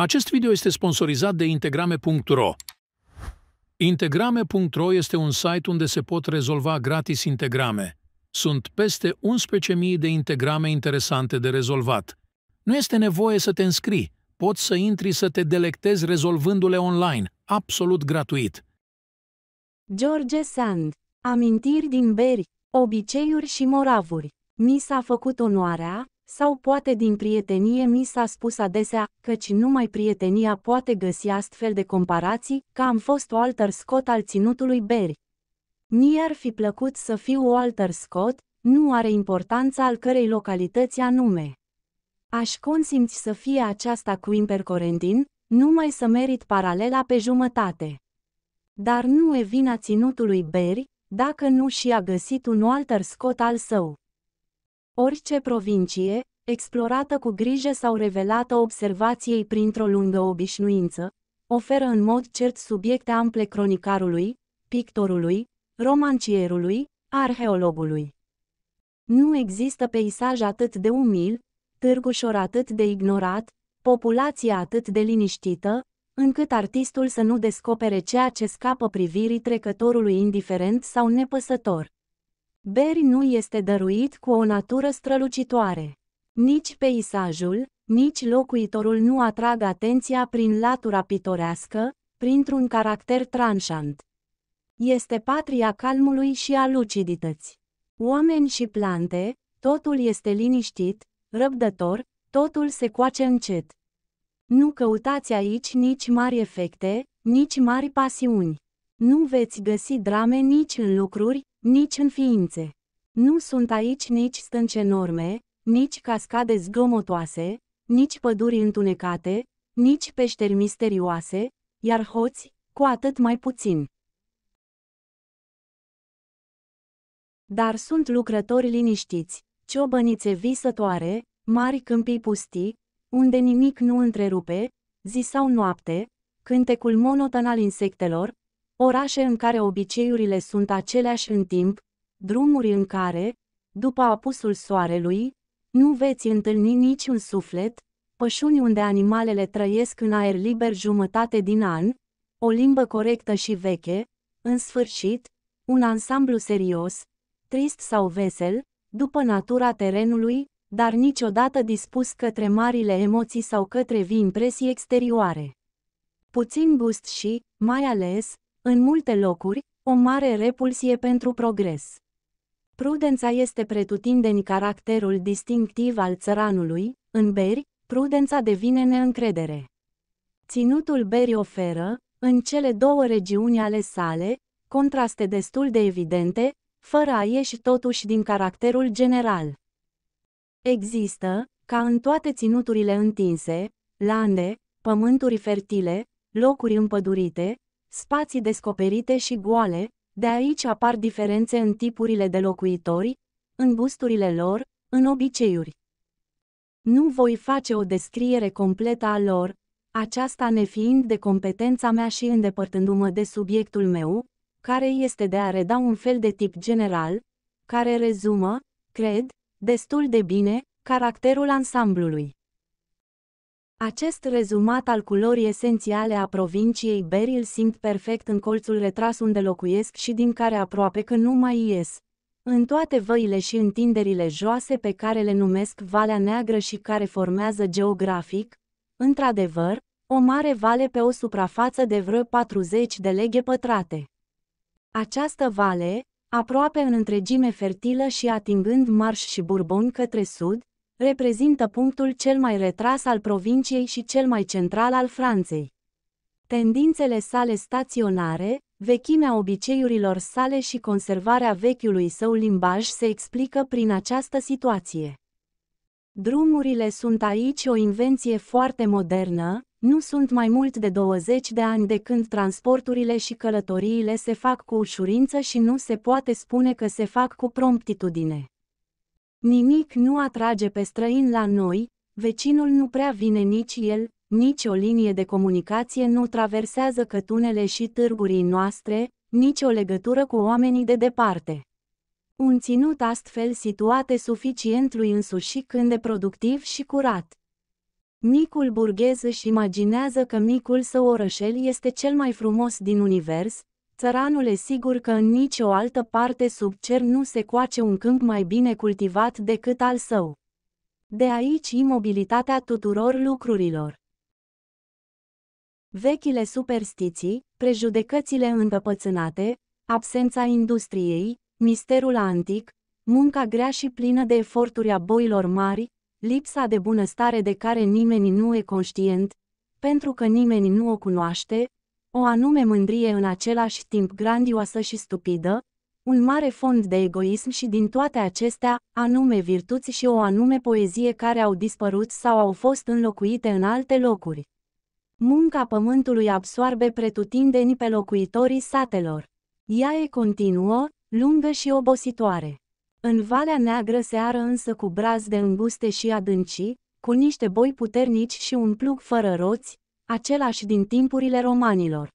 Acest video este sponsorizat de integrame.ro. Integrame.ro este un site unde se pot rezolva gratis integrame. Sunt peste 11.000 de integrame interesante de rezolvat. Nu este nevoie să te înscrii. Poți să intri să te delectezi rezolvându-le online, absolut gratuit. George Sand, amintiri din beri, obiceiuri și moravuri. Mi s-a făcut onoarea, sau poate din prietenie mi s-a spus adesea, căci numai prietenia poate găsi astfel de comparații, că am fost Walter Scott al ținutului Berry. Mi ar fi plăcut să fiu Walter Scott, nu are importanța al cărei localități anume. Aș consimți să fie aceasta cu impercorentin, numai să merit paralela pe jumătate. Dar nu e vina ținutului Berry, dacă nu și-a găsit un Walter Scott al său. Orice provincie, explorată cu grijă sau revelată observației printr-o lungă obișnuință, oferă în mod cert subiecte ample cronicarului, pictorului, romancierului, arheologului. Nu există peisaj atât de umil, târgușor atât de ignorat, populația atât de liniștită, încât artistul să nu descopere ceea ce scapă privirii trecătorului indiferent sau nepăsător. Beri nu este dăruit cu o natură strălucitoare. Nici peisajul, nici locuitorul nu atrag atenția prin latura pitorească, printr-un caracter tranșant. Este patria calmului și a lucidității. Oameni și plante, totul este liniștit, răbdător, totul se coace încet. Nu căutați aici nici mari efecte, nici mari pasiuni. Nu veți găsi drame nici în lucruri, nici în ființe. Nu sunt aici nici stânci enorme, nici cascade zgomotoase, nici păduri întunecate, nici peșteri misterioase, iar hoți, cu atât mai puțin. Dar sunt lucrători liniștiți, ciobănițe visătoare, mari câmpii pustii, unde nimic nu întrerupe, zi sau noapte, cântecul monoton al insectelor, orașe în care obiceiurile sunt aceleași în timp, drumuri în care, după apusul soarelui, nu veți întâlni niciun suflet, pășuni unde animalele trăiesc în aer liber jumătate din an, o limbă corectă și veche, în sfârșit, un ansamblu serios, trist sau vesel, după natura terenului, dar niciodată dispus către marile emoții sau către vii impresii exterioare. Puțin gust și, mai ales, în multe locuri, o mare repulsie pentru progres. Prudența este pretutindeni caracterul distinctiv al țăranului, în beri, prudența devine neîncredere. Ținutul Beri oferă, în cele două regiuni ale sale, contraste destul de evidente, fără a ieși totuși din caracterul general. Există, ca în toate ținuturile întinse, lande, pământuri fertile, locuri împădurite, spații descoperite și goale, de aici apar diferențe în tipurile de locuitori, în gusturile lor, în obiceiuri. Nu voi face o descriere completă a lor, aceasta nefiind de competența mea și îndepărtându-mă de subiectul meu, care este de a reda un fel de tip general, care rezumă, cred, destul de bine, caracterul ansamblului. Acest rezumat al culorii esențiale a provinciei Beril simt perfect în colțul retras unde locuiesc și din care aproape că nu mai ies. În toate văile și întinderile joase pe care le numesc Valea Neagră și care formează geografic, într-adevăr, o mare vale pe o suprafață de vreo 40 de leghe pătrate. Această vale, aproape în întregime fertilă și atingând Marș și Bourbon către sud, reprezintă punctul cel mai retras al provinciei și cel mai central al Franței. Tendințele sale staționare, vechimea obiceiurilor sale și conservarea vechiului său limbaj se explică prin această situație. Drumurile sunt aici o invenție foarte modernă, nu sunt mai mult de 20 de ani de când transporturile și călătoriile se fac cu ușurință și nu se poate spune că se fac cu promptitudine. Nimic nu atrage pe străin la noi, vecinul nu prea vine nici el, nici o linie de comunicație nu traversează cătunele și târgurii noastre, nici o legătură cu oamenii de departe. Un ținut astfel situate suficient lui însuși când e productiv și curat. Micul burghez își imaginează că micul său orășel este cel mai frumos din univers, Țăranul e sigur că în nicio altă parte sub cer nu se coace un câmp mai bine cultivat decât al său. De aici imobilitatea tuturor lucrurilor. Vechile superstiții, prejudecățile încăpățânate, absența industriei, misterul antic, munca grea și plină de eforturi a boilor mari, lipsa de bunăstare de care nimeni nu e conștient, pentru că nimeni nu o cunoaște, o anume mândrie în același timp grandioasă și stupidă, un mare fond de egoism și din toate acestea, anume virtuți și o anume poezie care au dispărut sau au fost înlocuite în alte locuri. Munca pământului absoarbe pretutindeni pe locuitorii satelor. Ea e continuă, lungă și obositoare. În Valea Neagră se ară însă cu de înguste și adânci, cu niște boi puternici și un plug fără roți, același din timpurile romanilor.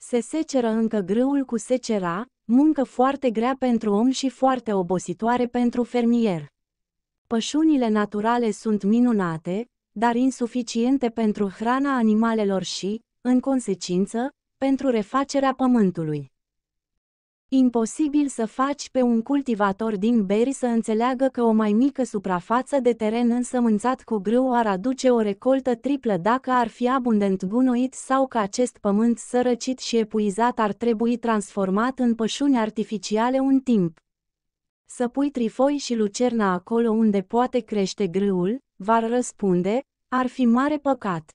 Se seceră încă grâul cu secera, muncă foarte grea pentru om și foarte obositoare pentru fermier. Pășunile naturale sunt minunate, dar insuficiente pentru hrana animalelor și, în consecință, pentru refacerea pământului. Imposibil să faci pe un cultivator din beri să înțeleagă că o mai mică suprafață de teren însămânțat cu grâu ar aduce o recoltă triplă dacă ar fi abundent gunoit sau că acest pământ sărăcit și epuizat ar trebui transformat în pășuni artificiale un timp. Să pui trifoi și lucerna acolo unde poate crește grâul, va răspunde, ar fi mare păcat.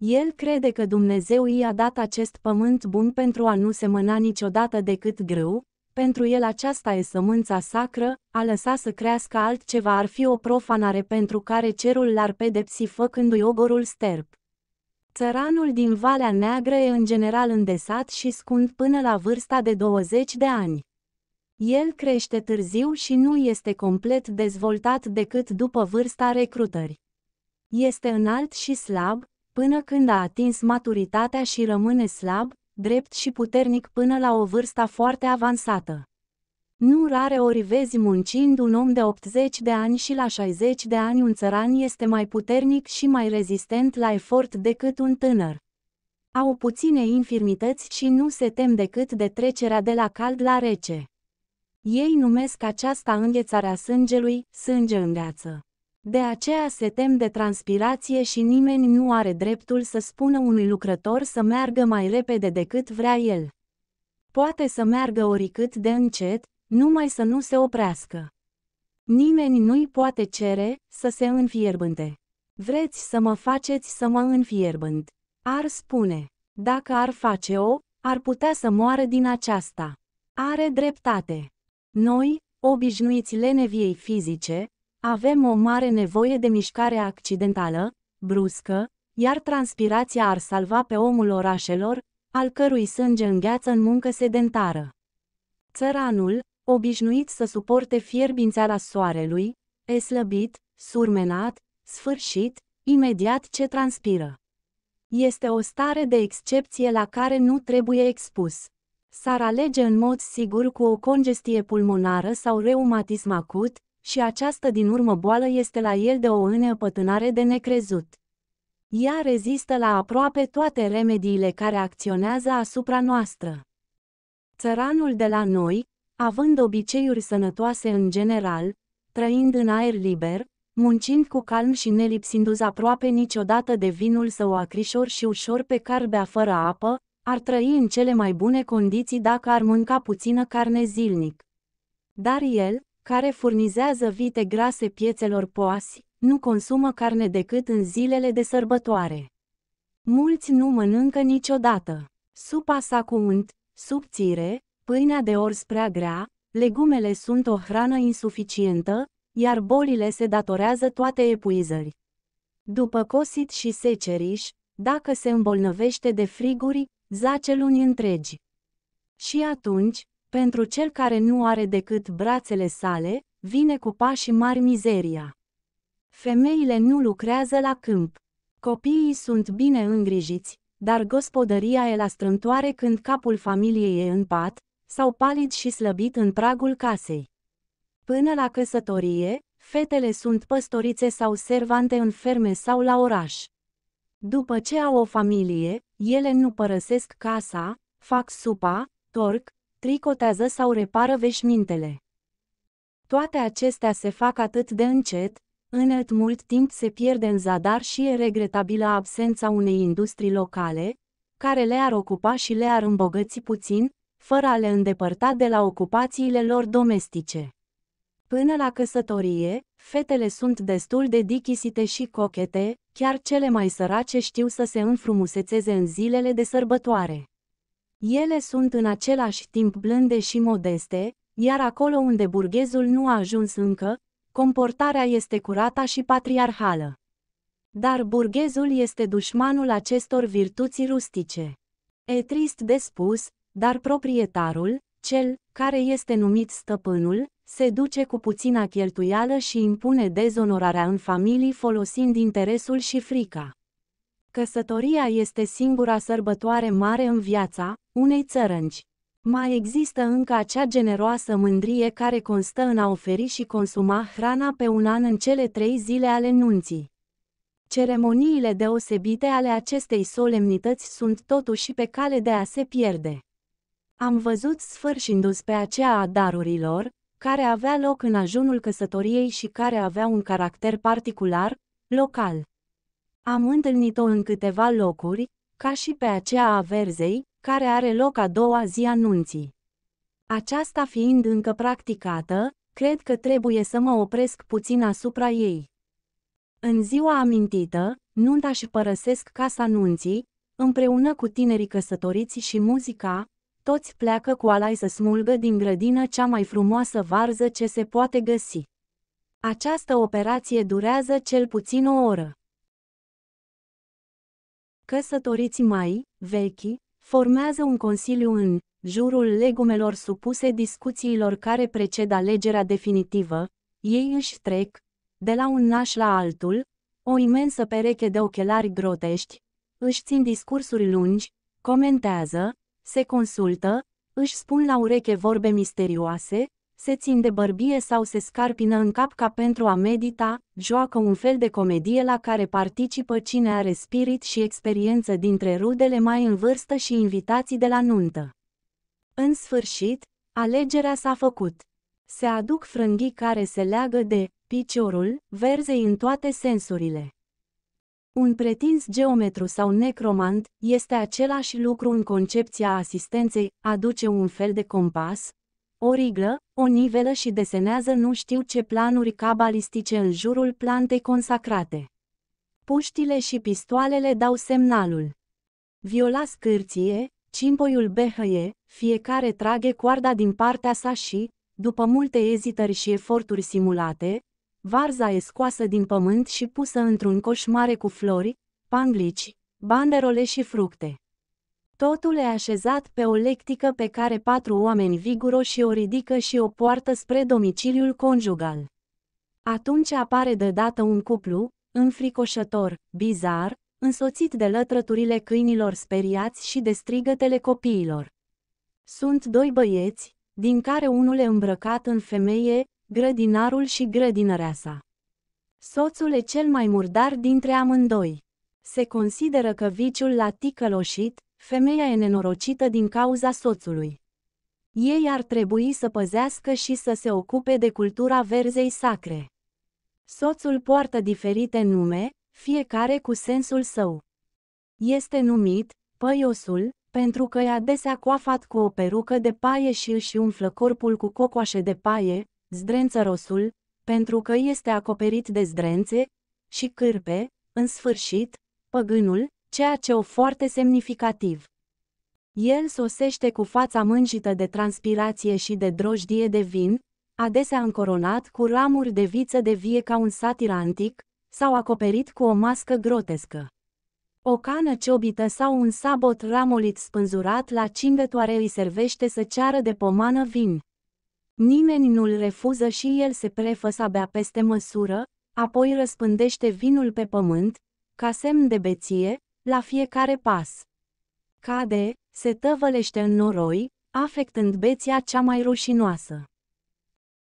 El crede că Dumnezeu i-a dat acest pământ bun pentru a nu semăna niciodată decât grâu, pentru el aceasta e sămânța sacră, a lăsa să crească altceva ar fi o profanare pentru care cerul l-ar pedepsi făcându-i ogorul sterp. Țăranul din Valea Neagră e în general îndesat și scund până la vârsta de 20 de ani. El crește târziu și nu este complet dezvoltat decât după vârsta recrutării. Este înalt și slab, până când a atins maturitatea și rămâne slab, drept și puternic până la o vârstă foarte avansată. Nu rare ori vezi muncind un om de 80 de ani și la 60 de ani un țăran este mai puternic și mai rezistent la efort decât un tânăr. Au puține infirmități și nu se tem decât de trecerea de la cald la rece. Ei numesc aceasta înghețarea sângelui, sânge în de aceea se tem de transpirație și nimeni nu are dreptul să spună unui lucrător să meargă mai repede decât vrea el. Poate să meargă oricât de încet, numai să nu se oprească. Nimeni nu-i poate cere să se înfierbânte. Vreți să mă faceți să mă înfierbând. Ar spune, dacă ar face-o, ar putea să moară din aceasta. Are dreptate. Noi, obișnuiți leneviei fizice, avem o mare nevoie de mișcare accidentală, bruscă, iar transpirația ar salva pe omul orașelor, al cărui sânge îngheață în muncă sedentară. Țăranul, obișnuit să suporte fierbințeala soarelui, e slăbit, surmenat, sfârșit, imediat ce transpiră. Este o stare de excepție la care nu trebuie expus. S-ar alege în mod sigur cu o congestie pulmonară sau reumatism acut, și această din urmă boală este la el de o înăpătânare de necrezut. Ea rezistă la aproape toate remediile care acționează asupra noastră. Țăranul de la noi, având obiceiuri sănătoase în general, trăind în aer liber, muncind cu calm și nelipsindu-ți aproape niciodată de vinul său acrișor și ușor pe carbea fără apă, ar trăi în cele mai bune condiții dacă ar mânca puțină carne zilnic. Dar el, care furnizează vite grase piețelor poasi, nu consumă carne decât în zilele de sărbătoare. Mulți nu mănâncă niciodată. Supa sa cu unt, subțire, pâinea de ors prea grea, legumele sunt o hrană insuficientă, iar bolile se datorează toate epuizării. După cosit și seceriș, dacă se îmbolnăvește de friguri, zace luni întregi. Și atunci, pentru cel care nu are decât brațele sale, vine cu pași mari mizeria. Femeile nu lucrează la câmp. Copiii sunt bine îngrijiți, dar gospodăria e la strântoare când capul familiei e în pat, sau palid și slăbit în pragul casei. Până la căsătorie, fetele sunt păstorițe sau servante în ferme sau la oraș. După ce au o familie, ele nu părăsesc casa, fac supa, torc, tricotează sau repară veșmintele. Toate acestea se fac atât de încet, înăt mult timp se pierde în zadar și e regretabilă absența unei industrii locale, care le-ar ocupa și le-ar îmbogăți puțin, fără a le îndepărta de la ocupațiile lor domestice. Până la căsătorie, fetele sunt destul de dichisite și cochete, chiar cele mai sărace știu să se înfrumusețeze în zilele de sărbătoare. Ele sunt în același timp blânde și modeste, iar acolo unde burghezul nu a ajuns încă, comportarea este curată și patriarhală. Dar burghezul este dușmanul acestor virtuți rustice. E trist de spus, dar proprietarul, cel care este numit stăpânul, se duce cu puțină cheltuială și impune dezonorarea în familii folosind interesul și frica. Căsătoria este singura sărbătoare mare în viața unei țărânci. Mai există încă acea generoasă mândrie care constă în a oferi și consuma hrana pe un an în cele trei zile ale nunții. Ceremoniile deosebite ale acestei solemnități sunt totuși pe cale de a se pierde. Am văzut sfârșindu-se pe aceea a darurilor, care avea loc în ajunul căsătoriei și care avea un caracter particular, local. Am întâlnit-o în câteva locuri, ca și pe aceea a verzei, care are loc a doua zi a nunții. Aceasta fiind încă practicată, cred că trebuie să mă opresc puțin asupra ei. În ziua amintită, nunta și părăsesc casa nunții, împreună cu tinerii căsătoriți și muzica, toți pleacă cu alai să smulgă din grădină cea mai frumoasă varză ce se poate găsi. Această operație durează cel puțin o oră căsătoriți mai vechi, formează un consiliu în jurul legumelor supuse discuțiilor care preced alegerea definitivă, ei își trec, de la un naș la altul, o imensă pereche de ochelari grotești, își țin discursuri lungi, comentează, se consultă, își spun la ureche vorbe misterioase, se țin de bărbie sau se scarpină în cap ca pentru a medita, joacă un fel de comedie la care participă cine are spirit și experiență dintre rudele mai în vârstă și invitații de la nuntă. În sfârșit, alegerea s-a făcut. Se aduc frânghii care se leagă de piciorul, verzei în toate sensurile. Un pretins geometru sau necromant este același lucru în concepția asistenței, aduce un fel de compas, o riglă, o nivelă și desenează nu știu ce planuri cabalistice în jurul plantei consacrate. Puștile și pistoalele dau semnalul. Viola scârție, cimpoiul behăie, fiecare trage coarda din partea sa și, după multe ezitări și eforturi simulate, varza e scoasă din pământ și pusă într-un coș mare cu flori, panglici, banderole și fructe. Totul e așezat pe o lectică pe care patru oameni viguroși o ridică și o poartă spre domiciliul conjugal. Atunci apare de dată un cuplu, înfricoșător, bizar, însoțit de lătrăturile câinilor speriați și de strigătele copiilor. Sunt doi băieți, din care unul e îmbrăcat în femeie, grădinarul și sa. Soțul e cel mai murdar dintre amândoi. Se consideră că viciul l-a ticăloșit, Femeia e nenorocită din cauza soțului. Ei ar trebui să păzească și să se ocupe de cultura verzei sacre. Soțul poartă diferite nume, fiecare cu sensul său. Este numit păiosul, pentru că e adesea coafat cu o perucă de paie și își umflă corpul cu cocoașe de paie, zdrențărosul, pentru că este acoperit de zdrențe, și cârpe, în sfârșit, păgânul, ceea ce o foarte semnificativ. El sosește cu fața mânjită de transpirație și de drojdie de vin, adesea încoronat cu ramuri de viță de vie ca un satir antic, sau acoperit cu o mască grotescă. O cană ciobită sau un sabot ramolit spânzurat la cingătoare îi servește să ceară de pomană vin. Nimeni nu-l refuză și el se prefă să bea peste măsură, apoi răspândește vinul pe pământ, ca semn de beție, la fiecare pas. Cade, se tăvălește în noroi, afectând beția cea mai rușinoasă.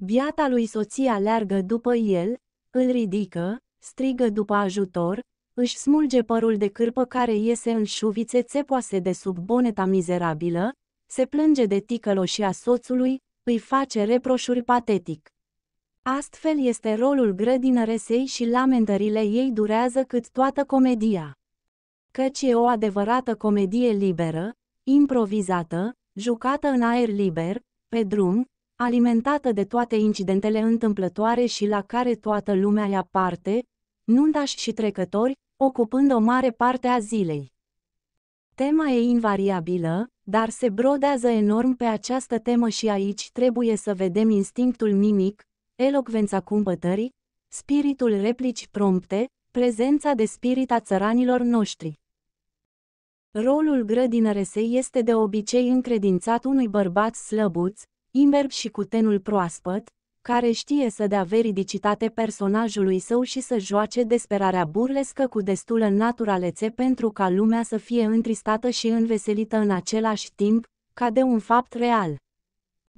Biata lui soția leargă după el, îl ridică, strigă după ajutor, își smulge părul de cârpă care iese în șuvițe țepoase de sub boneta mizerabilă, se plânge de ticăloșia soțului, îi face reproșuri patetic. Astfel este rolul grădinăresei și lamentările ei durează cât toată comedia căci e o adevărată comedie liberă, improvizată, jucată în aer liber, pe drum, alimentată de toate incidentele întâmplătoare și la care toată lumea ia parte, nundași și trecători, ocupând o mare parte a zilei. Tema e invariabilă, dar se brodează enorm pe această temă și aici trebuie să vedem instinctul mimic, elocvența cumpătării, spiritul replici prompte, prezența de spirit a țăranilor noștri. Rolul grădinăresei este de obicei încredințat unui bărbat slăbuț, imberb și cu tenul proaspăt, care știe să dea veridicitate personajului său și să joace desperarea burlescă cu destulă naturalețe pentru ca lumea să fie întristată și înveselită în același timp, ca de un fapt real.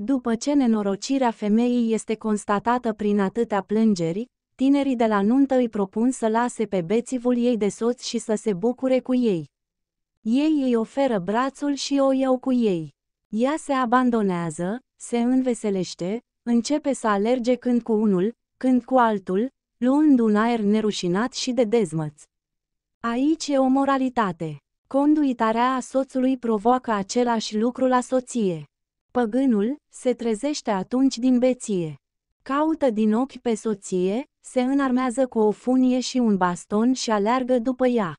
După ce nenorocirea femeii este constatată prin atâtea plângeri, tinerii de la nuntă îi propun să lase pe bețivul ei de soț și să se bucure cu ei. Ei îi oferă brațul și o iau cu ei. Ea se abandonează, se înveselește, începe să alerge când cu unul, când cu altul, luând un aer nerușinat și de dezmăț. Aici e o moralitate. Conduitarea a soțului provoacă același lucru la soție. Păgânul se trezește atunci din beție. Caută din ochi pe soție, se înarmează cu o funie și un baston și aleargă după ea.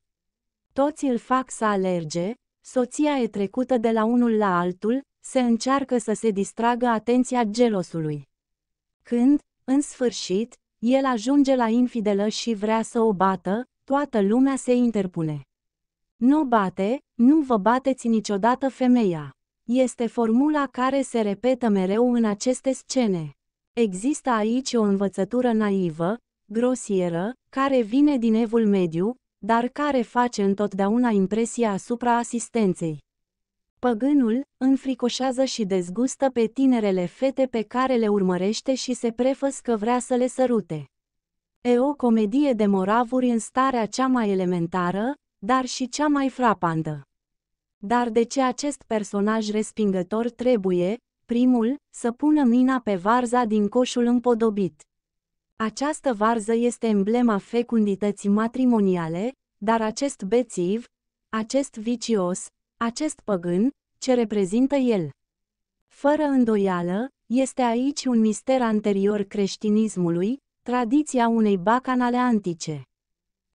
Toți îl fac să alerge, soția e trecută de la unul la altul, se încearcă să se distragă atenția gelosului. Când, în sfârșit, el ajunge la infidelă și vrea să o bată, toată lumea se interpune. Nu bate, nu vă bateți niciodată femeia. Este formula care se repetă mereu în aceste scene. Există aici o învățătură naivă, grosieră, care vine din evul mediu, dar care face întotdeauna impresia asupra asistenței. Păgânul înfricoșează și dezgustă pe tinerele fete pe care le urmărește și se prefăs că vrea să le sărute. E o comedie de moravuri în starea cea mai elementară, dar și cea mai frapantă. Dar de ce acest personaj respingător trebuie, primul, să pună mina pe varza din coșul împodobit? Această varză este emblema fecundității matrimoniale, dar acest bețiv, acest vicios, acest păgân, ce reprezintă el. Fără îndoială, este aici un mister anterior creștinismului, tradiția unei bacanale antice.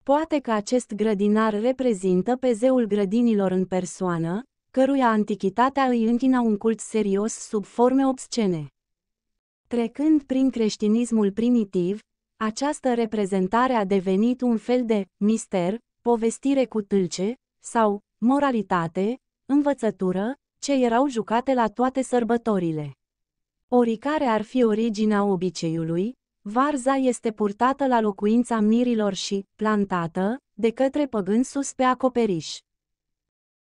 Poate că acest grădinar reprezintă pe zeul grădinilor în persoană, căruia antichitatea îi închina un cult serios sub forme obscene. Trecând prin creștinismul primitiv, această reprezentare a devenit un fel de mister, povestire cu tâlce, sau moralitate, învățătură, ce erau jucate la toate sărbătorile. Oricare ar fi originea obiceiului, varza este purtată la locuința mirilor și plantată de către păgân sus pe acoperiș.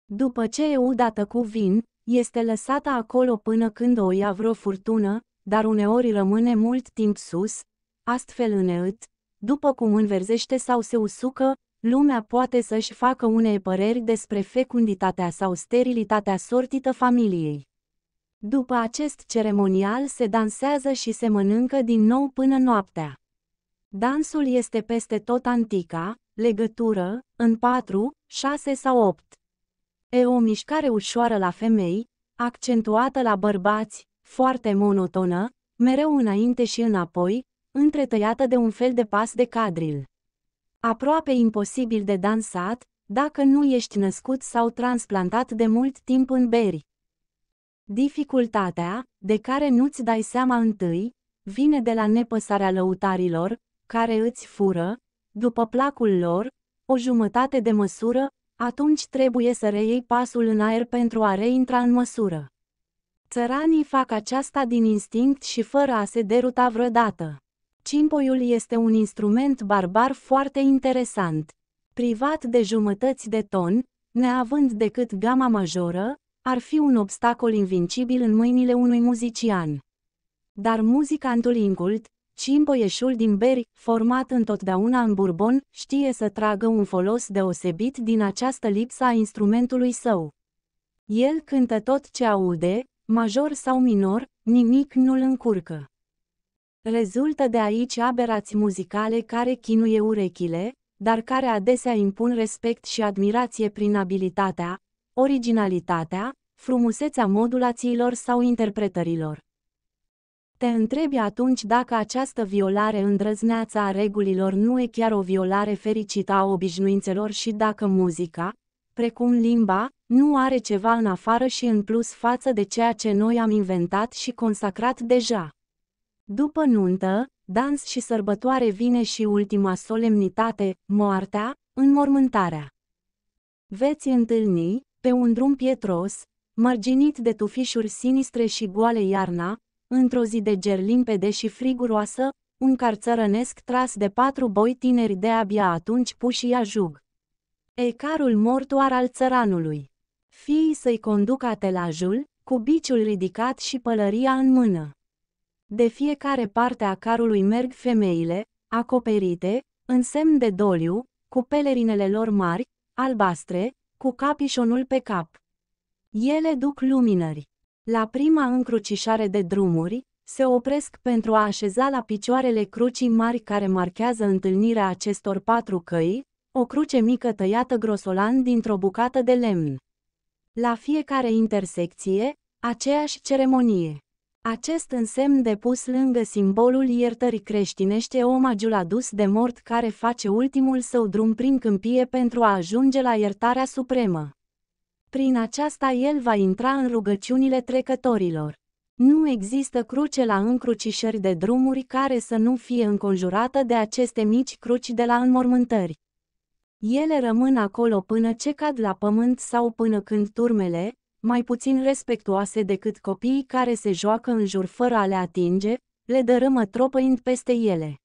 După ce e udată cu vin, este lăsată acolo până când o ia vreo furtună, dar uneori rămâne mult timp sus, astfel înăt, după cum înverzește sau se usucă, lumea poate să-și facă unei păreri despre fecunditatea sau sterilitatea sortită familiei. După acest ceremonial se dansează și se mănâncă din nou până noaptea. Dansul este peste tot antica, legătură, în 4, 6 sau 8. E o mișcare ușoară la femei, accentuată la bărbați, foarte monotonă, mereu înainte și înapoi, întretăiată de un fel de pas de cadril. Aproape imposibil de dansat, dacă nu ești născut sau transplantat de mult timp în beri. Dificultatea, de care nu-ți dai seama întâi, vine de la nepăsarea lăutarilor, care îți fură, după placul lor, o jumătate de măsură, atunci trebuie să reiei pasul în aer pentru a reintra în măsură. Țăranii fac aceasta din instinct și fără a se deruta vreodată. Cimpoiul este un instrument barbar foarte interesant. Privat de jumătăți de ton, neavând decât gama majoră, ar fi un obstacol invincibil în mâinile unui muzician. Dar muzicantul incult, cimpoieșul din beri, format întotdeauna în Bourbon, știe să tragă un folos deosebit din această lipsă a instrumentului său. El cântă tot ce aude, major sau minor, nimic nu-l încurcă. Rezultă de aici aberați muzicale care chinuie urechile, dar care adesea impun respect și admirație prin abilitatea, originalitatea, frumusețea modulațiilor sau interpretărilor. Te întrebi atunci dacă această violare îndrăzneață a regulilor nu e chiar o violare fericită a obișnuințelor și dacă muzica, precum limba, nu are ceva în afară și în plus față de ceea ce noi am inventat și consacrat deja. După nuntă, dans și sărbătoare vine și ultima solemnitate, moartea, înmormântarea. Veți întâlni, pe un drum pietros, mărginit de tufișuri sinistre și goale iarna, într-o zi de ger limpede și friguroasă, un carțărănesc tras de patru boi tineri de abia atunci puși iajug. Ecarul mortuar al țăranului. Fiii să-i conducă atelajul, cu biciul ridicat și pălăria în mână. De fiecare parte a carului merg femeile, acoperite, în semn de doliu, cu pelerinele lor mari, albastre, cu capișonul pe cap. Ele duc luminări. La prima încrucișare de drumuri, se opresc pentru a așeza la picioarele crucii mari care marchează întâlnirea acestor patru căi, o cruce mică tăiată grosolan dintr-o bucată de lemn. La fiecare intersecție, aceeași ceremonie. Acest însemn depus lângă simbolul iertării creștinește omagiul adus de mort care face ultimul său drum prin câmpie pentru a ajunge la iertarea supremă. Prin aceasta el va intra în rugăciunile trecătorilor. Nu există cruce la încrucișări de drumuri care să nu fie înconjurată de aceste mici cruci de la înmormântări. Ele rămân acolo până ce cad la pământ sau până când turmele, mai puțin respectuoase decât copiii care se joacă în jur fără a le atinge, le dărâmă tropăind peste ele.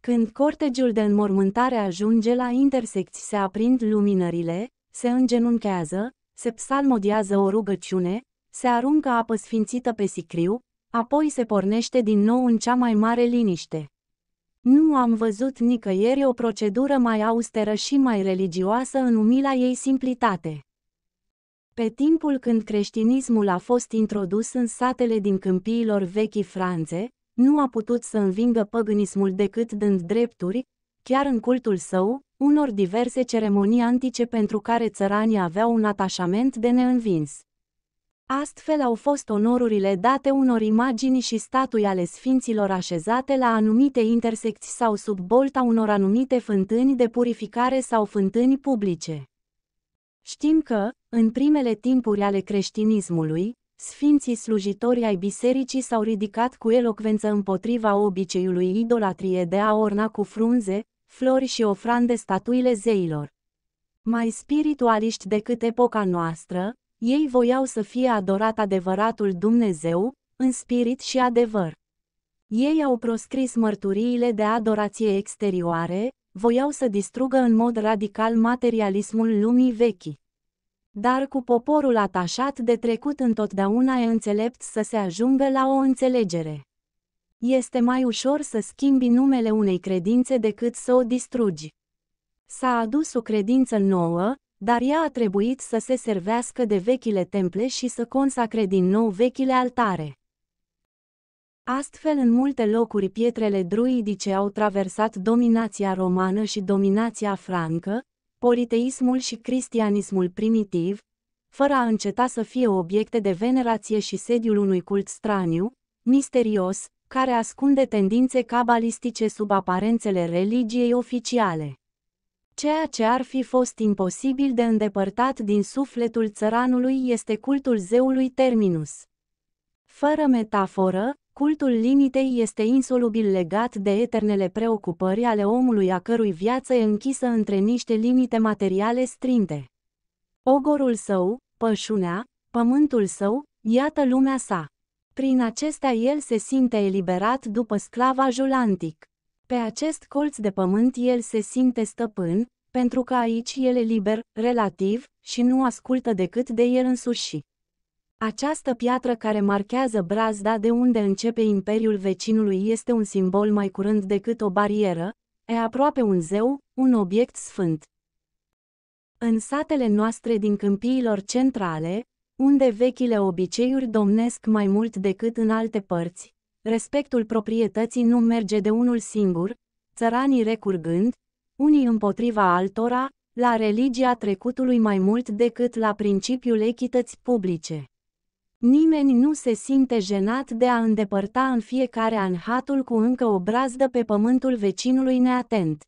Când cortegiul de înmormântare ajunge la intersecți se aprind luminările, se îngenunchează, se psalmodiază o rugăciune, se aruncă apă sfințită pe sicriu, apoi se pornește din nou în cea mai mare liniște. Nu am văzut nicăieri o procedură mai austeră și mai religioasă în umila ei simplitate. Pe timpul când creștinismul a fost introdus în satele din câmpiilor vechi Franțe, nu a putut să învingă păgânismul decât dând drepturi, chiar în cultul său, unor diverse ceremonii antice pentru care țăranii aveau un atașament de neînvins. Astfel au fost onorurile date unor imagini și statui ale sfinților așezate la anumite intersecții sau sub bolta unor anumite fântâni de purificare sau fântâni publice. Știm că, în primele timpuri ale creștinismului, sfinții slujitori ai bisericii s-au ridicat cu elocvență împotriva obiceiului idolatrie de a orna cu frunze, flori și ofrande statuile zeilor. Mai spiritualiști decât epoca noastră, ei voiau să fie adorat adevăratul Dumnezeu, în spirit și adevăr. Ei au proscris mărturiile de adorație exterioare, voiau să distrugă în mod radical materialismul lumii vechi. Dar cu poporul atașat de trecut întotdeauna e înțelept să se ajungă la o înțelegere. Este mai ușor să schimbi numele unei credințe decât să o distrugi. S-a adus o credință nouă, dar ea a trebuit să se servească de vechile temple și să consacre din nou vechile altare. Astfel, în multe locuri, pietrele druidice au traversat dominația romană și dominația francă, politeismul și cristianismul primitiv, fără a înceta să fie obiecte de venerație și sediul unui cult straniu, misterios, care ascunde tendințe cabalistice sub aparențele religiei oficiale. Ceea ce ar fi fost imposibil de îndepărtat din sufletul țăranului este cultul zeului Terminus. Fără metaforă, cultul limitei este insolubil legat de eternele preocupări ale omului a cărui viață e închisă între niște limite materiale strinte. Ogorul său, pășunea, pământul său, iată lumea sa. Prin acestea el se simte eliberat după sclavajul antic. Pe acest colț de pământ el se simte stăpân, pentru că aici el e liber, relativ, și nu ascultă decât de el însuși. Această piatră care marchează brazda de unde începe imperiul vecinului este un simbol mai curând decât o barieră, e aproape un zeu, un obiect sfânt. În satele noastre din câmpiilor centrale, unde vechile obiceiuri domnesc mai mult decât în alte părți, respectul proprietății nu merge de unul singur, țăranii recurgând, unii împotriva altora, la religia trecutului mai mult decât la principiul echități publice. Nimeni nu se simte jenat de a îndepărta în fiecare an hatul cu încă o brazdă pe pământul vecinului neatent.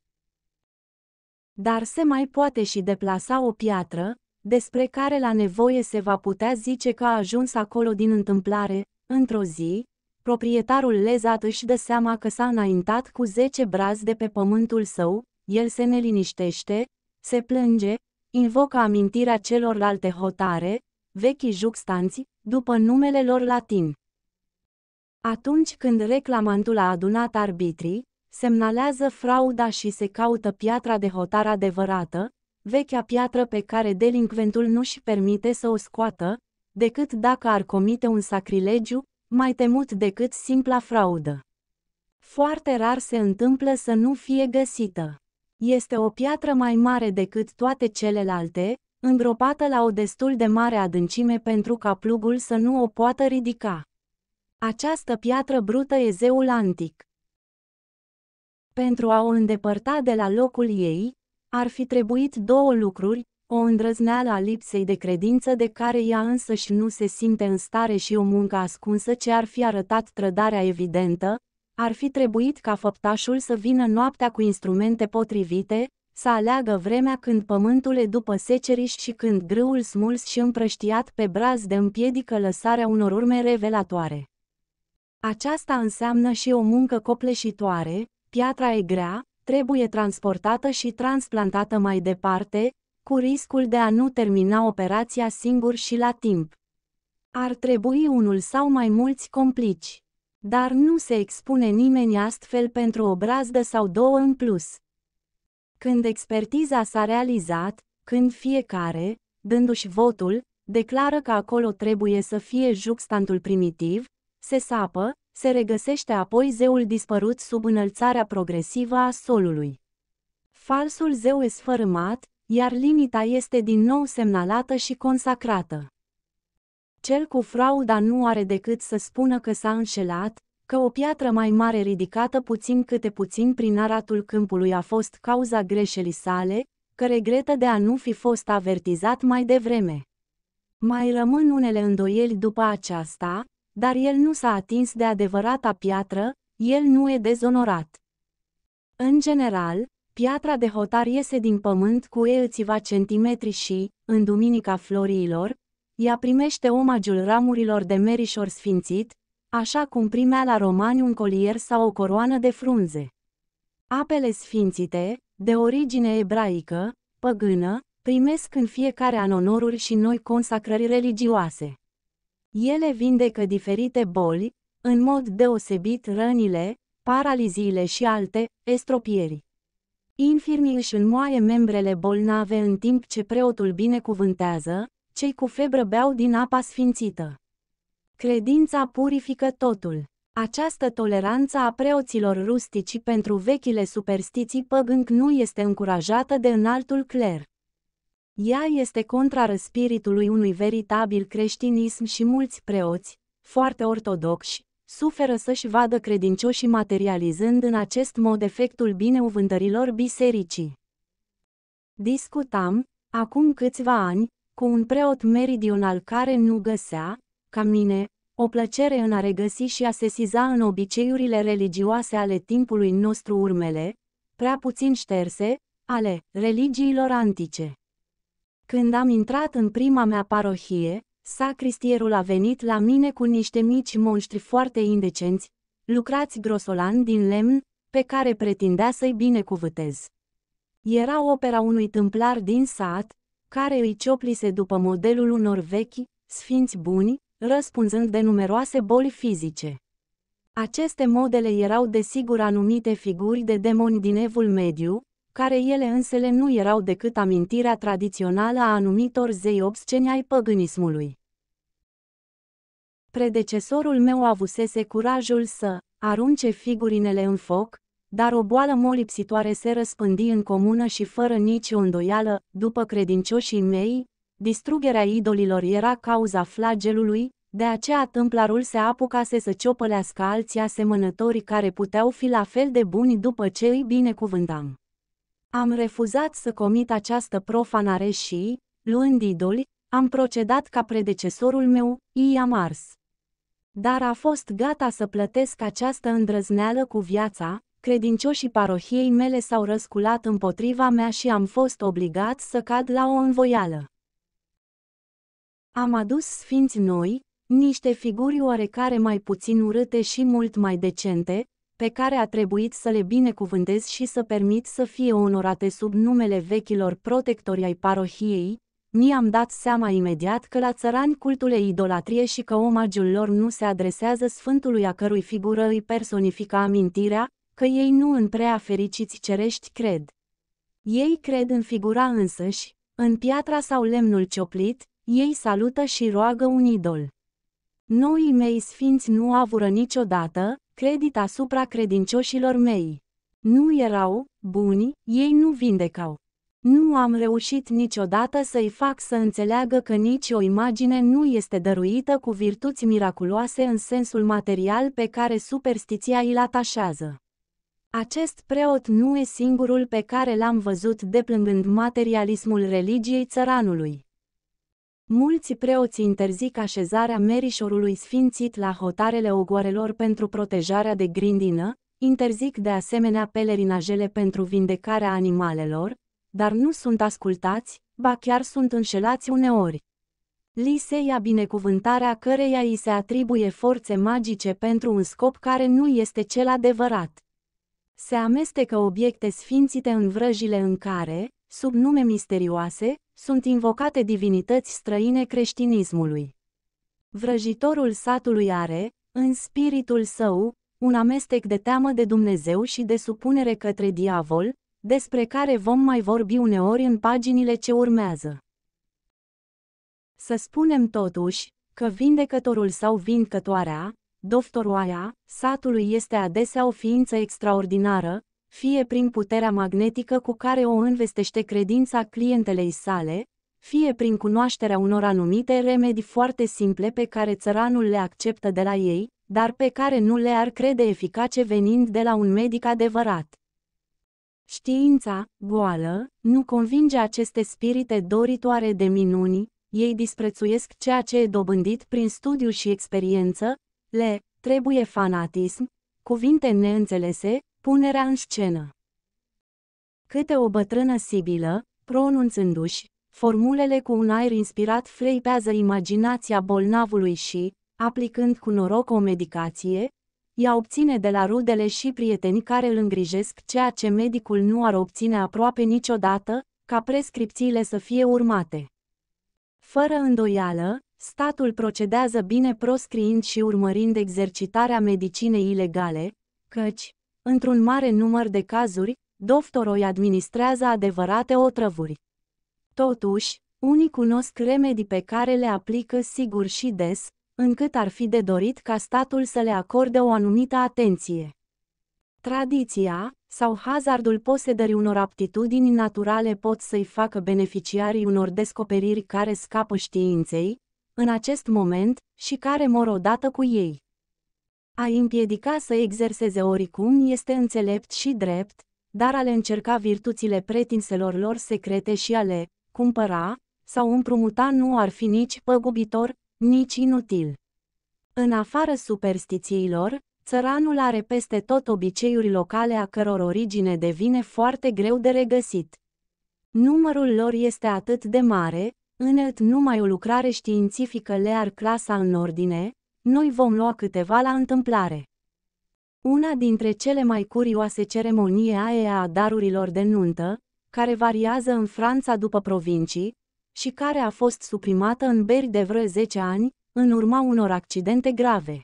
Dar se mai poate și deplasa o piatră, despre care la nevoie se va putea zice că a ajuns acolo din întâmplare, într-o zi, Proprietarul lezat își dă seama că s-a înaintat cu zece brazi de pe pământul său, el se neliniștește, se plânge, invocă amintirea celorlalte hotare, vechi juxtanți, după numele lor latin. Atunci când reclamantul a adunat arbitrii, semnalează frauda și se caută piatra de hotar adevărată, vechea piatră pe care delincventul nu-și permite să o scoată, decât dacă ar comite un sacrilegiu, mai temut decât simpla fraudă. Foarte rar se întâmplă să nu fie găsită. Este o piatră mai mare decât toate celelalte, îngropată la o destul de mare adâncime pentru ca plugul să nu o poată ridica. Această piatră brută e zeul antic. Pentru a o îndepărta de la locul ei, ar fi trebuit două lucruri, o îndrăzneală a lipsei de credință de care ea însăși nu se simte în stare și o muncă ascunsă ce ar fi arătat trădarea evidentă, ar fi trebuit ca făptașul să vină noaptea cu instrumente potrivite, să aleagă vremea când pământul e după seceriș și când grâul smuls și împrăștiat pe braz de împiedică lăsarea unor urme revelatoare. Aceasta înseamnă și o muncă copleșitoare, piatra e grea, trebuie transportată și transplantată mai departe, cu riscul de a nu termina operația singur și la timp. Ar trebui unul sau mai mulți complici. Dar nu se expune nimeni astfel pentru o brazdă sau două în plus. Când expertiza s-a realizat, când fiecare, dându-și votul, declară că acolo trebuie să fie juxtantul primitiv, se sapă, se regăsește apoi zeul dispărut sub înălțarea progresivă a solului. Falsul zeu e sfărâmat, iar limita este din nou semnalată și consacrată. Cel cu frauda nu are decât să spună că s-a înșelat, că o piatră mai mare ridicată puțin câte puțin prin aratul câmpului a fost cauza greșelii sale, că regretă de a nu fi fost avertizat mai devreme. Mai rămân unele îndoieli după aceasta, dar el nu s-a atins de adevărata piatră, el nu e dezonorat. În general, Piatra de hotar iese din pământ cu ei țiva centimetri și, în Duminica Florilor, ea primește omagiul ramurilor de merișor sfințit, așa cum primea la romani un colier sau o coroană de frunze. Apele sfințite, de origine ebraică, păgână, primesc în fiecare an onoruri și noi consacrări religioase. Ele vindecă diferite boli, în mod deosebit rănile, paraliziile și alte estropieri. Infirmii își înmoaie membrele bolnave în timp ce preotul binecuvântează, cei cu febră beau din apa sfințită. Credința purifică totul. Această toleranță a preoților rustici pentru vechile superstiții păgânc nu este încurajată de înaltul cler. Ea este contrară spiritului unui veritabil creștinism și mulți preoți, foarte ortodoxi, suferă să-și vadă credincioșii materializând în acest mod efectul bineuvântărilor bisericii. Discutam, acum câțiva ani, cu un preot meridional care nu găsea, ca mine, o plăcere în a regăsi și a sesiza în obiceiurile religioase ale timpului nostru urmele, prea puțin șterse, ale religiilor antice. Când am intrat în prima mea parohie, Sacristierul a venit la mine cu niște mici monștri foarte indecenți, lucrați grosolan din lemn, pe care pretindea să-i binecuvâtez. Era opera unui tâmplar din sat, care îi cioplise după modelul unor vechi, sfinți buni, răspunzând de numeroase boli fizice. Aceste modele erau desigur anumite figuri de demoni din evul mediu, care ele însele nu erau decât amintirea tradițională a anumitor zei obsceni ai păgânismului. Predecesorul meu avusese curajul să arunce figurinele în foc, dar o boală molipsitoare se răspândi în comună și fără nicio îndoială, după credincioșii mei, distrugerea idolilor era cauza flagelului, de aceea tâmplarul se apucase să ciopălească alții asemănători care puteau fi la fel de buni după ce îi binecuvântam. Am refuzat să comit această profanare și, luând idoli, am procedat ca predecesorul meu, i-am ars dar a fost gata să plătesc această îndrăzneală cu viața, credincioșii parohiei mele s-au răsculat împotriva mea și am fost obligat să cad la o învoială. Am adus sfinți noi, niște figuri oarecare mai puțin urâte și mult mai decente, pe care a trebuit să le binecuvântez și să permit să fie onorate sub numele vechilor protectori ai parohiei, mi-am dat seama imediat că la țărani cultul e idolatrie și că omagiul lor nu se adresează sfântului a cărui figură îi personifică amintirea, că ei nu în prea fericiți cerești cred. Ei cred în figura însăși, în piatra sau lemnul cioplit, ei salută și roagă un idol. Noii mei sfinți nu avură niciodată credit asupra credincioșilor mei. Nu erau buni, ei nu vindecau. Nu am reușit niciodată să-i fac să înțeleagă că nici o imagine nu este dăruită cu virtuți miraculoase în sensul material pe care superstiția îl atașează. Acest preot nu e singurul pe care l-am văzut deplângând materialismul religiei țăranului. Mulți preoți interzic așezarea merișorului sfințit la hotarele ogoarelor pentru protejarea de grindină, interzic de asemenea pelerinajele pentru vindecarea animalelor, dar nu sunt ascultați, ba chiar sunt înșelați uneori. Li se ia binecuvântarea căreia îi se atribuie forțe magice pentru un scop care nu este cel adevărat. Se amestecă obiecte sfințite în vrăjile în care, sub nume misterioase, sunt invocate divinități străine creștinismului. Vrăjitorul satului are, în spiritul său, un amestec de teamă de Dumnezeu și de supunere către diavol, despre care vom mai vorbi uneori în paginile ce urmează. Să spunem totuși că vindecătorul sau vindecătoarea, doftoroaia, satului este adesea o ființă extraordinară, fie prin puterea magnetică cu care o învestește credința clientelei sale, fie prin cunoașterea unor anumite remedii foarte simple pe care țăranul le acceptă de la ei, dar pe care nu le-ar crede eficace venind de la un medic adevărat. Știința, goală, nu convinge aceste spirite doritoare de minuni, ei disprețuiesc ceea ce e dobândit prin studiu și experiență, le trebuie fanatism, cuvinte neînțelese, punerea în scenă. Câte o bătrână sibilă, pronunțându-și, formulele cu un aer inspirat freipează imaginația bolnavului și, aplicând cu noroc o medicație, ea obține de la rudele și prieteni care îl îngrijesc ceea ce medicul nu ar obține aproape niciodată, ca prescripțiile să fie urmate. Fără îndoială, statul procedează bine proscriind și urmărind exercitarea medicinei ilegale, căci, într-un mare număr de cazuri, doctorul administrează adevărate otrăvuri. Totuși, unii cunosc remedii pe care le aplică sigur și des, încât ar fi de dorit ca statul să le acorde o anumită atenție. Tradiția sau hazardul posedării unor aptitudini naturale pot să-i facă beneficiarii unor descoperiri care scapă științei, în acest moment, și care mor odată cu ei. A împiedica să exerseze oricum este înțelept și drept, dar a le încerca virtuțile pretinselor lor secrete și a le cumpăra sau împrumuta nu ar fi nici păgubitor, nici inutil. În afară superstițiilor, țăranul are peste tot obiceiuri locale a căror origine devine foarte greu de regăsit. Numărul lor este atât de mare, înălt numai o lucrare științifică le-ar clasa în ordine, noi vom lua câteva la întâmplare. Una dintre cele mai curioase ceremonie aia a darurilor de nuntă, care variază în Franța după provincii, și care a fost suprimată în beri de vreo 10 ani, în urma unor accidente grave.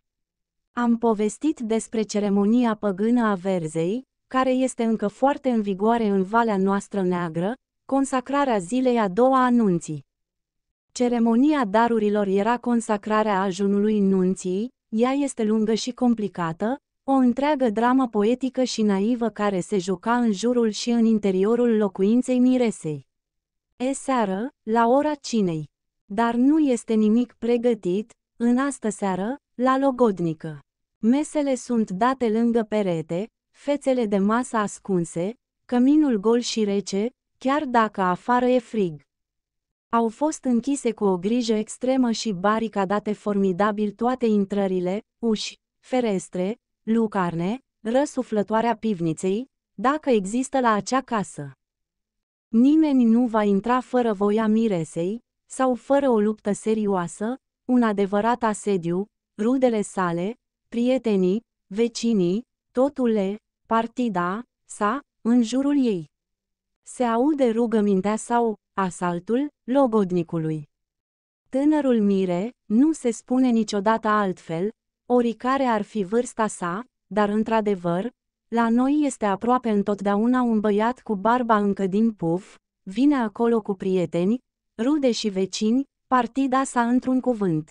Am povestit despre ceremonia păgână a verzei, care este încă foarte în vigoare în Valea noastră neagră, consacrarea zilei a doua a nunții. Ceremonia darurilor era consacrarea ajunului nunții, ea este lungă și complicată, o întreagă dramă poetică și naivă care se juca în jurul și în interiorul locuinței miresei. E seară, la ora cinei. Dar nu este nimic pregătit, în astă seară, la logodnică. Mesele sunt date lângă perete, fețele de masă ascunse, căminul gol și rece, chiar dacă afară e frig. Au fost închise cu o grijă extremă și baricadate formidabil toate intrările, uși, ferestre, lucarne, răsuflătoarea pivniței, dacă există la acea casă. Nimeni nu va intra fără voia miresei, sau fără o luptă serioasă, un adevărat asediu, rudele sale, prietenii, vecinii, totule, partida, sa, în jurul ei. Se aude rugămintea sau asaltul logodnicului. Tânărul mire nu se spune niciodată altfel, oricare ar fi vârsta sa, dar într-adevăr, la noi este aproape întotdeauna un băiat cu barba încă din puf, vine acolo cu prieteni, rude și vecini, partida sa într-un cuvânt.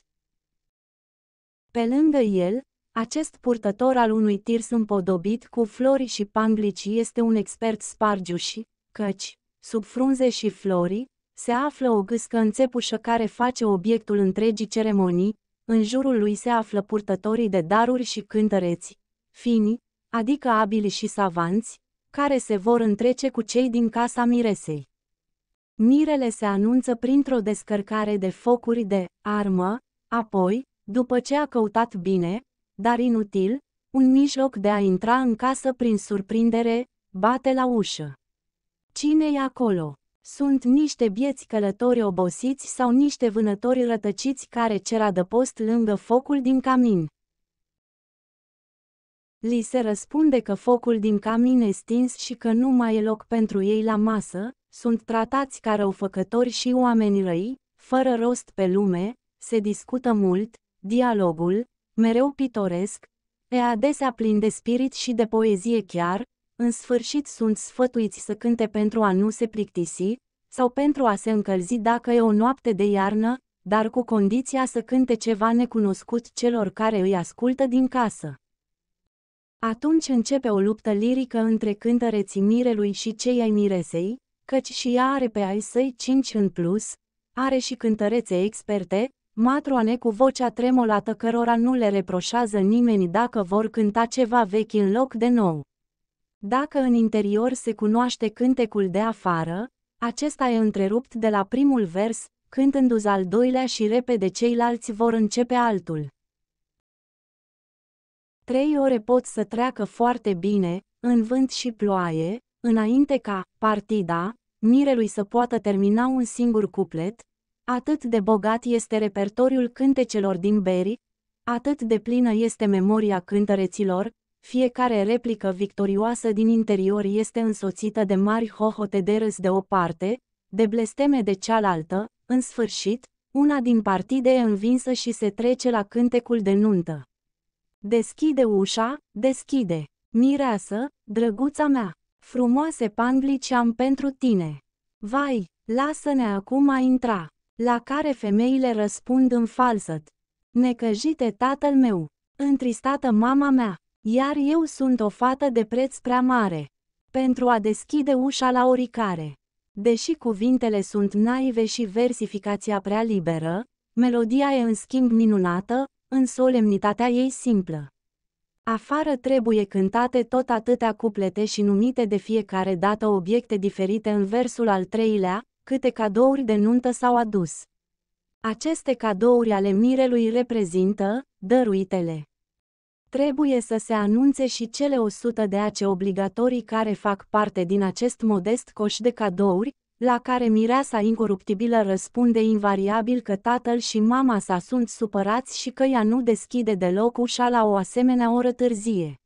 Pe lângă el, acest purtător al unui tirs împodobit cu flori și panglici este un expert spargiuși, căci, sub frunze și flori, se află o gâscă înțepușă care face obiectul întregii ceremonii, în jurul lui se află purtătorii de daruri și cântăreți, finii, adică abili și savanți, care se vor întrece cu cei din casa miresei. Mirele se anunță printr-o descărcare de focuri de armă, apoi, după ce a căutat bine, dar inutil, un mijloc de a intra în casă prin surprindere, bate la ușă. cine e acolo? Sunt niște bieți călători obosiți sau niște vânători rătăciți care cer adăpost lângă focul din camin. Li se răspunde că focul din camin e stins și că nu mai e loc pentru ei la masă, sunt tratați ca răufăcători și oameni răi, fără rost pe lume, se discută mult, dialogul, mereu pitoresc, e adesea plin de spirit și de poezie chiar, în sfârșit sunt sfătuiți să cânte pentru a nu se plictisi, sau pentru a se încălzi dacă e o noapte de iarnă, dar cu condiția să cânte ceva necunoscut celor care îi ascultă din casă. Atunci începe o luptă lirică între cântăreții mirelui și cei ai miresei, căci și ea are pe ai săi cinci în plus, are și cântărețe experte, matroane cu vocea tremolată cărora nu le reproșează nimeni dacă vor cânta ceva vechi în loc de nou. Dacă în interior se cunoaște cântecul de afară, acesta e întrerupt de la primul vers, cântându-ți al doilea și repede ceilalți vor începe altul. Trei ore pot să treacă foarte bine, în vânt și ploaie, înainte ca partida mirelui să poată termina un singur cuplet, atât de bogat este repertoriul cântecelor din Berry, atât de plină este memoria cântăreților, fiecare replică victorioasă din interior este însoțită de mari hohote de râs de o parte, de blesteme de cealaltă, în sfârșit, una din partide e învinsă și se trece la cântecul de nuntă. Deschide ușa, deschide. Mireasă, drăguța mea, frumoase panglici am pentru tine. Vai, lasă-ne acum a intra. La care femeile răspund în falsăt. Necăjite tatăl meu, întristată mama mea, iar eu sunt o fată de preț prea mare. Pentru a deschide ușa la oricare. Deși cuvintele sunt naive și versificația prea liberă, melodia e în schimb minunată, în solemnitatea ei simplă. Afară trebuie cântate tot atâtea cuplete și numite de fiecare dată obiecte diferite în versul al treilea, câte cadouri de nuntă s-au adus. Aceste cadouri ale mirelui reprezintă dăruitele. Trebuie să se anunțe și cele 100 de ace obligatorii care fac parte din acest modest coș de cadouri, la care mireasa incoruptibilă răspunde invariabil că tatăl și mama sa sunt supărați și că ea nu deschide deloc ușa la o asemenea oră târzie.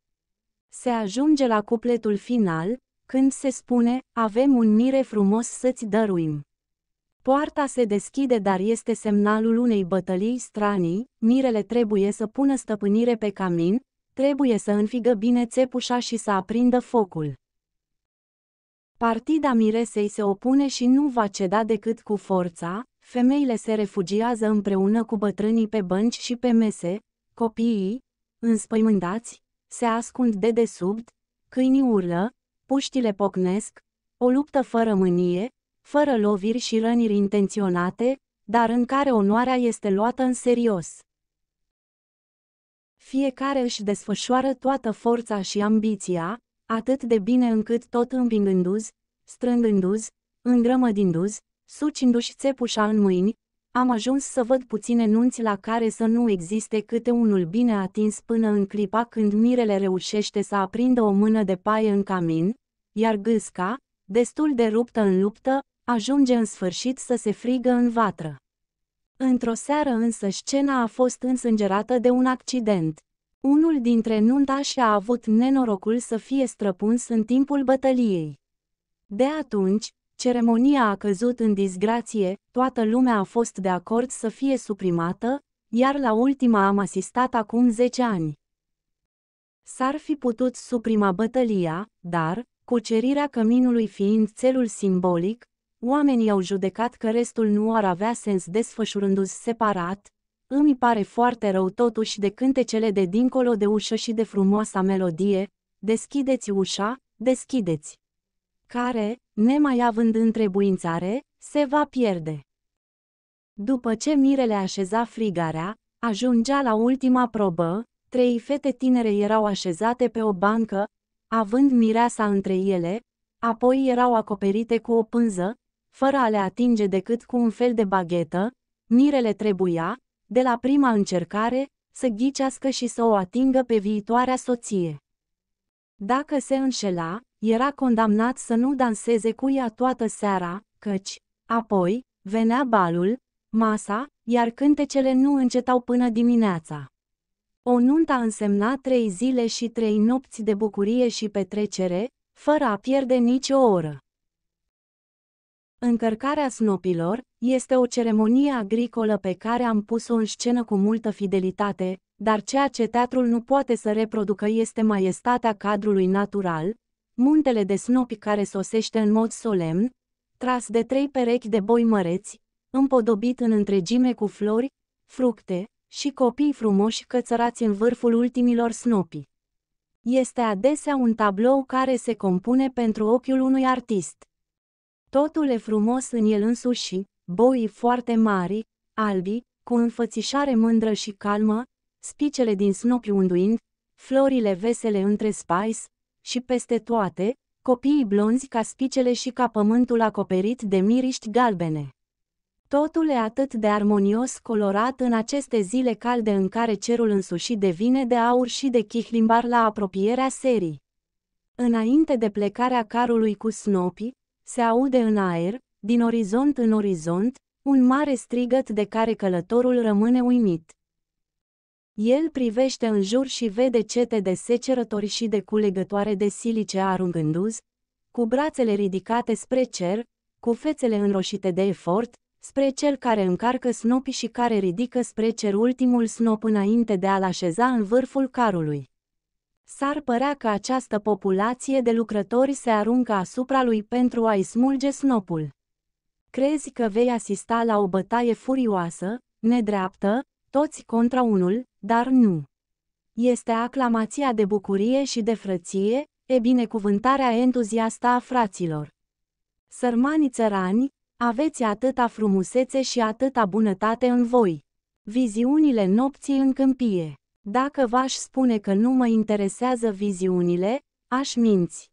Se ajunge la cupletul final, când se spune, avem un mire frumos să-ți dăruim. Poarta se deschide, dar este semnalul unei bătălii stranii, mirele trebuie să pună stăpânire pe camin, trebuie să înfigă bine țepușa și să aprindă focul. Partida Miresei se opune și nu va ceda decât cu forța, femeile se refugiază împreună cu bătrânii pe bănci și pe mese, copiii, înspăimântați, se ascund de desubt, câinii urlă, puștile pocnesc, o luptă fără mânie, fără loviri și răniri intenționate, dar în care onoarea este luată în serios. Fiecare își desfășoară toată forța și ambiția, atât de bine încât tot împingându-z, strângându-z, îngrămădindu-z, sucindu-și țepușa în mâini, am ajuns să văd puține nunți la care să nu existe câte unul bine atins până în clipa când mirele reușește să aprindă o mână de paie în camin, iar gâsca, destul de ruptă în luptă, ajunge în sfârșit să se frigă în vatră. Într-o seară însă scena a fost însângerată de un accident. Unul dintre nuntași a avut nenorocul să fie străpuns în timpul bătăliei. De atunci, ceremonia a căzut în disgrație, toată lumea a fost de acord să fie suprimată, iar la ultima am asistat acum 10 ani. S-ar fi putut suprima bătălia, dar, cucerirea căminului fiind celul simbolic, oamenii au judecat că restul nu ar avea sens desfășurându-se separat, îmi pare foarte rău totuși de cântecele de dincolo de ușă și de frumoasa melodie, Deschideți ușa, deschideți! Care, nemai având întrebuințare, se va pierde. După ce mirele așeza frigarea, ajungea la ultima probă, trei fete tinere erau așezate pe o bancă, având mireasa între ele, apoi erau acoperite cu o pânză, fără a le atinge decât cu un fel de baghetă, mirele trebuia, de la prima încercare, să ghicească și să o atingă pe viitoarea soție. Dacă se înșela, era condamnat să nu danseze cu ea toată seara, căci, apoi, venea balul, masa, iar cântecele nu încetau până dimineața. O nunta însemna trei zile și trei nopți de bucurie și petrecere, fără a pierde nicio oră. Încărcarea snopilor este o ceremonie agricolă pe care am pus-o în scenă cu multă fidelitate, dar ceea ce teatrul nu poate să reproducă este maiestatea cadrului natural, muntele de snopi care sosește în mod solemn, tras de trei perechi de boi măreți, împodobit în întregime cu flori, fructe și copii frumoși cățărați în vârful ultimilor snopi. Este adesea un tablou care se compune pentru ochiul unui artist. Totul e frumos în el însuși, boii foarte mari, albi, cu înfățișare mândră și calmă, spicele din snopi unduind, florile vesele între spice, și peste toate, copiii blonzi ca spicele și ca pământul acoperit de miriști galbene. Totul e atât de armonios colorat în aceste zile calde în care cerul însuși devine de aur și de chihlimbar la apropierea serii. Înainte de plecarea carului cu snopii, se aude în aer, din orizont în orizont, un mare strigăt de care călătorul rămâne uimit. El privește în jur și vede cete de secerători și de culegătoare de silice arungându-z, cu brațele ridicate spre cer, cu fețele înroșite de efort, spre cel care încarcă snopii și care ridică spre cer ultimul snop înainte de a-l așeza în vârful carului. S-ar părea că această populație de lucrători se aruncă asupra lui pentru a-i smulge snopul. Crezi că vei asista la o bătaie furioasă, nedreaptă, toți contra unul, dar nu. Este aclamația de bucurie și de frăție, e binecuvântarea entuziastă a fraților. Sărmanii țărani, aveți atâta frumusețe și atâta bunătate în voi. Viziunile nopții în câmpie. Dacă v-aș spune că nu mă interesează viziunile, aș minți.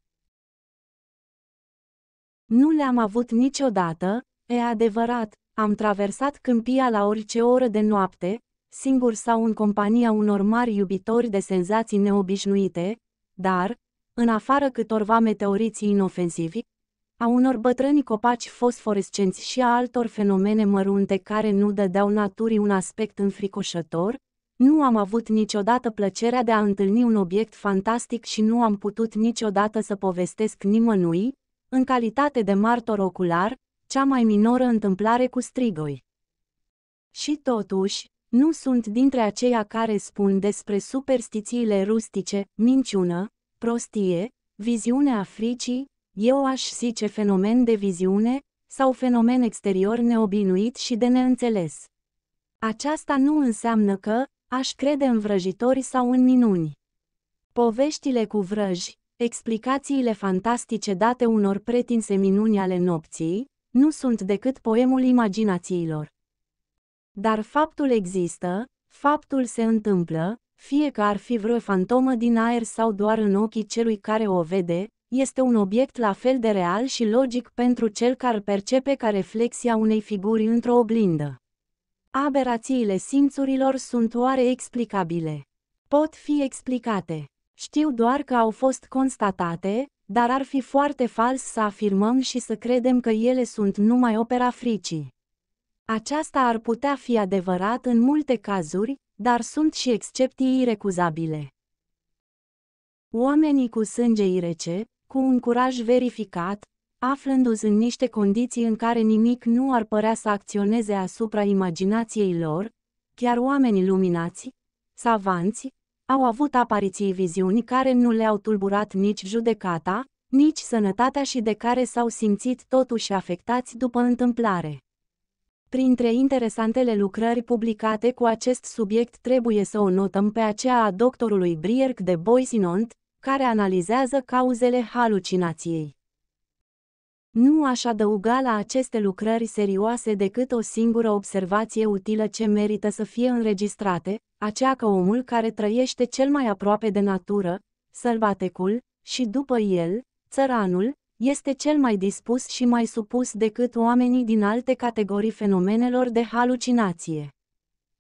Nu le-am avut niciodată, e adevărat, am traversat câmpia la orice oră de noapte, singur sau în compania unor mari iubitori de senzații neobișnuite, dar, în afară câtorva meteoriții inofensivi, a unor bătrâni copaci fosforescenți și a altor fenomene mărunte care nu dădeau naturii un aspect înfricoșător, nu am avut niciodată plăcerea de a întâlni un obiect fantastic și nu am putut niciodată să povestesc nimănui, în calitate de martor ocular, cea mai minoră întâmplare cu strigoi. Și totuși, nu sunt dintre aceia care spun despre superstițiile rustice, minciună, prostie, a fricii, eu aș zice fenomen de viziune, sau fenomen exterior neobinuit și de neînțeles. Aceasta nu înseamnă că, aș crede în vrăjitori sau în minuni. Poveștile cu vrăji, explicațiile fantastice date unor pretinse minuni ale nopții, nu sunt decât poemul imaginațiilor. Dar faptul există, faptul se întâmplă, fie că ar fi vreo fantomă din aer sau doar în ochii celui care o vede, este un obiect la fel de real și logic pentru cel care percepe ca reflexia unei figuri într-o oglindă. Aberațiile simțurilor sunt oare explicabile? Pot fi explicate. Știu doar că au fost constatate, dar ar fi foarte fals să afirmăm și să credem că ele sunt numai opera fricii. Aceasta ar putea fi adevărat în multe cazuri, dar sunt și excepții irecuzabile. Oamenii cu sânge irece, cu un curaj verificat, aflându-se în niște condiții în care nimic nu ar părea să acționeze asupra imaginației lor, chiar oamenii luminați, savanți, au avut apariții viziuni care nu le-au tulburat nici judecata, nici sănătatea și de care s-au simțit totuși afectați după întâmplare. Printre interesantele lucrări publicate cu acest subiect trebuie să o notăm pe aceea a doctorului Brierk de Boisinont, care analizează cauzele halucinației. Nu aș adăuga la aceste lucrări serioase decât o singură observație utilă ce merită să fie înregistrate, aceea că omul care trăiește cel mai aproape de natură, sălbatecul, și după el, țăranul, este cel mai dispus și mai supus decât oamenii din alte categorii fenomenelor de halucinație.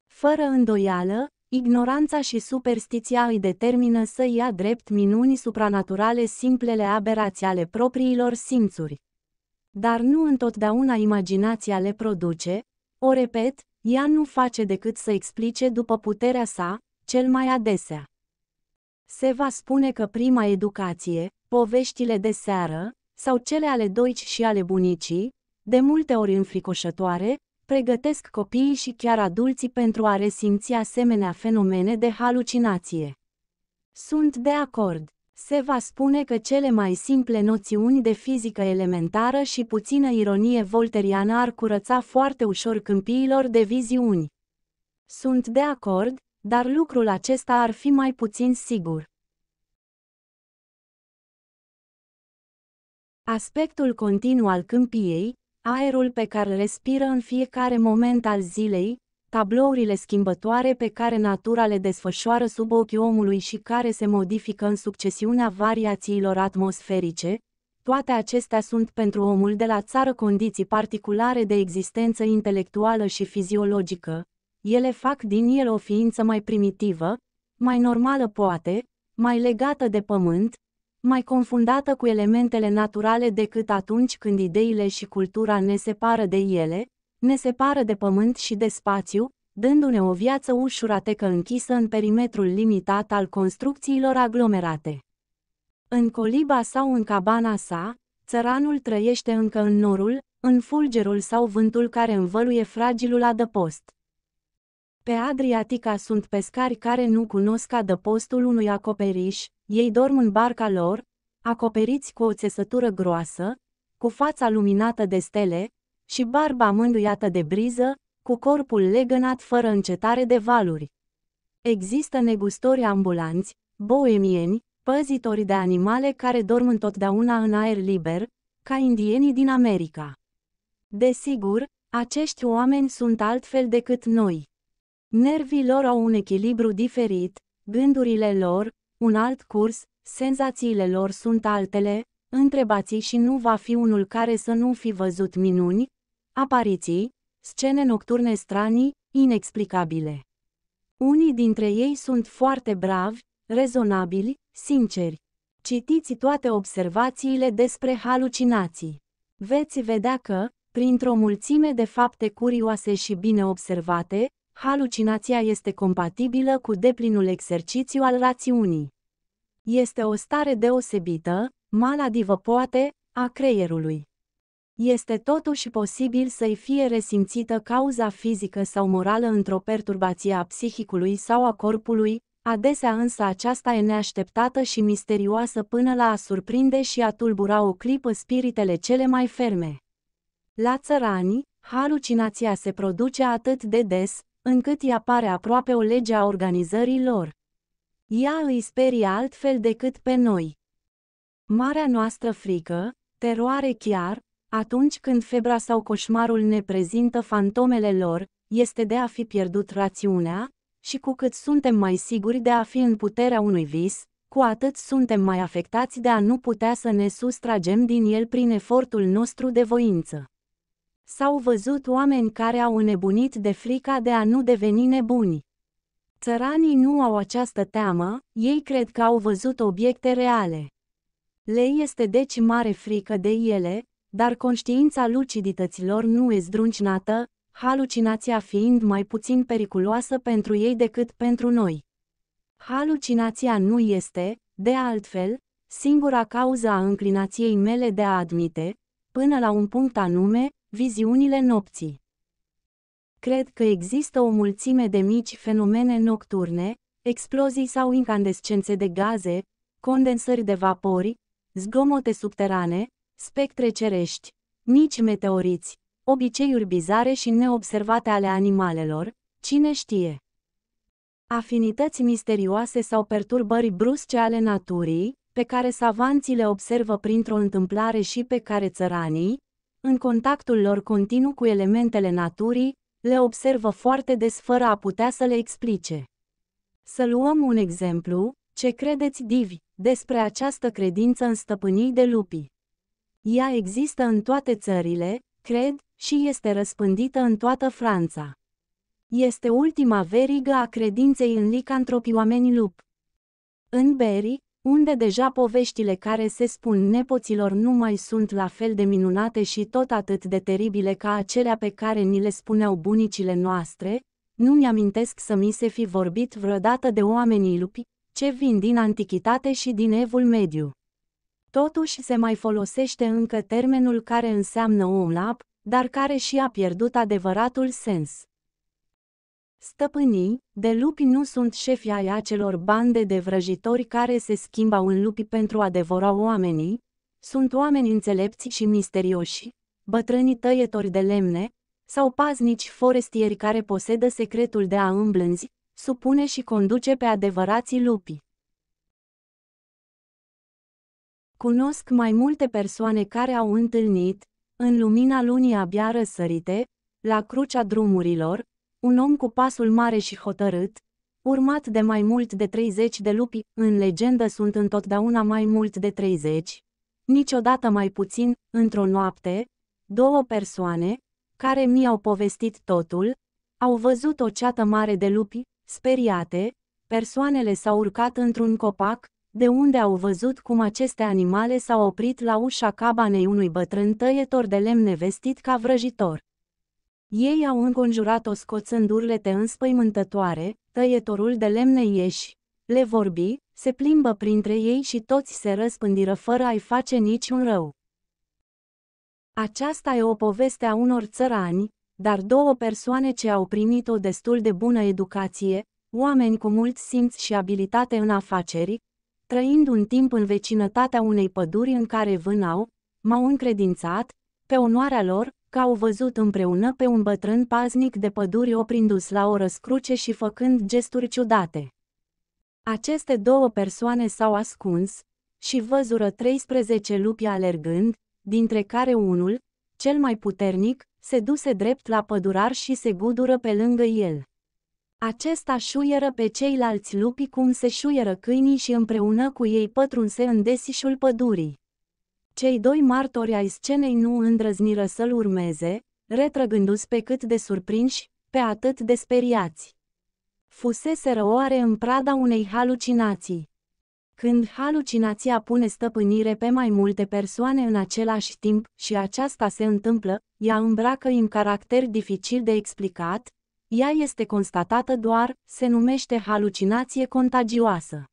Fără îndoială, ignoranța și superstiția îi determină să ia drept minuni supranaturale simplele aberații ale propriilor simțuri dar nu întotdeauna imaginația le produce, o repet, ea nu face decât să explice după puterea sa, cel mai adesea. Se va spune că prima educație, poveștile de seară, sau cele ale doici și ale bunicii, de multe ori înfricoșătoare, pregătesc copiii și chiar adulții pentru a resimți asemenea fenomene de halucinație. Sunt de acord se va spune că cele mai simple noțiuni de fizică elementară și puțină ironie volteriană ar curăța foarte ușor câmpiilor de viziuni. Sunt de acord, dar lucrul acesta ar fi mai puțin sigur. Aspectul continu al câmpiei, aerul pe care respiră în fiecare moment al zilei, tablourile schimbătoare pe care natura le desfășoară sub ochii omului și care se modifică în succesiunea variațiilor atmosferice, toate acestea sunt pentru omul de la țară condiții particulare de existență intelectuală și fiziologică, ele fac din el o ființă mai primitivă, mai normală poate, mai legată de pământ, mai confundată cu elementele naturale decât atunci când ideile și cultura ne separă de ele, ne separă de pământ și de spațiu, dându-ne o viață ușuratecă închisă în perimetrul limitat al construcțiilor aglomerate. În coliba sau în cabana sa, țăranul trăiește încă în norul, în fulgerul sau vântul care învăluie fragilul adăpost. Pe Adriatica sunt pescari care nu cunosc adăpostul unui acoperiș, ei dorm în barca lor, acoperiți cu o țesătură groasă, cu fața luminată de stele, și barba mânduiată de briză, cu corpul legănat fără încetare de valuri. Există negustori ambulanți, boemieni, păzitori de animale care dorm întotdeauna în aer liber, ca indienii din America. Desigur, acești oameni sunt altfel decât noi. Nervii lor au un echilibru diferit, gândurile lor, un alt curs, senzațiile lor sunt altele, întrebați și nu va fi unul care să nu fi văzut minuni, apariții, scene nocturne stranii, inexplicabile. Unii dintre ei sunt foarte bravi, rezonabili, sinceri. Citiți toate observațiile despre halucinații. Veți vedea că, printr-o mulțime de fapte curioase și bine observate, halucinația este compatibilă cu deplinul exercițiu al rațiunii. Este o stare deosebită, maladivă poate, a creierului. Este totuși posibil să-i fie resimțită cauza fizică sau morală într-o perturbație a psihicului sau a corpului, adesea însă aceasta e neașteptată și misterioasă până la a surprinde și a tulbura o clipă spiritele cele mai ferme. La țărani, halucinația se produce atât de des, încât îi apare aproape o lege a organizării lor. Ea îi sperie altfel decât pe noi. Marea noastră frică, teroare chiar, atunci când febra sau coșmarul ne prezintă fantomele lor, este de a fi pierdut rațiunea, și cu cât suntem mai siguri de a fi în puterea unui vis, cu atât suntem mai afectați de a nu putea să ne sustragem din el prin efortul nostru de voință. S-au văzut oameni care au înnebunit de frica de a nu deveni nebuni. Țăranii nu au această teamă, ei cred că au văzut obiecte reale. Le este deci mare frică de ele, dar conștiința lucidităților nu e zdruncinată, halucinația fiind mai puțin periculoasă pentru ei decât pentru noi. Halucinația nu este, de altfel, singura cauză a înclinației mele de a admite, până la un punct anume, viziunile nopții. Cred că există o mulțime de mici fenomene nocturne, explozii sau incandescențe de gaze, condensări de vapori, zgomote subterane, spectre cerești, nici meteoriți, obiceiuri bizare și neobservate ale animalelor, cine știe. Afinități misterioase sau perturbări brusce ale naturii, pe care savanții le observă printr-o întâmplare și pe care țăranii, în contactul lor continuu cu elementele naturii, le observă foarte des fără a putea să le explice. Să luăm un exemplu, ce credeți divi despre această credință în stăpânii de lupi? Ea există în toate țările, cred, și este răspândită în toată Franța. Este ultima verigă a credinței în licantropii oamenii lup. În Berry, unde deja poveștile care se spun nepoților nu mai sunt la fel de minunate și tot atât de teribile ca acelea pe care ni le spuneau bunicile noastre, nu-mi amintesc să mi se fi vorbit vreodată de oamenii lupi, ce vin din antichitate și din evul mediu. Totuși se mai folosește încă termenul care înseamnă umlap, dar care și a pierdut adevăratul sens. Stăpânii de lupi nu sunt șefii ai acelor bande de vrăjitori care se schimbau în lupi pentru a devora oamenii, sunt oameni înțelepți și misterioși, bătrânii tăietori de lemne, sau paznici forestieri care posedă secretul de a îmblânzi, supune și conduce pe adevărații lupi. Cunosc mai multe persoane care au întâlnit, în lumina lunii abia răsărite, la crucea drumurilor, un om cu pasul mare și hotărât, urmat de mai mult de 30 de lupi, în legendă sunt întotdeauna mai mult de 30, niciodată mai puțin, într-o noapte, două persoane, care mi-au povestit totul, au văzut o ceată mare de lupi, speriate, persoanele s-au urcat într-un copac, de unde au văzut cum aceste animale s-au oprit la ușa cabanei unui bătrân tăietor de lemne vestit ca vrăjitor. Ei au înconjurat-o scoțând urlete înspăimântătoare, tăietorul de lemne ieși, le vorbi, se plimbă printre ei și toți se răspândiră fără a-i face niciun rău. Aceasta e o poveste a unor țărani, dar două persoane ce au primit o destul de bună educație, oameni cu mult simț și abilitate în afaceri, trăind un timp în vecinătatea unei păduri în care vânau, m-au încredințat, pe onoarea lor, că au văzut împreună pe un bătrân paznic de păduri oprindu-s la o răscruce și făcând gesturi ciudate. Aceste două persoane s-au ascuns și văzură 13 lupi alergând, dintre care unul, cel mai puternic, se duse drept la pădurar și se gudură pe lângă el. Acesta șuieră pe ceilalți lupi cum se șuieră câinii și împreună cu ei pătrunse în desișul pădurii. Cei doi martori ai scenei nu îndrăzniră să-l urmeze, retrăgându-se pe cât de surprinși, pe atât de speriați. Fuseseră oare în prada unei halucinații. Când halucinația pune stăpânire pe mai multe persoane în același timp și aceasta se întâmplă, ea îmbracă în caracter dificil de explicat, ea este constatată doar, se numește halucinație contagioasă.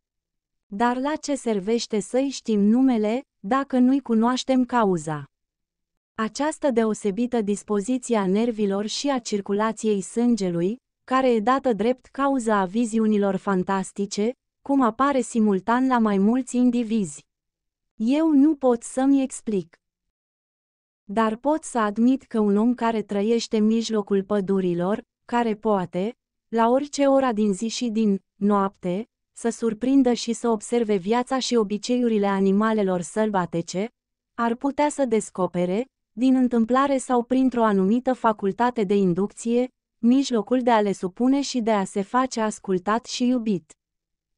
Dar la ce servește să-i știm numele, dacă nu-i cunoaștem cauza? Această deosebită dispoziție a nervilor și a circulației sângelui, care e dată drept cauza a viziunilor fantastice, cum apare simultan la mai mulți indivizi. Eu nu pot să-mi explic. Dar pot să admit că un om care trăiește în mijlocul pădurilor, care poate, la orice ora din zi și din noapte, să surprindă și să observe viața și obiceiurile animalelor sălbatice, ar putea să descopere, din întâmplare sau printr-o anumită facultate de inducție, mijlocul de a le supune și de a se face ascultat și iubit.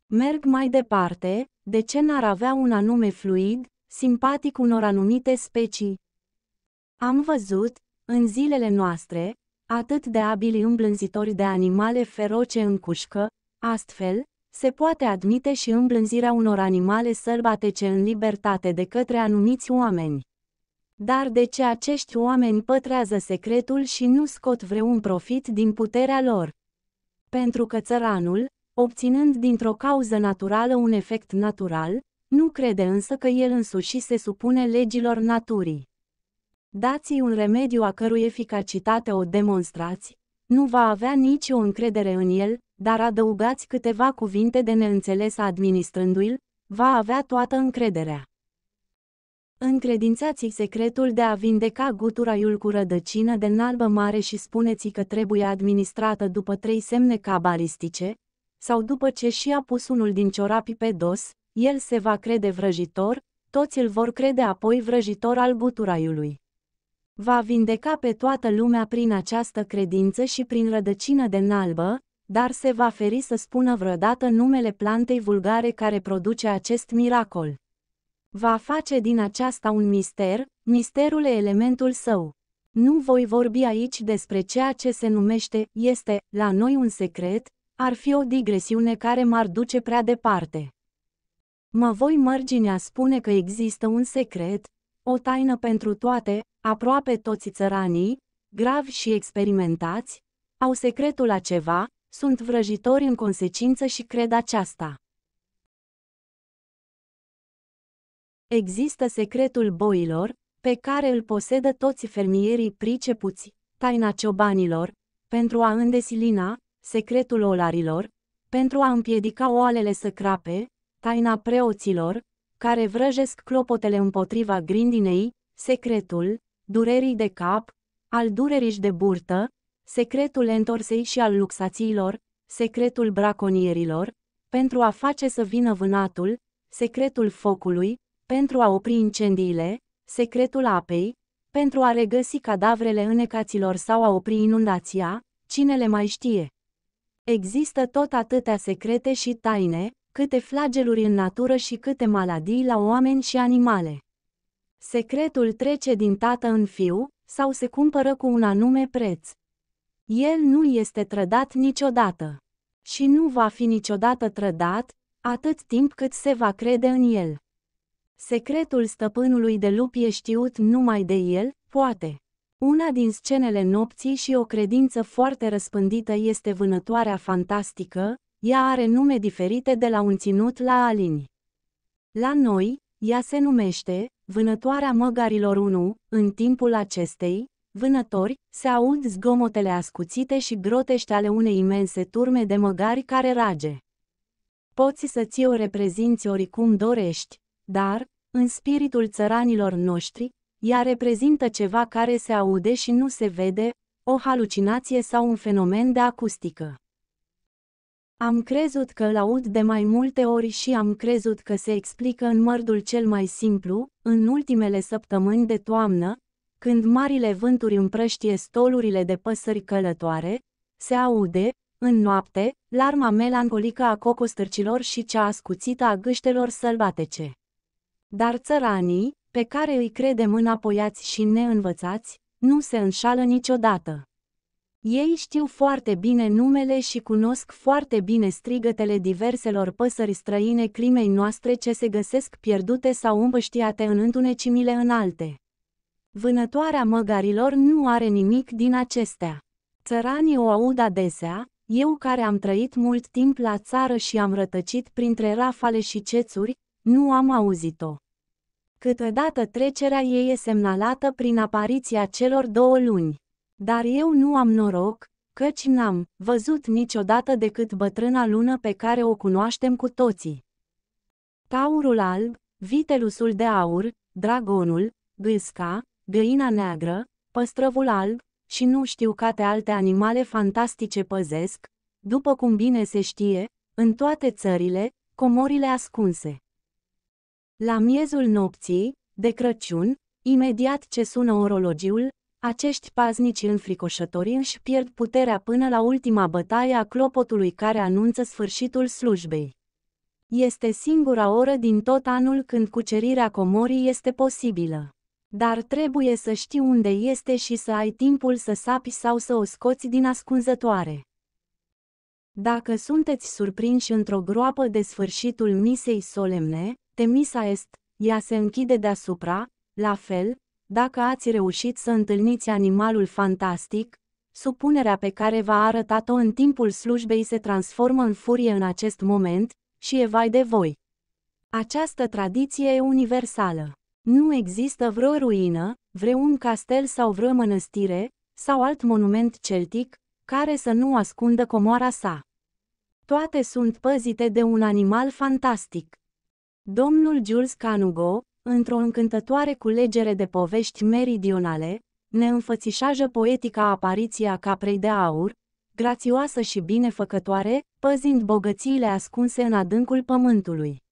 Merg mai departe, de ce n-ar avea un anume fluid, simpatic unor anumite specii? Am văzut, în zilele noastre, atât de abili îmblânzitori de animale feroce în cușcă, astfel, se poate admite și îmblânzirea unor animale sălbatece în libertate de către anumiți oameni. Dar de ce acești oameni pătrează secretul și nu scot vreun profit din puterea lor? Pentru că țăranul, obținând dintr-o cauză naturală un efect natural, nu crede însă că el însuși se supune legilor naturii dați-i un remediu a cărui eficacitate o demonstrați, nu va avea nicio încredere în el, dar adăugați câteva cuvinte de neînțeles administrându-l, va avea toată încrederea. Încredințați-i secretul de a vindeca guturaiul cu rădăcină de nalbă mare și spuneți că trebuie administrată după trei semne cabalistice, sau după ce și-a pus unul din ciorapi pe dos, el se va crede vrăjitor, toți îl vor crede apoi vrăjitor al guturaiului. Va vindeca pe toată lumea prin această credință și prin rădăcină de nalbă, dar se va feri să spună vreodată numele plantei vulgare care produce acest miracol. Va face din aceasta un mister, misterul e elementul său. Nu voi vorbi aici despre ceea ce se numește, este, la noi un secret, ar fi o digresiune care m-ar duce prea departe. Mă voi mărginea spune că există un secret, o taină pentru toate, aproape toți țăranii, gravi și experimentați, au secretul la ceva, sunt vrăjitori în consecință și cred aceasta. Există secretul boilor, pe care îl posedă toți fermierii pricepuți, taina ciobanilor, pentru a îndesilina, secretul olarilor, pentru a împiedica oalele să crape, taina preoților, care vrăjesc clopotele împotriva grindinei, secretul, durerii de cap, al durerii de burtă, secretul întorsei și al luxațiilor, secretul braconierilor, pentru a face să vină vânatul, secretul focului, pentru a opri incendiile, secretul apei, pentru a regăsi cadavrele înecaților sau a opri inundația, cine le mai știe? Există tot atâtea secrete și taine, câte flageluri în natură și câte maladii la oameni și animale. Secretul trece din tată în fiu, sau se cumpără cu un anume preț. El nu este trădat niciodată. Și nu va fi niciodată trădat, atât timp cât se va crede în el. Secretul stăpânului de lup e știut numai de el, poate. Una din scenele nopții și o credință foarte răspândită este vânătoarea fantastică, ea are nume diferite de la un ținut la alini. La noi, ea se numește vânătoarea măgarilor 1, în timpul acestei, vânători, se aud zgomotele ascuțite și grotește ale unei imense turme de măgari care rage. Poți să ți o reprezinți oricum dorești, dar, în spiritul țăranilor noștri, ea reprezintă ceva care se aude și nu se vede, o halucinație sau un fenomen de acustică. Am crezut că îl aud de mai multe ori și am crezut că se explică în mărdul cel mai simplu, în ultimele săptămâni de toamnă, când marile vânturi împrăștie stolurile de păsări călătoare, se aude, în noapte, larma melancolică a cocostârcilor și cea ascuțită a gâștelor sălbatece. Dar țăranii, pe care îi credem înapoiați și neînvățați, nu se înșală niciodată. Ei știu foarte bine numele și cunosc foarte bine strigătele diverselor păsări străine climei noastre ce se găsesc pierdute sau împăștiate în întunecimile înalte. Vânătoarea măgarilor nu are nimic din acestea. Țăranii o aud adesea, eu care am trăit mult timp la țară și am rătăcit printre rafale și cețuri, nu am auzit-o. Câteodată trecerea ei e semnalată prin apariția celor două luni. Dar eu nu am noroc, căci n-am văzut niciodată decât bătrâna lună pe care o cunoaștem cu toții. Taurul alb, vitelusul de aur, dragonul, gâsca, găina neagră, păstrăvul alb, și nu știu câte alte animale fantastice păzesc, după cum bine se știe, în toate țările, comorile ascunse. La miezul nopții, de Crăciun, imediat ce sună orologiul, acești paznici înfricoșători își pierd puterea până la ultima bătaie a clopotului care anunță sfârșitul slujbei. Este singura oră din tot anul când cucerirea comorii este posibilă. Dar trebuie să știi unde este și să ai timpul să sapi sau să o scoți din ascunzătoare. Dacă sunteți surprinși într-o groapă de sfârșitul misei solemne, temisa est, ea se închide deasupra, la fel, dacă ați reușit să întâlniți animalul fantastic, supunerea pe care v-a arătat-o în timpul slujbei se transformă în furie în acest moment și e vai de voi. Această tradiție e universală. Nu există vreo ruină, vreun castel sau vreo mănăstire, sau alt monument celtic, care să nu ascundă comoara sa. Toate sunt păzite de un animal fantastic. Domnul Jules Canugo, într-o încântătoare culegere de povești meridionale, ne înfățișează poetica apariția caprei de aur, grațioasă și binefăcătoare, păzind bogățiile ascunse în adâncul pământului.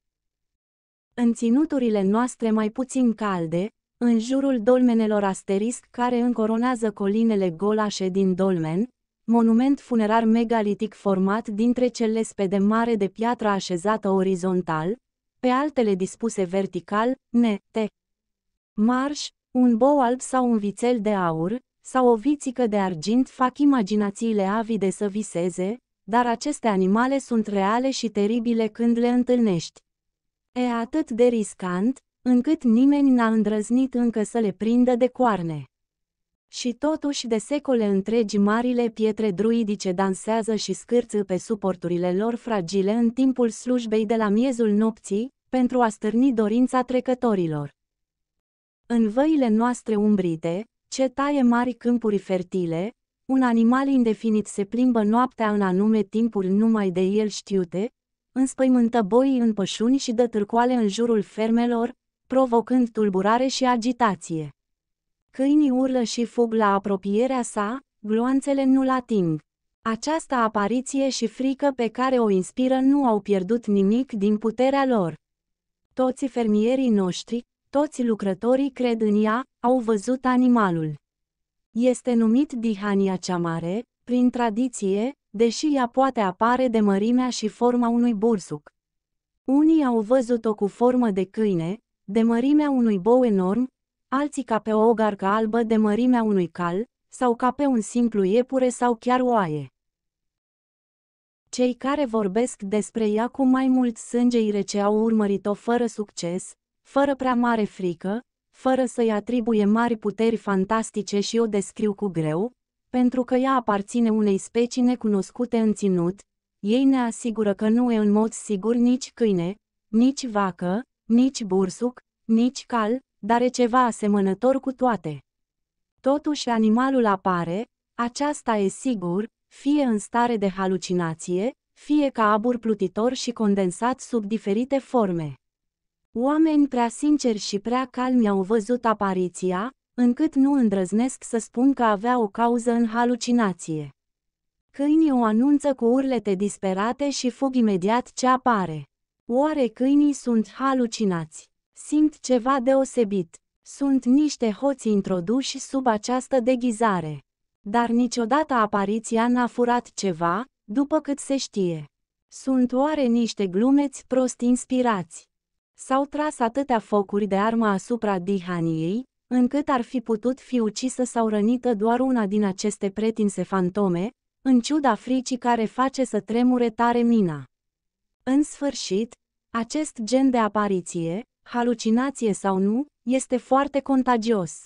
În ținuturile noastre mai puțin calde, în jurul dolmenelor asterisc care încoronează colinele golașe din dolmen, monument funerar megalitic format dintre cele spede mare de piatră așezată orizontal, pe altele dispuse vertical, ne, te. Marș, un bou alb sau un vițel de aur, sau o vițică de argint fac imaginațiile avide să viseze, dar aceste animale sunt reale și teribile când le întâlnești. E atât de riscant, încât nimeni n-a îndrăznit încă să le prindă de coarne. Și totuși de secole întregi marile pietre druidice dansează și scârță pe suporturile lor fragile în timpul slujbei de la miezul nopții, pentru a stârni dorința trecătorilor. În văile noastre umbrite, ce taie mari câmpuri fertile, un animal indefinit se plimbă noaptea în anume timpuri numai de el știute, înspăimântă boii în pășuni și dă târcoale în jurul fermelor, provocând tulburare și agitație. Câinii urlă și fug la apropierea sa, gloanțele nu-l ating. Această apariție și frică pe care o inspiră nu au pierdut nimic din puterea lor. Toți fermierii noștri, toți lucrătorii cred în ea, au văzut animalul. Este numit Dihania cea mare, prin tradiție, deși ea poate apare de mărimea și forma unui bursuc. Unii au văzut-o cu formă de câine, de mărimea unui bou enorm, alții ca pe o ogarcă albă de mărimea unui cal, sau ca pe un simplu iepure sau chiar oaie. Cei care vorbesc despre ea cu mai mult sânge rece au urmărit-o fără succes, fără prea mare frică, fără să-i atribuie mari puteri fantastice și o descriu cu greu, pentru că ea aparține unei specii necunoscute în ținut, ei ne asigură că nu e în mod sigur nici câine, nici vacă, nici bursuc, nici cal, dar e ceva asemănător cu toate. Totuși animalul apare, aceasta e sigur, fie în stare de halucinație, fie ca abur plutitor și condensat sub diferite forme. Oameni prea sinceri și prea calmi au văzut apariția, încât nu îndrăznesc să spun că avea o cauză în halucinație. Câinii o anunță cu urlete disperate și fug imediat ce apare. Oare câinii sunt halucinați? Simt ceva deosebit. Sunt niște hoți introduși sub această deghizare. Dar niciodată apariția n-a furat ceva, după cât se știe. Sunt oare niște glumeți prost inspirați? S-au tras atâtea focuri de armă asupra Dihaniei, încât ar fi putut fi ucisă sau rănită doar una din aceste pretinse fantome, în ciuda fricii care face să tremure tare mina. În sfârșit, acest gen de apariție, halucinație sau nu, este foarte contagios.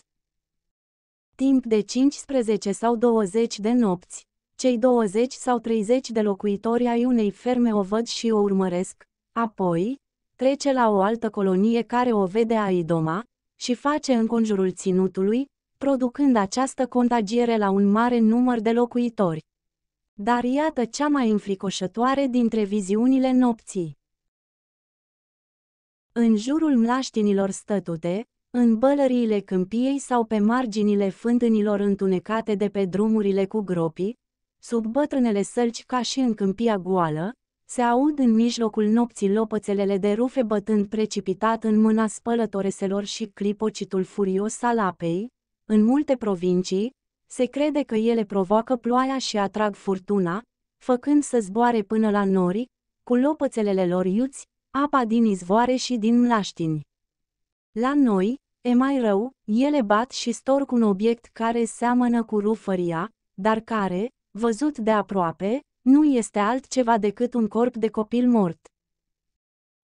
Timp de 15 sau 20 de nopți, cei 20 sau 30 de locuitori ai unei ferme o văd și o urmăresc, apoi trece la o altă colonie care o vede a idoma și face în conjurul ținutului, producând această contagiere la un mare număr de locuitori. Dar iată cea mai înfricoșătoare dintre viziunile nopții în jurul mlaștinilor stătute, în bălăriile câmpiei sau pe marginile fântânilor întunecate de pe drumurile cu gropii, sub bătrânele sălci ca și în câmpia goală, se aud în mijlocul nopții lopățelele de rufe bătând precipitat în mâna spălătoreselor și clipocitul furios al apei, în multe provincii, se crede că ele provoacă ploaia și atrag furtuna, făcând să zboare până la nori, cu lopățelele lor iuți, apa din izvoare și din mlaștini. La noi, e mai rău, ele bat și storc un obiect care seamănă cu rufăria, dar care, văzut de aproape, nu este altceva decât un corp de copil mort.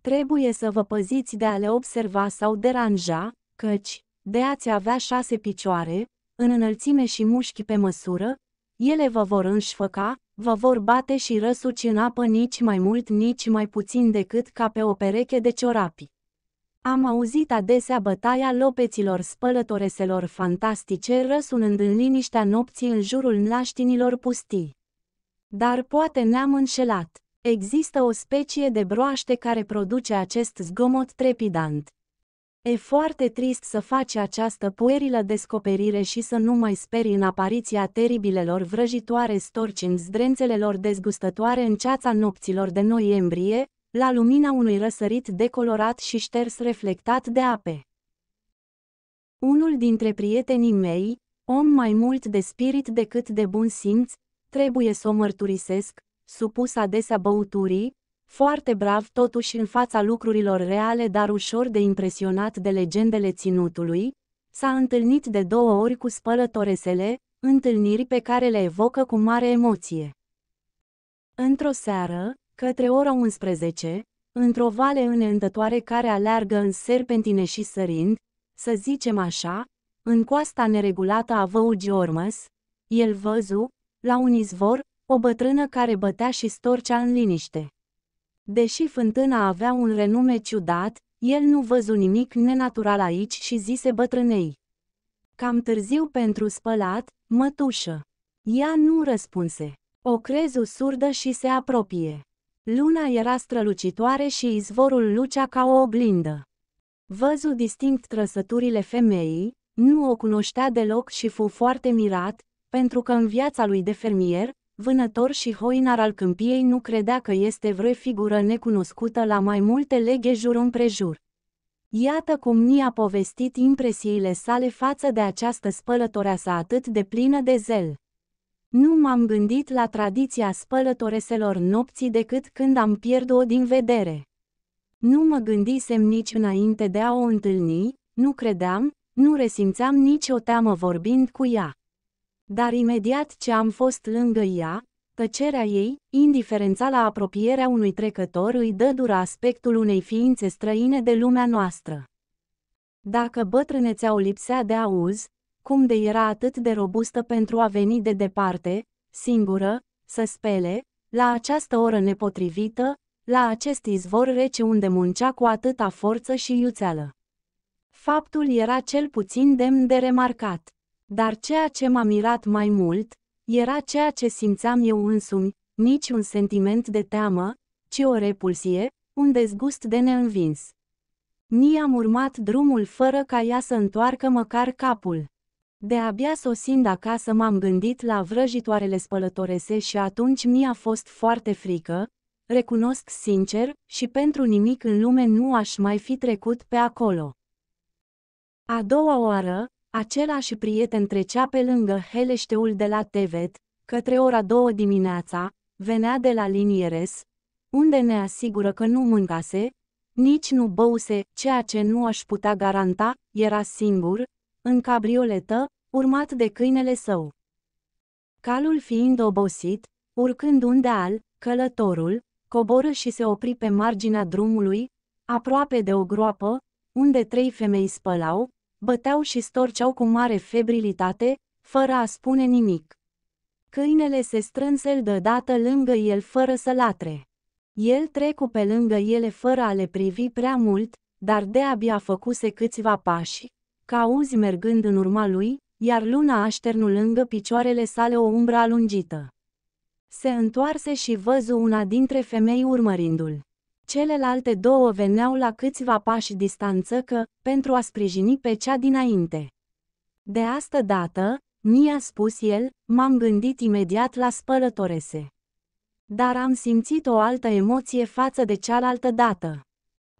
Trebuie să vă păziți de a le observa sau deranja, căci, de ați avea șase picioare, în înălțime și mușchi pe măsură, ele vă vor înșfăca, Vă vor bate și răsuci în apă nici mai mult, nici mai puțin decât ca pe o pereche de ciorapi. Am auzit adesea bătaia lopeților spălătoreselor fantastice răsunând în liniștea nopții în jurul naștinilor pustii. Dar poate ne-am înșelat. Există o specie de broaște care produce acest zgomot trepidant. E foarte trist să faci această puerilă descoperire și să nu mai speri în apariția teribilelor vrăjitoare storci în zdrențele lor dezgustătoare în ceața nopților de noiembrie, la lumina unui răsărit decolorat și șters reflectat de ape. Unul dintre prietenii mei, om mai mult de spirit decât de bun simț, trebuie să o mărturisesc, supus adesea băuturii, foarte brav totuși în fața lucrurilor reale, dar ușor de impresionat de legendele ținutului, s-a întâlnit de două ori cu spălătoresele, întâlniri pe care le evocă cu mare emoție. Într-o seară, către ora 11, într-o vale înăntătoare care aleargă în serpentine și sărind, să zicem așa, în coasta neregulată a Văugii Ormăs, el văzu, la un izvor, o bătrână care bătea și storcea în liniște. Deși fântâna avea un renume ciudat, el nu văzu nimic nenatural aici și zise bătrânei. Cam târziu pentru spălat, mătușă. Ea nu răspunse. O crezu surdă și se apropie. Luna era strălucitoare și izvorul lucea ca o oglindă. Văzu distinct trăsăturile femeii, nu o cunoștea deloc și fu foarte mirat, pentru că în viața lui de fermier, vânător și hoinar al câmpiei nu credea că este vreo figură necunoscută la mai multe leghe jur împrejur. Iată cum Ni a povestit impresiile sale față de această spălătorea sa atât de plină de zel. Nu m-am gândit la tradiția spălătoreselor nopții decât când am pierdut-o din vedere. Nu mă gândisem nici înainte de a o întâlni, nu credeam, nu resimțeam nicio teamă vorbind cu ea. Dar imediat ce am fost lângă ea, tăcerea ei, indiferența la apropierea unui trecător îi dă dura aspectul unei ființe străine de lumea noastră. Dacă bătrânețea o lipsea de auz, cum de era atât de robustă pentru a veni de departe, singură, să spele, la această oră nepotrivită, la acest izvor rece unde muncea cu atâta forță și iuțeală. Faptul era cel puțin demn de remarcat. Dar ceea ce m-a mirat mai mult, era ceea ce simțeam eu însumi, nici un sentiment de teamă, ci o repulsie, un dezgust de neînvins. Ni am urmat drumul fără ca ea să întoarcă măcar capul. De-abia sosind acasă m-am gândit la vrăjitoarele spălătorese și atunci mi-a fost foarte frică, recunosc sincer, și pentru nimic în lume nu aș mai fi trecut pe acolo. A doua oară, Același prieten trecea pe lângă Heleșteul de la Tevet, către ora două dimineața, venea de la Linieres, unde ne asigură că nu mâncase, nici nu băuse, ceea ce nu aș putea garanta, era singur, în cabrioletă, urmat de câinele său. Calul fiind obosit, urcând un deal, călătorul, coboră și se opri pe marginea drumului, aproape de o groapă, unde trei femei spălau, băteau și storceau cu mare febrilitate, fără a spune nimic. Câinele se strânse deodată lângă el fără să latre. El trecu pe lângă ele fără a le privi prea mult, dar de-abia făcuse câțiva pași, ca auzi mergând în urma lui, iar luna așternu lângă picioarele sale o umbră alungită. Se întoarse și văzu una dintre femei urmărindu-l celelalte două veneau la câțiva pași distanță că, pentru a sprijini pe cea dinainte. De asta dată, mi-a spus el, m-am gândit imediat la spălătorese. Dar am simțit o altă emoție față de cealaltă dată.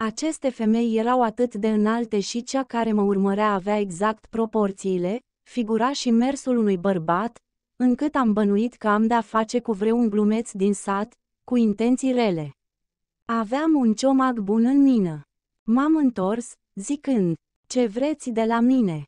Aceste femei erau atât de înalte și cea care mă urmărea avea exact proporțiile, figura și mersul unui bărbat, încât am bănuit că am de-a face cu vreun glumeț din sat, cu intenții rele. Aveam un ciomac bun în mină. M-am întors, zicând, ce vreți de la mine?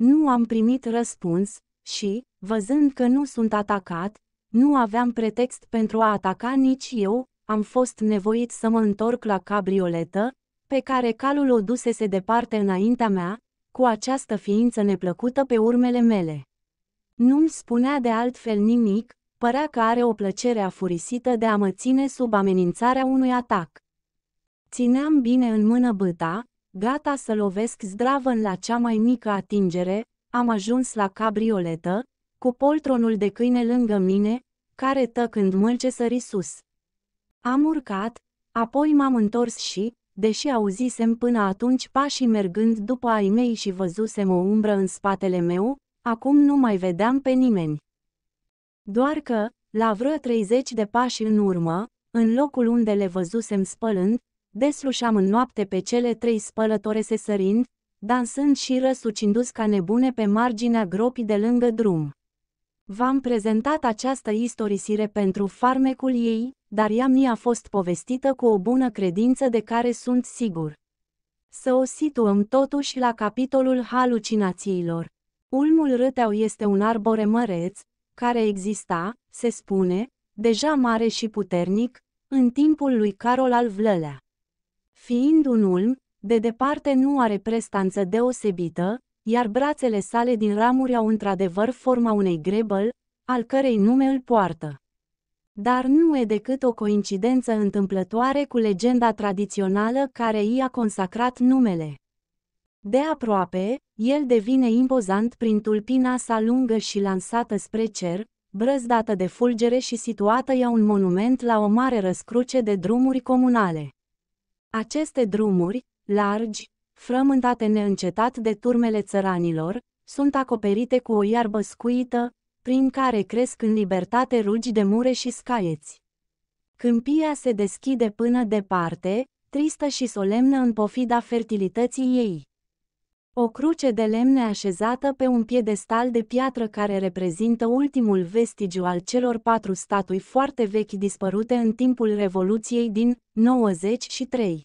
Nu am primit răspuns și, văzând că nu sunt atacat, nu aveam pretext pentru a ataca nici eu, am fost nevoit să mă întorc la cabrioletă, pe care calul o dusese departe înaintea mea, cu această ființă neplăcută pe urmele mele. Nu-mi spunea de altfel nimic, părea că are o plăcere afurisită de a mă ține sub amenințarea unui atac. Țineam bine în mână băta, gata să lovesc zdravă în la cea mai mică atingere, am ajuns la cabrioletă, cu poltronul de câine lângă mine, care tă când mâlce sări sus. Am urcat, apoi m-am întors și, deși auzisem până atunci pașii mergând după ai mei și văzusem o umbră în spatele meu, acum nu mai vedeam pe nimeni. Doar că, la vreo 30 de pași în urmă, în locul unde le văzusem spălând, deslușam în noapte pe cele trei spălătore sesărind, dansând și răsucindu-s ca nebune pe marginea gropii de lângă drum. V-am prezentat această istorisire pentru farmecul ei, dar ea mi-a fost povestită cu o bună credință de care sunt sigur. Să o situăm totuși la capitolul halucinațiilor. Ulmul râteau este un arbore măreț, care exista, se spune, deja mare și puternic, în timpul lui Carol al Vlălea. Fiind un ulm, de departe nu are prestanță deosebită, iar brațele sale din ramuri au într-adevăr forma unei grebăl, al cărei nume îl poartă. Dar nu e decât o coincidență întâmplătoare cu legenda tradițională care i-a consacrat numele. De aproape, el devine impozant prin tulpina sa lungă și lansată spre cer, brăzdată de fulgere și situată ea un monument la o mare răscruce de drumuri comunale. Aceste drumuri, largi, frământate neîncetat de turmele țăranilor, sunt acoperite cu o iarbă scuită, prin care cresc în libertate rugi de mure și scaieți. Câmpia se deschide până departe, tristă și solemnă în pofida fertilității ei. O cruce de lemne așezată pe un piedestal de piatră care reprezintă ultimul vestigiu al celor patru statui foarte vechi dispărute în timpul Revoluției din 93.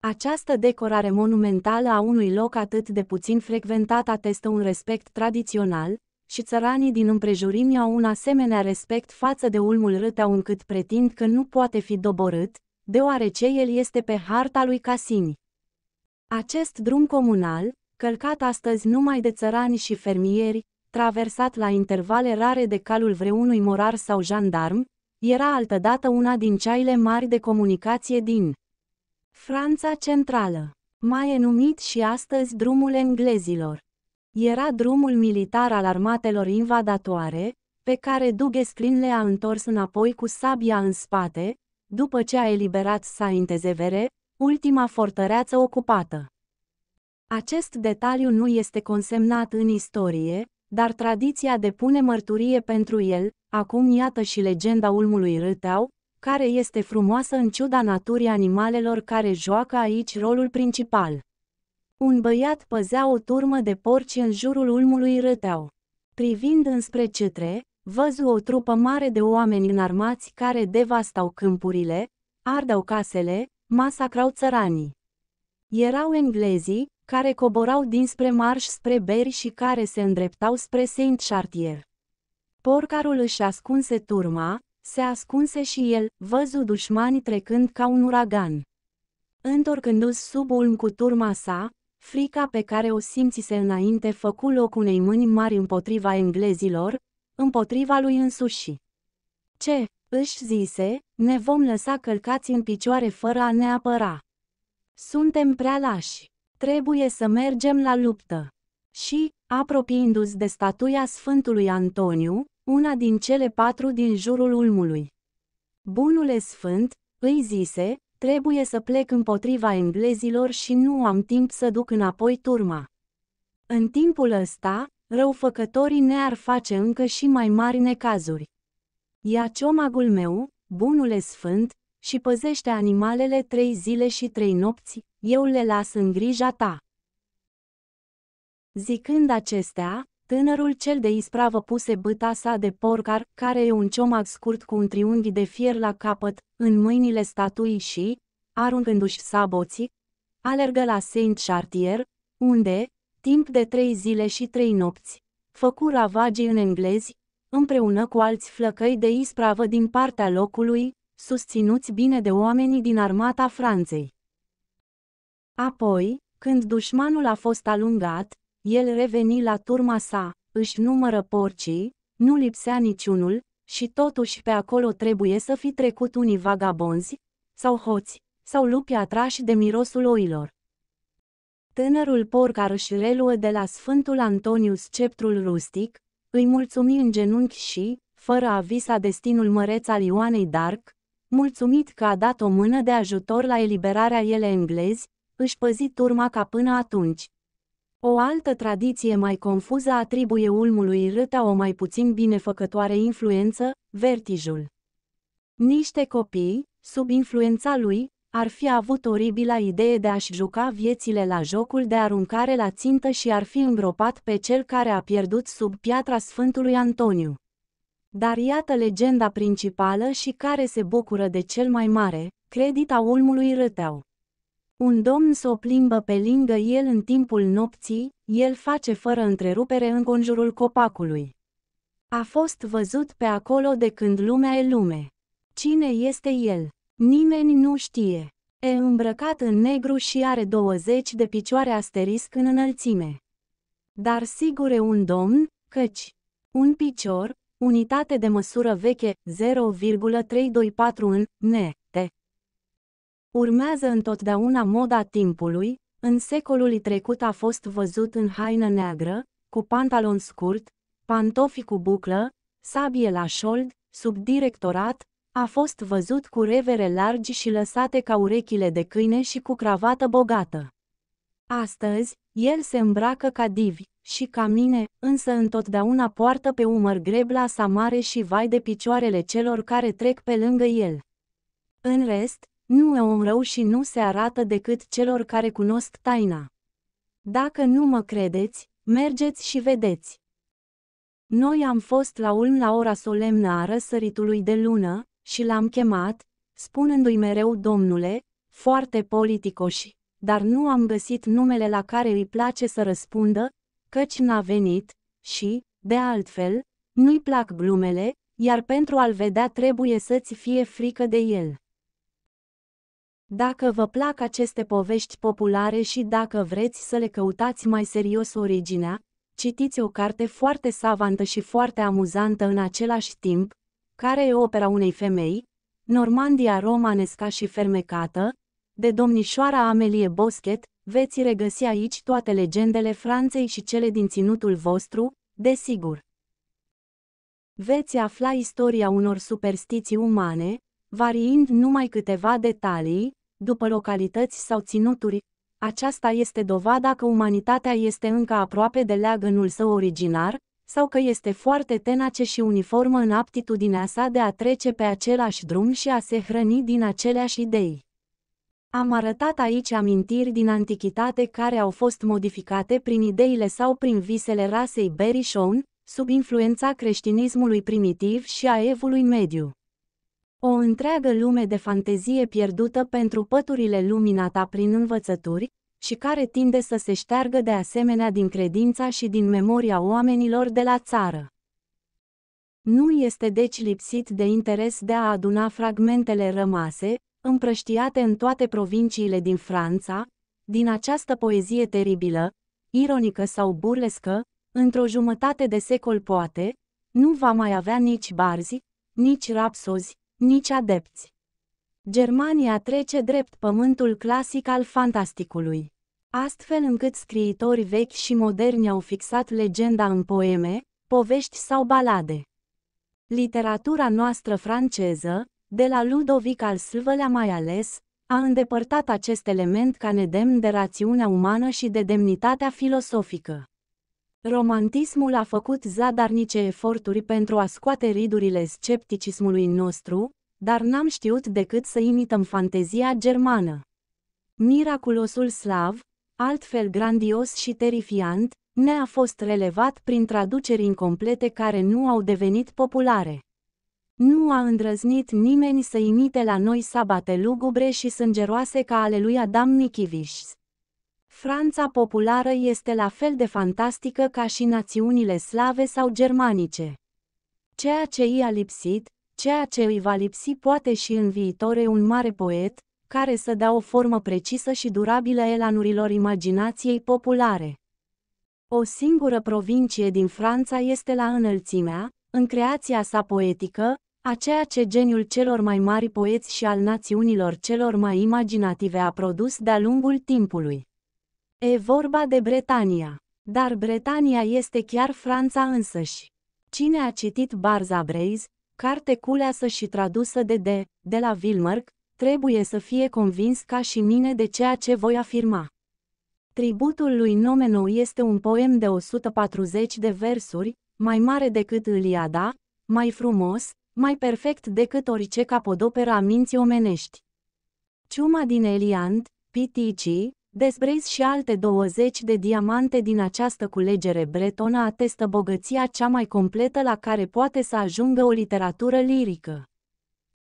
Această decorare monumentală a unui loc atât de puțin frecventat atestă un respect tradițional, și țăranii din împrejurimi au un asemenea respect față de ulmul râteau încât pretind că nu poate fi doborât, deoarece el este pe harta lui Casini. Acest drum comunal, călcat astăzi numai de țărani și fermieri, traversat la intervale rare de calul vreunui morar sau jandarm, era altădată una din ceaile mari de comunicație din Franța Centrală, mai e numit și astăzi drumul englezilor. Era drumul militar al armatelor invadatoare, pe care Dugesclin le-a întors înapoi cu sabia în spate, după ce a eliberat Saint-Ezevere, ultima fortăreață ocupată. Acest detaliu nu este consemnat în istorie, dar tradiția depune mărturie pentru el, acum iată și legenda ulmului râteau, care este frumoasă în ciuda naturii animalelor care joacă aici rolul principal. Un băiat păzea o turmă de porci în jurul ulmului râteau. Privind înspre cetre, văzu o trupă mare de oameni înarmați care devastau câmpurile, ardeau casele, masacrau țăranii. Erau englezii, care coborau dinspre marș spre beri și care se îndreptau spre Saint-Chartier. Porcarul își ascunse turma, se ascunse și el, văzu dușmanii trecând ca un uragan. Întorcându-se sub ulm cu turma sa, frica pe care o simțise înainte făcu loc unei mâini mari împotriva englezilor, împotriva lui însuși. Ce, își zise, ne vom lăsa călcați în picioare fără a ne apăra. Suntem prea lași. Trebuie să mergem la luptă. Și, apropiindu-ți de statuia Sfântului Antoniu, una din cele patru din jurul ulmului. Bunule Sfânt, îi zise, trebuie să plec împotriva englezilor și nu am timp să duc înapoi turma. În timpul ăsta, răufăcătorii ne-ar face încă și mai mari necazuri. Ia ciomagul meu, bunule sfânt, și păzește animalele trei zile și trei nopți, eu le las în grija ta. Zicând acestea, tânărul cel de ispravă puse băta sa de porcar, care e un ciomac scurt cu un triunghi de fier la capăt, în mâinile statuii și, aruncându-și saboții, alergă la Saint Chartier, unde, timp de trei zile și trei nopți, făcu ravagii în englezi, împreună cu alți flăcăi de ispravă din partea locului, susținuți bine de oamenii din armata Franței. Apoi, când dușmanul a fost alungat, el reveni la turma sa, își numără porcii, nu lipsea niciunul, și totuși pe acolo trebuie să fi trecut unii vagabonzi, sau hoți, sau lupi atrași de mirosul oilor. Tânărul porcar își reluă de la Sfântul Antonius sceptrul rustic, îi mulțumi în genunchi și, fără a visa destinul măreț al Ioanei Dark, mulțumit că a dat o mână de ajutor la eliberarea ele englezi, își păzi turma ca până atunci. O altă tradiție mai confuză atribuie ulmului râta o mai puțin binefăcătoare influență, vertijul. Niște copii, sub influența lui, ar fi avut oribila idee de a-și juca viețile la jocul de aruncare la țintă și ar fi îngropat pe cel care a pierdut sub piatra Sfântului Antoniu. Dar iată legenda principală și care se bucură de cel mai mare, credit a ulmului Râteau. Un domn s-o plimbă pe lângă el în timpul nopții, el face fără întrerupere în conjurul copacului. A fost văzut pe acolo de când lumea e lume. Cine este el? Nimeni nu știe. E îmbrăcat în negru și are 20 de picioare asterisc în înălțime. Dar sigur e un domn, căci un picior, unitate de măsură veche 0,324 în NT. Urmează întotdeauna moda timpului, în secolul trecut a fost văzut în haină neagră, cu pantalon scurt, pantofi cu buclă, sabie la șold, sub directorat, a fost văzut cu revere largi și lăsate ca urechile de câine și cu cravată bogată. Astăzi, el se îmbracă ca divi, și ca mine, însă întotdeauna poartă pe umăr grebla sa mare și vai de picioarele celor care trec pe lângă el. În rest, nu e om rău și nu se arată decât celor care cunosc taina. Dacă nu mă credeți, mergeți și vedeți. Noi am fost la Ulm la ora solemnă a răsăritului de lună, și l-am chemat, spunându-i mereu domnule, foarte politicoși, dar nu am găsit numele la care îi place să răspundă, căci n-a venit, și, de altfel, nu-i plac glumele, iar pentru a-l vedea trebuie să-ți fie frică de el. Dacă vă plac aceste povești populare și dacă vreți să le căutați mai serios originea, citiți o carte foarte savantă și foarte amuzantă în același timp, care e opera unei femei, Normandia romanesca și fermecată, de domnișoara Amelie Boschet, veți regăsi aici toate legendele Franței și cele din ținutul vostru, desigur. Veți afla istoria unor superstiții umane, variind numai câteva detalii, după localități sau ținuturi, aceasta este dovada că umanitatea este încă aproape de leagănul său originar, sau că este foarte tenace și uniformă în aptitudinea sa de a trece pe același drum și a se hrăni din aceleași idei. Am arătat aici amintiri din antichitate care au fost modificate prin ideile sau prin visele rasei Berishon, sub influența creștinismului primitiv și a evului mediu. O întreagă lume de fantezie pierdută pentru păturile luminata prin învățături, și care tinde să se șteargă de asemenea din credința și din memoria oamenilor de la țară. Nu este deci lipsit de interes de a aduna fragmentele rămase, împrăștiate în toate provinciile din Franța, din această poezie teribilă, ironică sau burlescă, într-o jumătate de secol poate, nu va mai avea nici barzi, nici rapsozi, nici adepți. Germania trece drept pământul clasic al fantasticului. Astfel încât scriitori vechi și moderni au fixat legenda în poeme, povești sau balade. Literatura noastră franceză, de la Ludovic al Sâlvălea mai ales, a îndepărtat acest element ca nedemn de rațiunea umană și de demnitatea filosofică. Romantismul a făcut zadarnice eforturi pentru a scoate ridurile scepticismului nostru, dar n-am știut decât să imităm fantezia germană. Miraculosul slav, altfel grandios și terifiant, ne-a fost relevat prin traduceri incomplete care nu au devenit populare. Nu a îndrăznit nimeni să imite la noi sabate lugubre și sângeroase ca ale lui Adam Nikiviș. Franța populară este la fel de fantastică ca și națiunile slave sau germanice. Ceea ce i-a lipsit, ceea ce îi va lipsi poate și în viitore un mare poet, care să dea o formă precisă și durabilă elanurilor imaginației populare. O singură provincie din Franța este la înălțimea, în creația sa poetică, a ceea ce geniul celor mai mari poeți și al națiunilor celor mai imaginative a produs de-a lungul timpului. E vorba de Bretania. Dar Bretania este chiar Franța însăși. Cine a citit Barza Braze, carte culeasă și tradusă de D. de la Wilmerk, trebuie să fie convins ca și mine de ceea ce voi afirma. Tributul lui Nomenou este un poem de 140 de versuri, mai mare decât Iliada, mai frumos, mai perfect decât orice capodopera a minții omenești. Ciuma din Eliand, Pitici, Desbrez și alte 20 de diamante din această culegere bretonă atestă bogăția cea mai completă la care poate să ajungă o literatură lirică.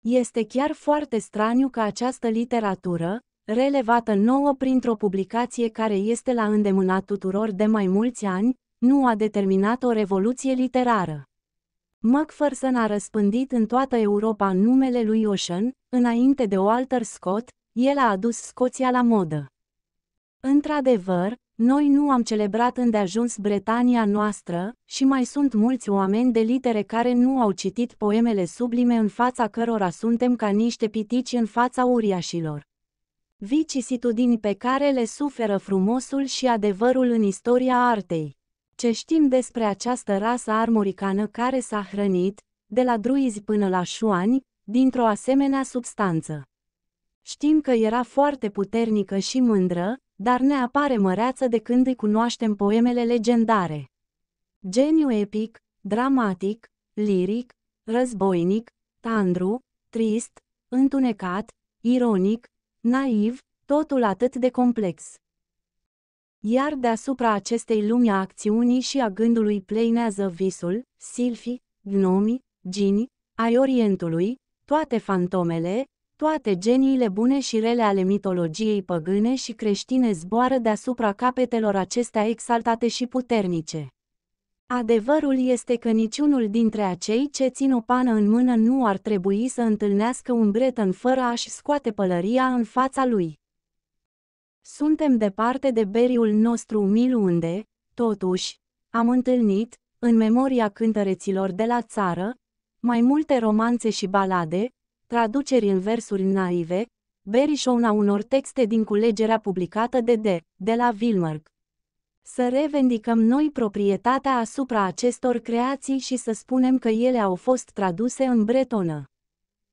Este chiar foarte straniu că această literatură, relevată nouă printr-o publicație care este la îndemâna tuturor de mai mulți ani, nu a determinat o revoluție literară. Macpherson a răspândit în toată Europa numele lui Ocean, înainte de Walter Scott, el a adus Scoția la modă. Într-adevăr, noi nu am celebrat îndeajuns Bretania noastră și mai sunt mulți oameni de litere care nu au citit poemele sublime în fața cărora suntem ca niște pitici în fața uriașilor. Vicisitudini pe care le suferă frumosul și adevărul în istoria artei. Ce știm despre această rasă armoricană care s-a hrănit, de la druizi până la șuani, dintr-o asemenea substanță. Știm că era foarte puternică și mândră, dar ne apare măreață de când îi cunoaștem poemele legendare. Geniu epic, dramatic, liric, războinic, tandru, trist, întunecat, ironic, naiv, totul atât de complex. Iar deasupra acestei lumi a acțiunii și a gândului pleinează visul, silfii, gnomii, gini, ai Orientului, toate fantomele, toate geniile bune și rele ale mitologiei păgâne și creștine zboară deasupra capetelor acestea exaltate și puternice. Adevărul este că niciunul dintre acei ce țin o pană în mână nu ar trebui să întâlnească un în fără a-și scoate pălăria în fața lui. Suntem departe de beriul nostru umil unde, totuși, am întâlnit, în memoria cântăreților de la țară, mai multe romanțe și balade, traduceri în versuri naive, berișona unor texte din culegerea publicată de D. de la Vilmerg. Să revendicăm noi proprietatea asupra acestor creații și să spunem că ele au fost traduse în bretonă.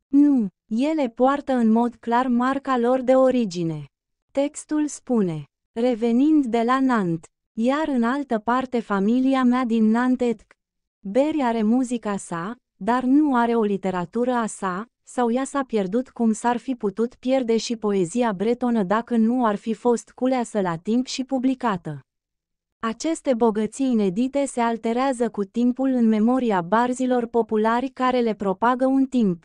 Nu, ele poartă în mod clar marca lor de origine. Textul spune, revenind de la Nant, iar în altă parte familia mea din Nantetc. Beri are muzica sa, dar nu are o literatură a sa, sau ea s-a pierdut cum s-ar fi putut pierde și poezia bretonă dacă nu ar fi fost culeasă la timp și publicată. Aceste bogății inedite se alterează cu timpul în memoria barzilor populari care le propagă un timp.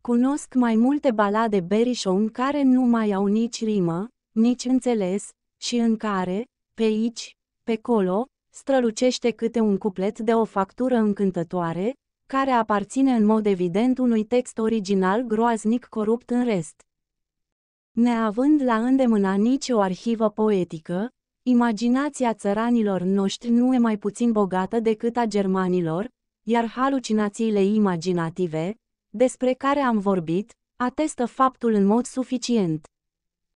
Cunosc mai multe balade berișon care nu mai au nici rimă, nici înțeles, și în care, pe aici, pe colo, strălucește câte un cuplet de o factură încântătoare, care aparține în mod evident unui text original groaznic corupt în rest. Neavând la îndemână nici o arhivă poetică, imaginația țăranilor noștri nu e mai puțin bogată decât a germanilor, iar halucinațiile imaginative, despre care am vorbit, atestă faptul în mod suficient.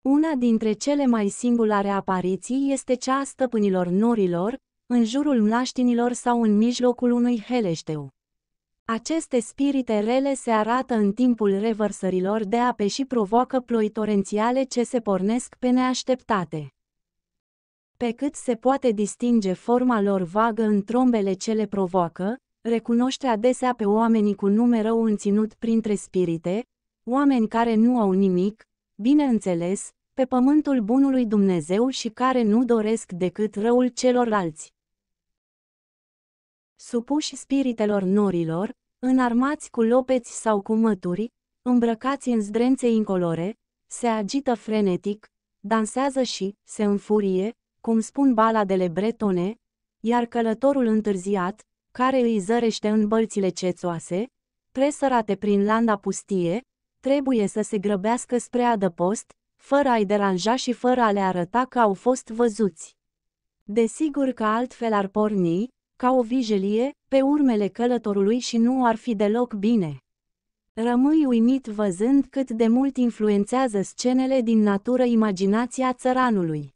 Una dintre cele mai singulare apariții este cea a stăpânilor norilor, în jurul mlaștinilor sau în mijlocul unui heleșteu. Aceste spirite rele se arată în timpul revărsărilor de ape și provoacă ploi torențiale ce se pornesc pe neașteptate. Pe cât se poate distinge forma lor vagă în trombele ce le provoacă, recunoște adesea pe oamenii cu nume rău înținut printre spirite, oameni care nu au nimic, bineînțeles, pe pământul bunului Dumnezeu și care nu doresc decât răul celorlalți. Supuși spiritelor norilor, înarmați cu lopeți sau cu mături, îmbrăcați în zdrențe incolore, se agită frenetic, dansează și se înfurie, cum spun baladele bretone, iar călătorul întârziat, care îi zărește în bălțile cețoase, presărate prin landa pustie, trebuie să se grăbească spre adăpost, fără a-i deranja și fără a le arăta că au fost văzuți. Desigur că altfel ar porni, ca o vijelie, pe urmele călătorului și nu ar fi deloc bine. Rămâi uimit văzând cât de mult influențează scenele din natură imaginația țăranului.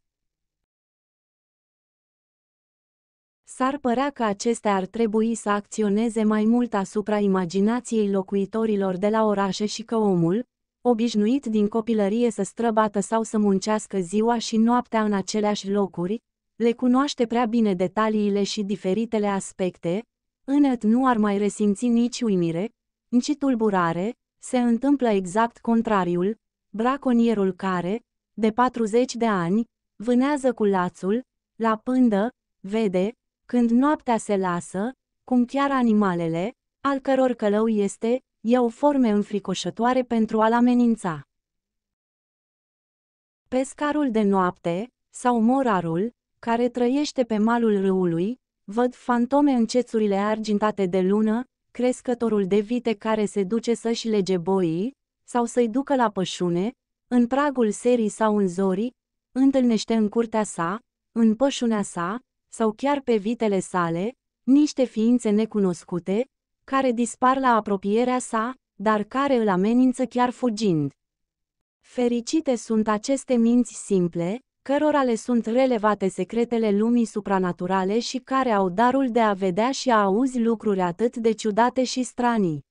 S-ar părea că acestea ar trebui să acționeze mai mult asupra imaginației locuitorilor de la orașe și că omul, obișnuit din copilărie să străbată sau să muncească ziua și noaptea în aceleași locuri, le cunoaște prea bine detaliile și diferitele aspecte, înăt nu ar mai resimți nici uimire, nici tulburare, se întâmplă exact contrariul, braconierul care, de 40 de ani, vânează cu lațul, la pândă, vede, când noaptea se lasă, cum chiar animalele, al căror călău este, iau forme înfricoșătoare pentru a-l amenința. Pescarul de noapte, sau morarul, care trăiește pe malul râului, văd fantome în cețurile argintate de lună, crescătorul de vite care se duce să-și lege boii, sau să-i ducă la pășune, în pragul serii sau în zorii, întâlnește în curtea sa, în pășunea sa, sau chiar pe vitele sale, niște ființe necunoscute, care dispar la apropierea sa, dar care îl amenință chiar fugind. Fericite sunt aceste minți simple, cărora le sunt relevate secretele lumii supranaturale și care au darul de a vedea și a auzi lucruri atât de ciudate și stranii.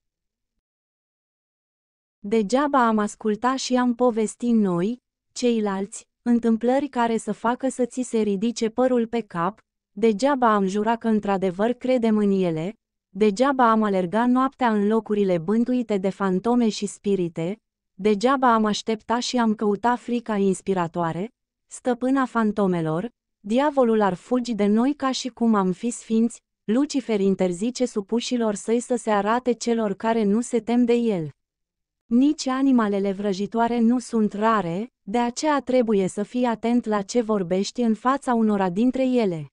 Degeaba am asculta și am povesti noi, ceilalți, întâmplări care să facă să ți se ridice părul pe cap, degeaba am jura că într-adevăr credem în ele, degeaba am alerga noaptea în locurile bântuite de fantome și spirite, degeaba am aștepta și am căuta frica inspiratoare, stăpâna fantomelor, diavolul ar fugi de noi ca și cum am fi sfinți, Lucifer interzice supușilor săi să se arate celor care nu se tem de el. Nici animalele vrăjitoare nu sunt rare, de aceea trebuie să fii atent la ce vorbești în fața unora dintre ele.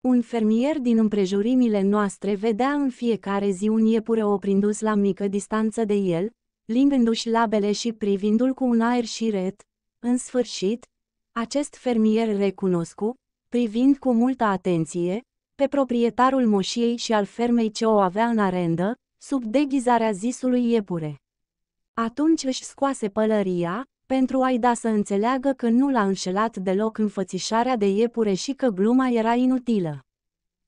Un fermier din împrejurimile noastre vedea în fiecare zi un iepure oprindu-s la mică distanță de el, limbându-și labele și privindu-l cu un aer șiret, în sfârșit, acest fermier recunoscu, privind cu multă atenție, pe proprietarul moșiei și al fermei ce o avea în arendă, sub deghizarea zisului iepure. Atunci își scoase pălăria, pentru a-i da să înțeleagă că nu l-a înșelat deloc înfățișarea de iepure și că gluma era inutilă.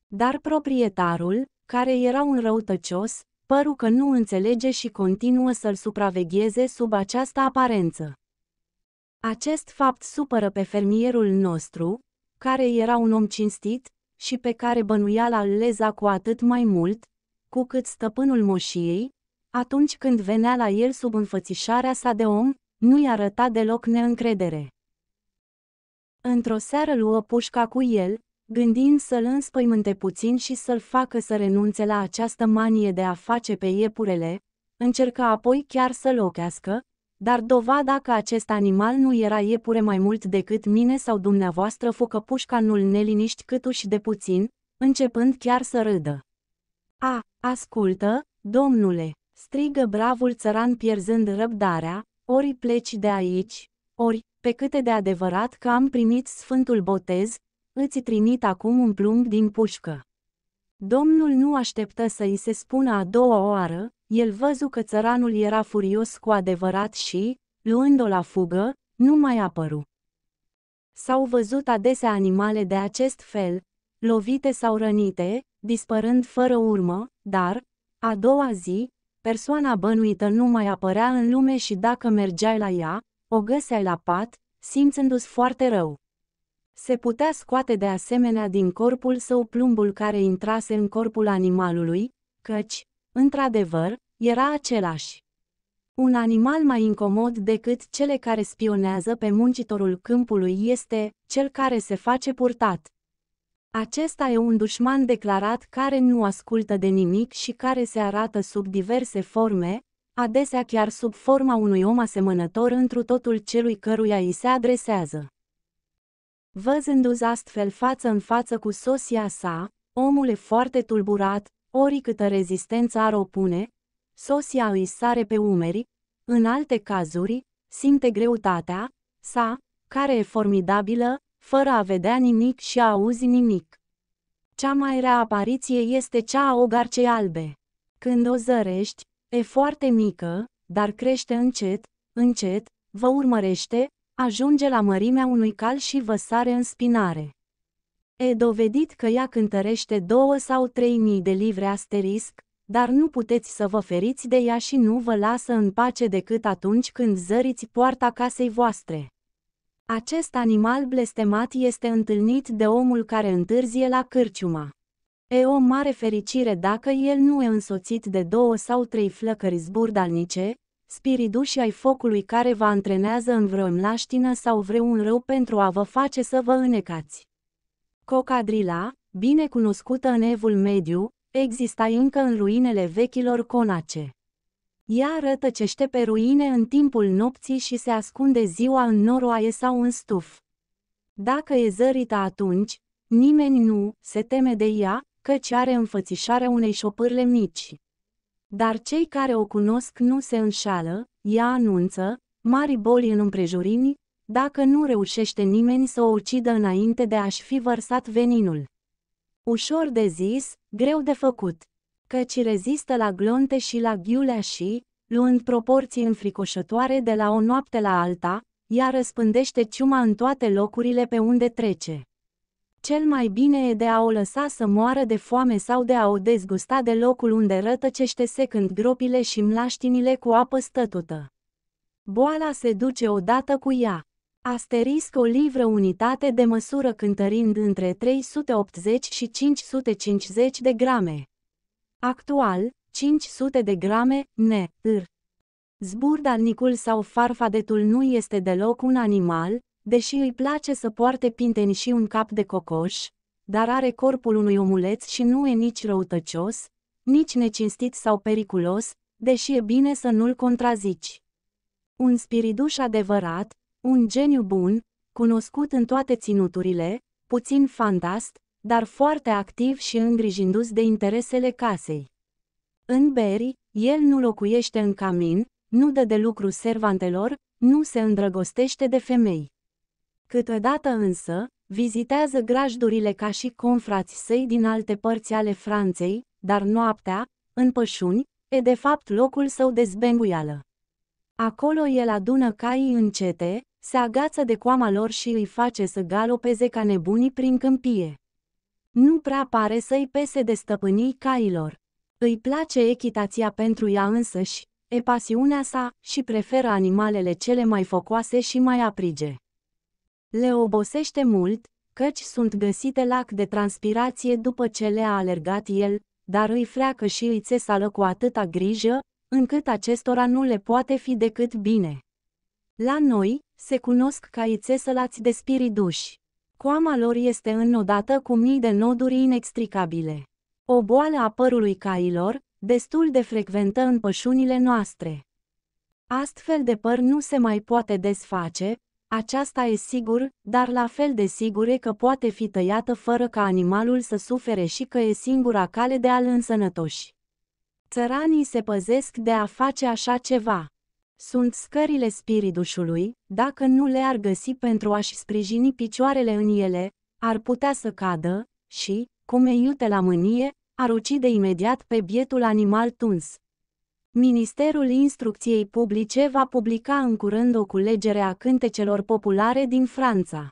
Dar proprietarul, care era un răutăcios, păru că nu înțelege și continuă să-l supravegheze sub această aparență. Acest fapt supără pe fermierul nostru, care era un om cinstit și pe care bănuia la leza cu atât mai mult, cu cât stăpânul moșiei, atunci când venea la el sub înfățișarea sa de om, nu-i arăta deloc neîncredere. Într-o seară luă pușca cu el, gândind să-l înspăimânte puțin și să-l facă să renunțe la această manie de a face pe iepurele, încerca apoi chiar să-l ochească, dar dovada că acest animal nu era iepure mai mult decât mine sau dumneavoastră nu-l neliniști câtuși de puțin, începând chiar să râdă. A, ascultă, domnule, strigă bravul țăran pierzând răbdarea, ori pleci de aici, ori, pe câte de adevărat că am primit sfântul botez, îți trimit acum un plumb din pușcă. Domnul nu așteptă să i se spună a doua oară, el văzu că țăranul era furios cu adevărat și, luând-o la fugă, nu mai apăru. S-au văzut adesea animale de acest fel, lovite sau rănite, dispărând fără urmă, dar, a doua zi, persoana bănuită nu mai apărea în lume și dacă mergeai la ea, o găseai la pat, simțându-ți foarte rău. Se putea scoate de asemenea din corpul său plumbul care intrase în corpul animalului, căci, Într-adevăr, era același. Un animal mai incomod decât cele care spionează pe muncitorul câmpului este cel care se face purtat. Acesta e un dușman declarat care nu ascultă de nimic și care se arată sub diverse forme, adesea chiar sub forma unui om asemănător întru totul celui căruia îi se adresează. Văzându-ți astfel față în față cu sosia sa, omul e foarte tulburat, oricâtă rezistență ar opune, sosia îi sare pe umeri, în alte cazuri, simte greutatea, sa, care e formidabilă, fără a vedea nimic și a auzi nimic. Cea mai rea apariție este cea a ogarcei albe. Când o zărești, e foarte mică, dar crește încet, încet, vă urmărește, ajunge la mărimea unui cal și vă sare în spinare. E dovedit că ea cântărește două sau trei mii de livre asterisc, dar nu puteți să vă feriți de ea și nu vă lasă în pace decât atunci când zăriți poarta casei voastre. Acest animal blestemat este întâlnit de omul care întârzie la cârciuma. E o mare fericire dacă el nu e însoțit de două sau trei flăcări zburdalnice, spiridușii ai focului care vă antrenează în vreo mlaștină sau vreun rău pentru a vă face să vă înecați. Cocadrila, bine cunoscută în evul mediu, exista încă în ruinele vechilor conace. Ea rătăcește pe ruine în timpul nopții și se ascunde ziua în noroaie sau în stuf. Dacă e zărită atunci, nimeni nu se teme de ea, căci are înfățișarea unei șopârle mici. Dar cei care o cunosc nu se înșală, ea anunță, mari boli în împrejurimi, dacă nu reușește nimeni să o ucidă înainte de a-și fi vărsat veninul. Ușor de zis, greu de făcut, căci rezistă la glonte și la ghiulea și, luând proporții înfricoșătoare de la o noapte la alta, ea răspândește ciuma în toate locurile pe unde trece. Cel mai bine e de a o lăsa să moară de foame sau de a o dezgusta de locul unde rătăcește secând gropile și mlaștinile cu apă stătută. Boala se duce odată cu ea. Asterisc o livră unitate de măsură cântărind între 380 și 550 de grame. Actual, 500 de grame, ne, r. Zburdalnicul sau farfadetul nu este deloc un animal, deși îi place să poarte pinteni și un cap de cocoș, dar are corpul unui omuleț și nu e nici răutăcios, nici necinstit sau periculos, deși e bine să nu-l contrazici. Un spiriduș adevărat, un geniu bun, cunoscut în toate ținuturile, puțin fantast, dar foarte activ și îngrijindu-se de interesele casei. În Berry, el nu locuiește în camin, nu dă de lucru servantelor, nu se îndrăgostește de femei. Câteodată însă, vizitează grajdurile ca și confrați săi din alte părți ale Franței, dar noaptea, în pășuni, e de fapt locul său de zbenguială. Acolo el adună caii încete, se agață de coama lor și îi face să galopeze ca nebunii prin câmpie. Nu prea pare să-i pese de stăpânii cailor. Îi place echitația pentru ea însăși, e pasiunea sa și preferă animalele cele mai focoase și mai aprige. Le obosește mult, căci sunt găsite lac de transpirație după ce le-a alergat el, dar îi freacă și îi țesală cu atâta grijă, încât acestora nu le poate fi decât bine. La noi, se cunosc ca ițesălați de spiriduși. Coama lor este înnodată cu mii de noduri inextricabile. O boală a părului cailor, destul de frecventă în pășunile noastre. Astfel de păr nu se mai poate desface, aceasta e sigur, dar la fel de sigur e că poate fi tăiată fără ca animalul să sufere și că e singura cale de a-l însănătoși. Țăranii se păzesc de a face așa ceva. Sunt scările spiritușului, dacă nu le ar găsi pentru a-și sprijini picioarele în ele, ar putea să cadă și, cum e iute la mânie, ar ucide imediat pe bietul animal tuns. Ministerul Instrucției Publice va publica în curând o culegere a cântecelor populare din Franța.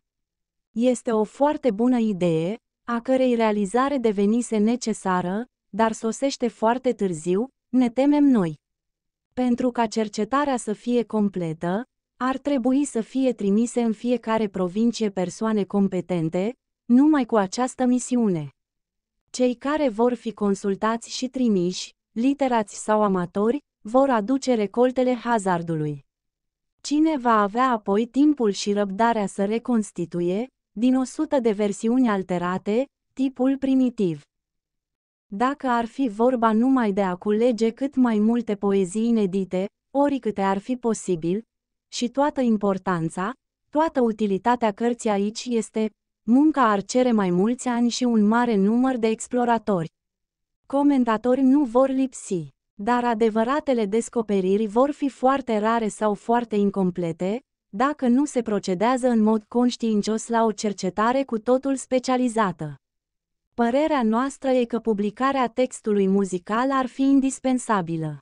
Este o foarte bună idee, a cărei realizare devenise necesară, dar sosește foarte târziu, ne temem noi. Pentru ca cercetarea să fie completă, ar trebui să fie trimise în fiecare provincie persoane competente, numai cu această misiune. Cei care vor fi consultați și trimiși, literați sau amatori, vor aduce recoltele hazardului. Cine va avea apoi timpul și răbdarea să reconstituie, din 100 de versiuni alterate, tipul primitiv? Dacă ar fi vorba numai de a culege cât mai multe poezii inedite, ori câte ar fi posibil, și toată importanța, toată utilitatea cărții aici este, munca ar cere mai mulți ani și un mare număr de exploratori. Comentatori nu vor lipsi, dar adevăratele descoperiri vor fi foarte rare sau foarte incomplete, dacă nu se procedează în mod conștiincios la o cercetare cu totul specializată. Părerea noastră e că publicarea textului muzical ar fi indispensabilă.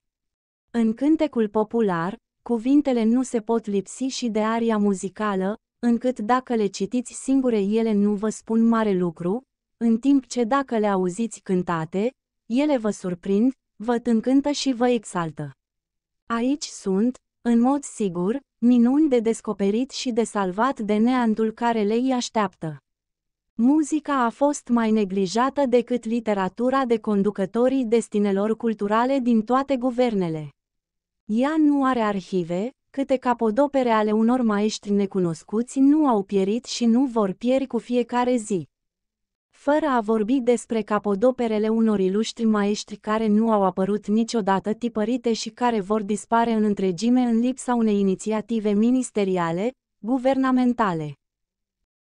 În cântecul popular, cuvintele nu se pot lipsi și de aria muzicală, încât dacă le citiți singure ele nu vă spun mare lucru, în timp ce dacă le auziți cântate, ele vă surprind, vă tâncântă și vă exaltă. Aici sunt, în mod sigur, minuni de descoperit și de salvat de neandul care le i așteaptă. Muzica a fost mai neglijată decât literatura de conducătorii destinelor culturale din toate guvernele. Ea nu are arhive, câte capodopere ale unor maestri necunoscuți nu au pierit și nu vor pieri cu fiecare zi. Fără a vorbi despre capodoperele unor iluștri maestri care nu au apărut niciodată tipărite și care vor dispare în întregime în lipsa unei inițiative ministeriale, guvernamentale.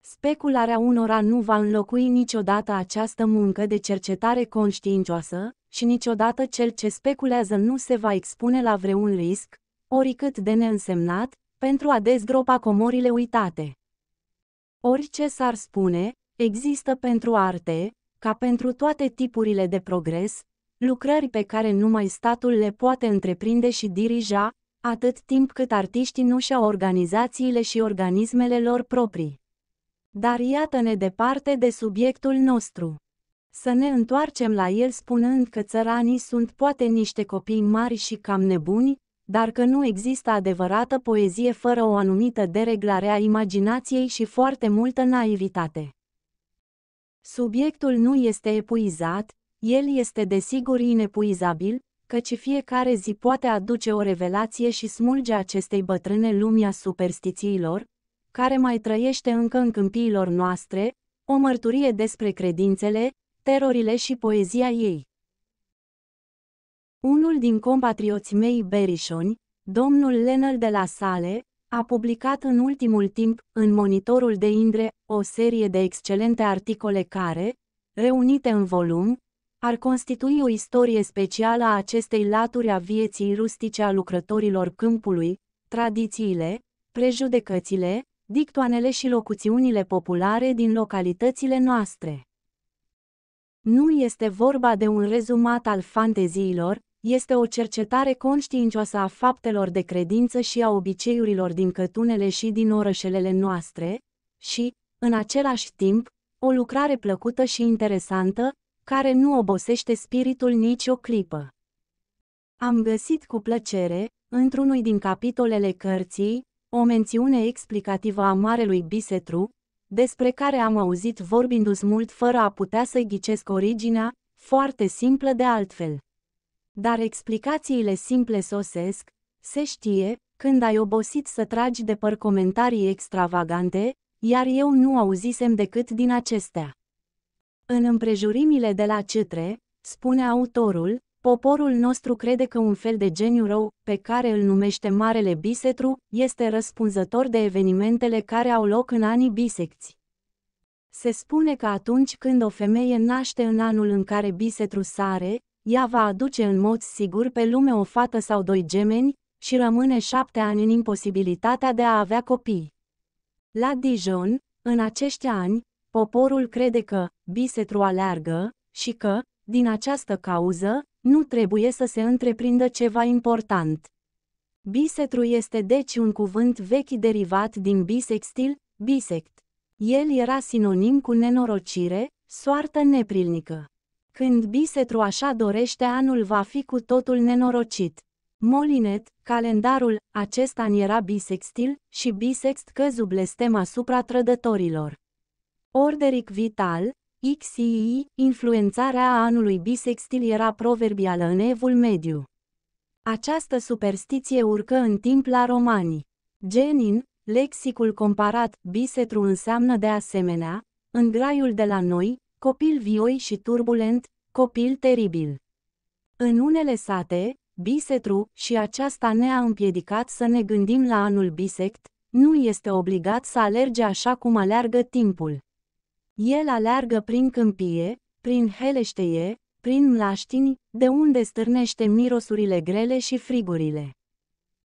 Specularea unora nu va înlocui niciodată această muncă de cercetare conștiincioasă și niciodată cel ce speculează nu se va expune la vreun risc, oricât de neînsemnat, pentru a dezgropa comorile uitate. Orice s-ar spune, există pentru arte, ca pentru toate tipurile de progres, lucrări pe care numai statul le poate întreprinde și dirija, atât timp cât artiștii nu și-au organizațiile și organismele lor proprii. Dar iată-ne departe de subiectul nostru. Să ne întoarcem la el spunând că țăranii sunt poate niște copii mari și cam nebuni, dar că nu există adevărată poezie fără o anumită dereglare a imaginației și foarte multă naivitate. Subiectul nu este epuizat, el este desigur inepuizabil, căci fiecare zi poate aduce o revelație și smulge acestei bătrâne lumii a superstițiilor, care mai trăiește încă în câmpiilor noastre, o mărturie despre credințele, terorile și poezia ei. Unul din compatrioții mei berișoni, domnul Lenel de la Sale, a publicat în ultimul timp, în monitorul de Indre, o serie de excelente articole care, reunite în volum, ar constitui o istorie specială a acestei laturi a vieții rustice a lucrătorilor câmpului, tradițiile, prejudecățile, dictoanele și locuțiunile populare din localitățile noastre. Nu este vorba de un rezumat al fanteziilor, este o cercetare conștiincioasă a faptelor de credință și a obiceiurilor din cătunele și din orășelele noastre, și, în același timp, o lucrare plăcută și interesantă, care nu obosește spiritul nici o clipă. Am găsit cu plăcere, într-unul din capitolele cărții, o mențiune explicativă a marelui bisetru, despre care am auzit vorbindu s mult fără a putea să-i ghicesc originea, foarte simplă de altfel. Dar explicațiile simple sosesc, se știe, când ai obosit să tragi de păr comentarii extravagante, iar eu nu auzisem decât din acestea. În împrejurimile de la Cetre, spune autorul, Poporul nostru crede că un fel de geniu rău, pe care îl numește Marele Bisetru, este răspunzător de evenimentele care au loc în anii bisecți. Se spune că atunci când o femeie naște în anul în care Bisetru sare, ea va aduce în mod sigur pe lume o fată sau doi gemeni și rămâne șapte ani în imposibilitatea de a avea copii. La Dijon, în acești ani, poporul crede că Bisetru aleargă și că, din această cauză, nu trebuie să se întreprindă ceva important. Bisetru este deci un cuvânt vechi derivat din bisextil, bisect. El era sinonim cu nenorocire, soartă neprilnică. Când bisetru așa dorește, anul va fi cu totul nenorocit. Molinet, calendarul, acesta an era bisextil și bisext căzu blestem asupra trădătorilor. Orderic Vital, XII, influențarea anului bisextil era proverbială în evul mediu. Această superstiție urcă în timp la romani. Genin, lexicul comparat, bisetru înseamnă de asemenea, în graiul de la noi, copil vioi și turbulent, copil teribil. În unele sate, bisetru, și aceasta ne-a împiedicat să ne gândim la anul bisect, nu este obligat să alerge așa cum alergă timpul. El aleargă prin câmpie, prin heleșteie, prin mlaștini, de unde stârnește mirosurile grele și frigurile.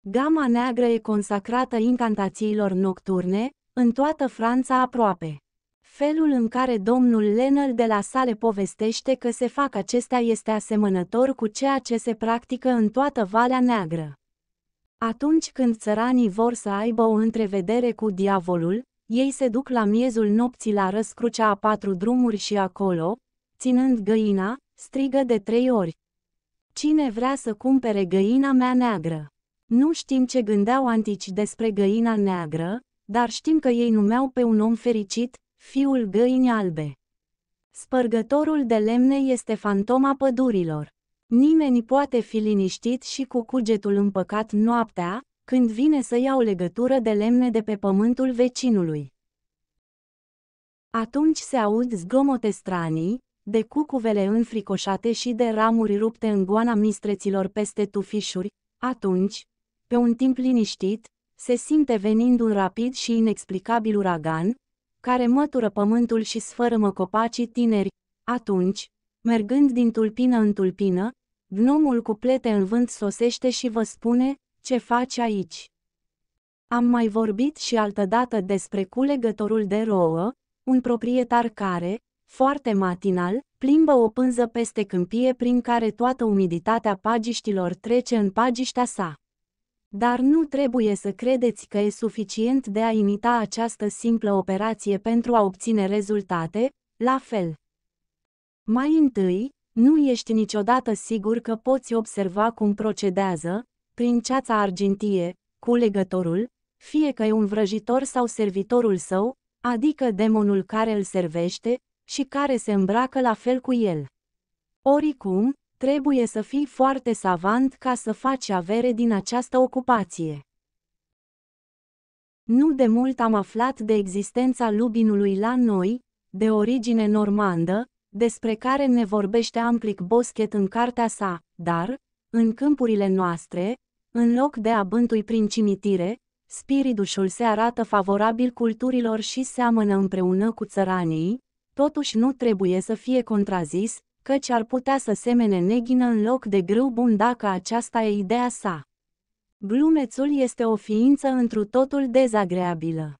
Gama neagră e consacrată incantațiilor nocturne, în toată Franța aproape. Felul în care domnul Lenel de la sale povestește că se fac acestea este asemănător cu ceea ce se practică în toată Valea Neagră. Atunci când țăranii vor să aibă o întrevedere cu diavolul, ei se duc la miezul nopții la răscrucea a patru drumuri și acolo, ținând găina, strigă de trei ori. Cine vrea să cumpere găina mea neagră? Nu știm ce gândeau antici despre găina neagră, dar știm că ei numeau pe un om fericit, fiul găinii albe. Spărgătorul de lemne este fantoma pădurilor. Nimeni poate fi liniștit și cu cugetul împăcat noaptea, când vine să iau legătură de lemne de pe pământul vecinului. Atunci se aud zgomote stranii, de cucuvele înfricoșate și de ramuri rupte în goana mistreților peste tufișuri, atunci, pe un timp liniștit, se simte venind un rapid și inexplicabil uragan, care mătură pământul și sfărâmă copacii tineri, atunci, mergând din tulpină în tulpină, gnomul cu plete în vânt sosește și vă spune, ce faci aici? Am mai vorbit și altădată despre culegătorul de rouă, un proprietar care, foarte matinal, plimbă o pânză peste câmpie prin care toată umiditatea pagiștilor trece în pagiștea sa. Dar nu trebuie să credeți că e suficient de a imita această simplă operație pentru a obține rezultate, la fel. Mai întâi, nu ești niciodată sigur că poți observa cum procedează, prin ceața argintie, cu legătorul, fie că e un vrăjitor sau servitorul său, adică demonul care îl servește și care se îmbracă la fel cu el. Oricum, trebuie să fii foarte savant ca să faci avere din această ocupație. Nu de mult am aflat de existența lubinului la noi, de origine normandă, despre care ne vorbește Amplic Boschet în cartea sa, dar, în câmpurile noastre, în loc de a bântui prin cimitire, spiritușul se arată favorabil culturilor și seamănă împreună cu țăranii, totuși nu trebuie să fie contrazis, căci ar putea să semene neghină în loc de grâu bun dacă aceasta e ideea sa. Glumețul este o ființă întru totul dezagreabilă.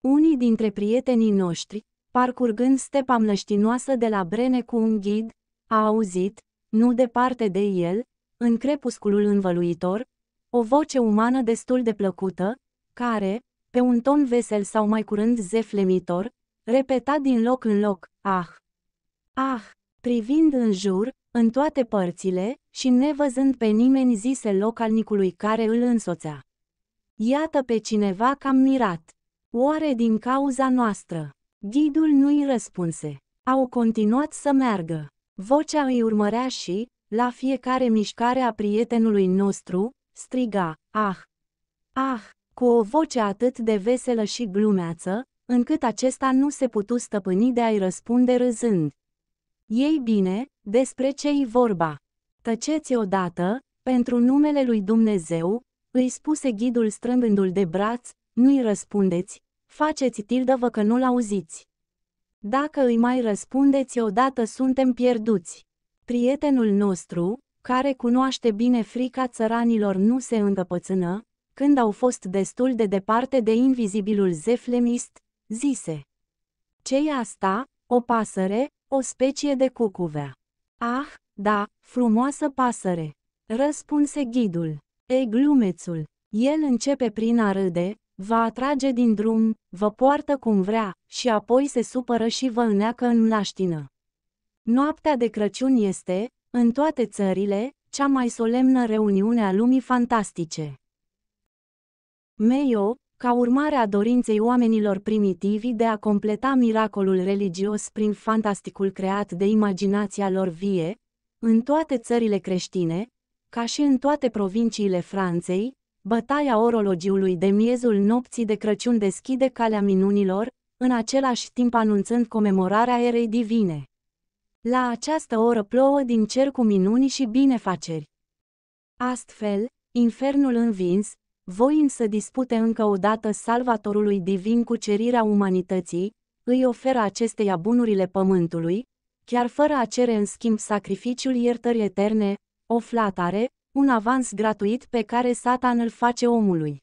Unii dintre prietenii noștri, parcurgând stepa mlăștinoasă de la Brene cu un ghid, a auzit, nu departe de el, în crepusculul învăluitor, o voce umană destul de plăcută, care, pe un ton vesel sau mai curând zeflemitor, repeta din loc în loc, ah! Ah! Privind în jur, în toate părțile, și nevăzând pe nimeni zise localnicului care îl însoțea. Iată pe cineva cam mirat. Oare din cauza noastră? Ghidul nu-i răspunse. Au continuat să meargă. Vocea îi urmărea și, la fiecare mișcare a prietenului nostru, striga, ah! Ah! Cu o voce atât de veselă și glumeață, încât acesta nu se putu stăpâni de a-i răspunde râzând. Ei bine, despre ce-i vorba? Tăceți odată, pentru numele lui Dumnezeu, îi spuse ghidul strâmbându-l de braț, nu-i răspundeți, faceți tildă vă că nu-l auziți. Dacă îi mai răspundeți odată suntem pierduți. Prietenul nostru, care cunoaște bine frica țăranilor nu se îndăpățână, când au fost destul de departe de invizibilul zeflemist, zise. ce asta, o pasăre, o specie de cucuvea. Ah, da, frumoasă pasăre! Răspunse ghidul. Ei glumețul! El începe prin a râde, vă atrage din drum, vă poartă cum vrea și apoi se supără și vă înneacă în laștină. Noaptea de Crăciun este, în toate țările, cea mai solemnă reuniune a lumii fantastice. Meio, ca urmare a dorinței oamenilor primitivi de a completa miracolul religios prin fantasticul creat de imaginația lor vie, în toate țările creștine, ca și în toate provinciile Franței, bătaia orologiului de miezul nopții de Crăciun deschide calea minunilor, în același timp anunțând comemorarea erei divine. La această oră plouă din cer cu minuni și binefaceri. Astfel, infernul învins, voind să dispute încă o dată salvatorului divin cu cerirea umanității, îi oferă acesteia bunurile pământului, chiar fără a cere în schimb sacrificiul iertării eterne, o flatare, un avans gratuit pe care Satan îl face omului.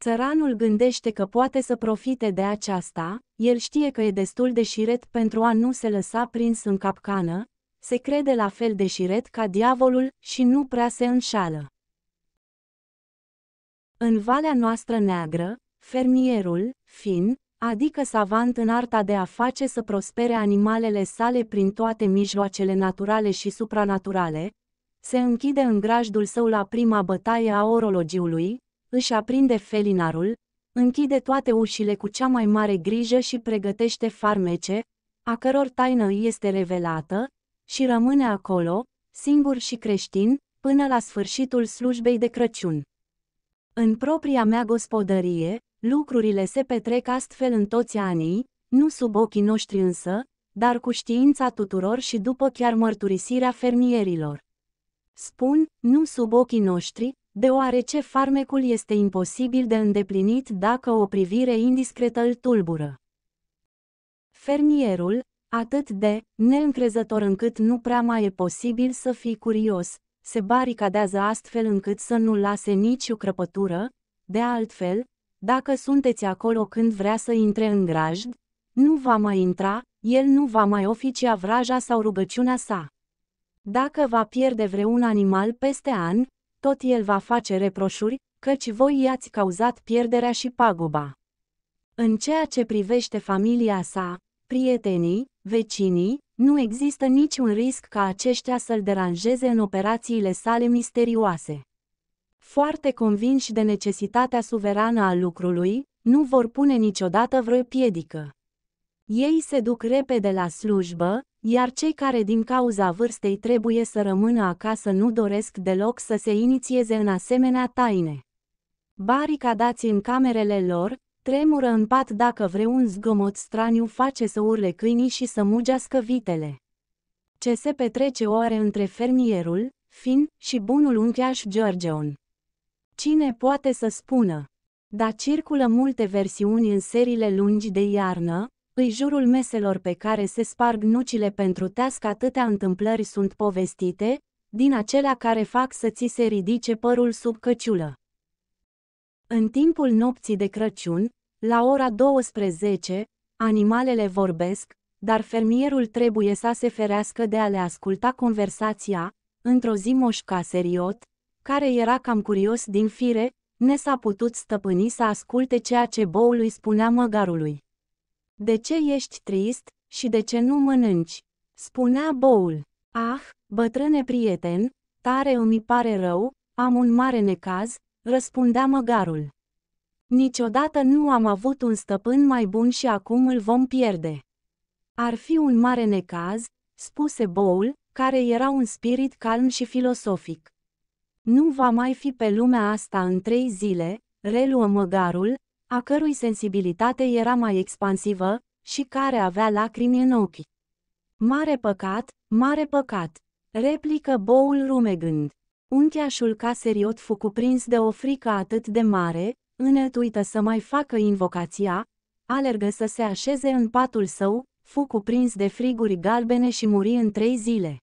Țăranul gândește că poate să profite de aceasta, el știe că e destul de șiret pentru a nu se lăsa prins în capcană, se crede la fel de șiret ca diavolul și nu prea se înșală. În Valea noastră neagră, fermierul, fin, adică savant în arta de a face să prospere animalele sale prin toate mijloacele naturale și supranaturale, se închide în grajdul său la prima bătaie a orologiului, își aprinde felinarul, Închide toate ușile cu cea mai mare grijă și pregătește farmece, a căror taină îi este revelată, și rămâne acolo, singur și creștin, până la sfârșitul slujbei de Crăciun. În propria mea gospodărie, lucrurile se petrec astfel în toți anii, nu sub ochii noștri însă, dar cu știința tuturor și după chiar mărturisirea fermierilor. Spun, nu sub ochii noștri, deoarece farmecul este imposibil de îndeplinit dacă o privire indiscretă îl tulbură. Fermierul, atât de neîncrezător încât nu prea mai e posibil să fii curios, se baricadează astfel încât să nu lase nici o crăpătură, de altfel, dacă sunteți acolo când vrea să intre în grajd, nu va mai intra, el nu va mai oficia vraja sau rugăciunea sa. Dacă va pierde vreun animal peste an, tot el va face reproșuri, căci voi i-ați cauzat pierderea și paguba. În ceea ce privește familia sa, prietenii, vecinii, nu există niciun risc ca aceștia să-l deranjeze în operațiile sale misterioase. Foarte convinși de necesitatea suverană a lucrului, nu vor pune niciodată vreo piedică. Ei se duc repede la slujbă, iar cei care din cauza vârstei trebuie să rămână acasă nu doresc deloc să se inițieze în asemenea taine. Baricadați în camerele lor, tremură în pat dacă vreun zgomot straniu face să urle câinii și să mugească vitele. Ce se petrece oare între fermierul, fin, și bunul uncheaș Georgeon? Cine poate să spună? Dar circulă multe versiuni în serile lungi de iarnă, îi jurul meselor pe care se sparg nucile pentru tească atâtea întâmplări sunt povestite, din acelea care fac să ți se ridice părul sub căciulă. În timpul nopții de Crăciun, la ora 12, animalele vorbesc, dar fermierul trebuie să se ferească de a le asculta conversația, într-o zi moșca seriot, care era cam curios din fire, ne s-a putut stăpâni să asculte ceea ce boul îi spunea măgarului. De ce ești trist și de ce nu mănânci? Spunea boul. Ah, bătrâne prieten, tare îmi pare rău, am un mare necaz, răspundea măgarul. Niciodată nu am avut un stăpân mai bun și acum îl vom pierde. Ar fi un mare necaz, spuse Boul, care era un spirit calm și filosofic. Nu va mai fi pe lumea asta în trei zile, reluă măgarul, a cărui sensibilitate era mai expansivă și care avea lacrimi în ochi. Mare păcat, mare păcat, replică boul rumegând. Unchiașul caseriot fu cuprins de o frică atât de mare, înătuită să mai facă invocația, alergă să se așeze în patul său, fu cuprins de friguri galbene și muri în trei zile.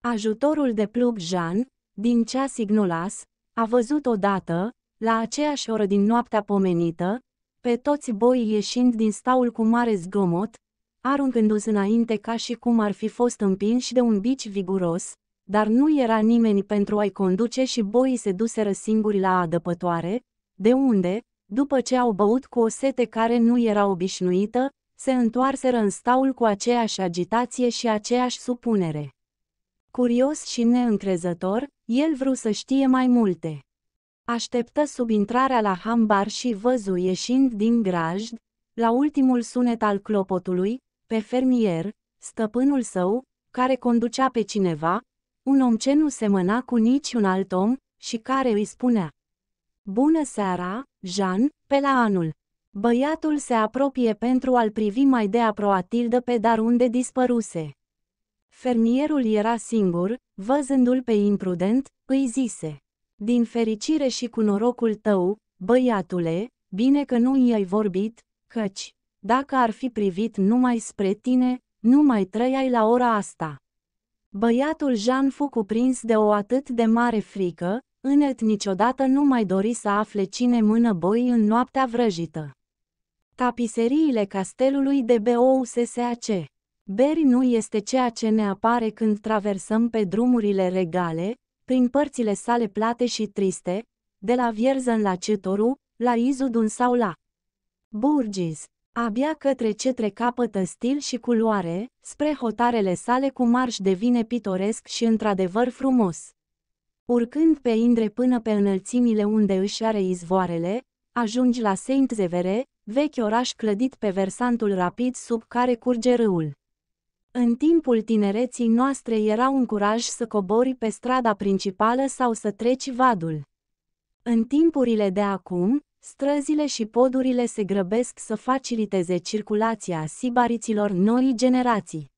Ajutorul de plug Jean, din cea signulas, a văzut odată, la aceeași oră din noaptea pomenită, pe toți boii ieșind din staul cu mare zgomot, aruncându-se înainte ca și cum ar fi fost împinși de un bici viguros, dar nu era nimeni pentru a-i conduce și boii se duseră singuri la adăpătoare, de unde, după ce au băut cu o sete care nu era obișnuită, se întoarseră în staul cu aceeași agitație și aceeași supunere. Curios și neîncrezător, el vrut să știe mai multe așteptă sub intrarea la hambar și văzu ieșind din grajd, la ultimul sunet al clopotului, pe fermier, stăpânul său, care conducea pe cineva, un om ce nu semăna cu niciun alt om, și care îi spunea Bună seara, Jean, pe la anul! Băiatul se apropie pentru a-l privi mai de aproatildă pe dar unde dispăruse. Fermierul era singur, văzându-l pe imprudent, îi zise din fericire și cu norocul tău, băiatule, bine că nu i-ai vorbit, căci, dacă ar fi privit numai spre tine, nu mai trăiai la ora asta. Băiatul Jean fu cuprins de o atât de mare frică, înet niciodată nu mai dori să afle cine mână boi în noaptea vrăjită. Tapiseriile castelului de B.O.S.S.A.C. Beri nu este ceea ce ne apare când traversăm pe drumurile regale, prin părțile sale plate și triste, de la Vierzăn la Cetoru, la Izudun sau la Burgis, abia către ce trecapătă stil și culoare, spre hotarele sale cu marș devine pitoresc și într-adevăr frumos. Urcând pe Indre până pe înălțimile unde își are izvoarele, ajungi la Saint-Zevere, vechi oraș clădit pe versantul rapid sub care curge râul. În timpul tinereții noastre era un curaj să cobori pe strada principală sau să treci vadul. În timpurile de acum, străzile și podurile se grăbesc să faciliteze circulația sibariților noi generații.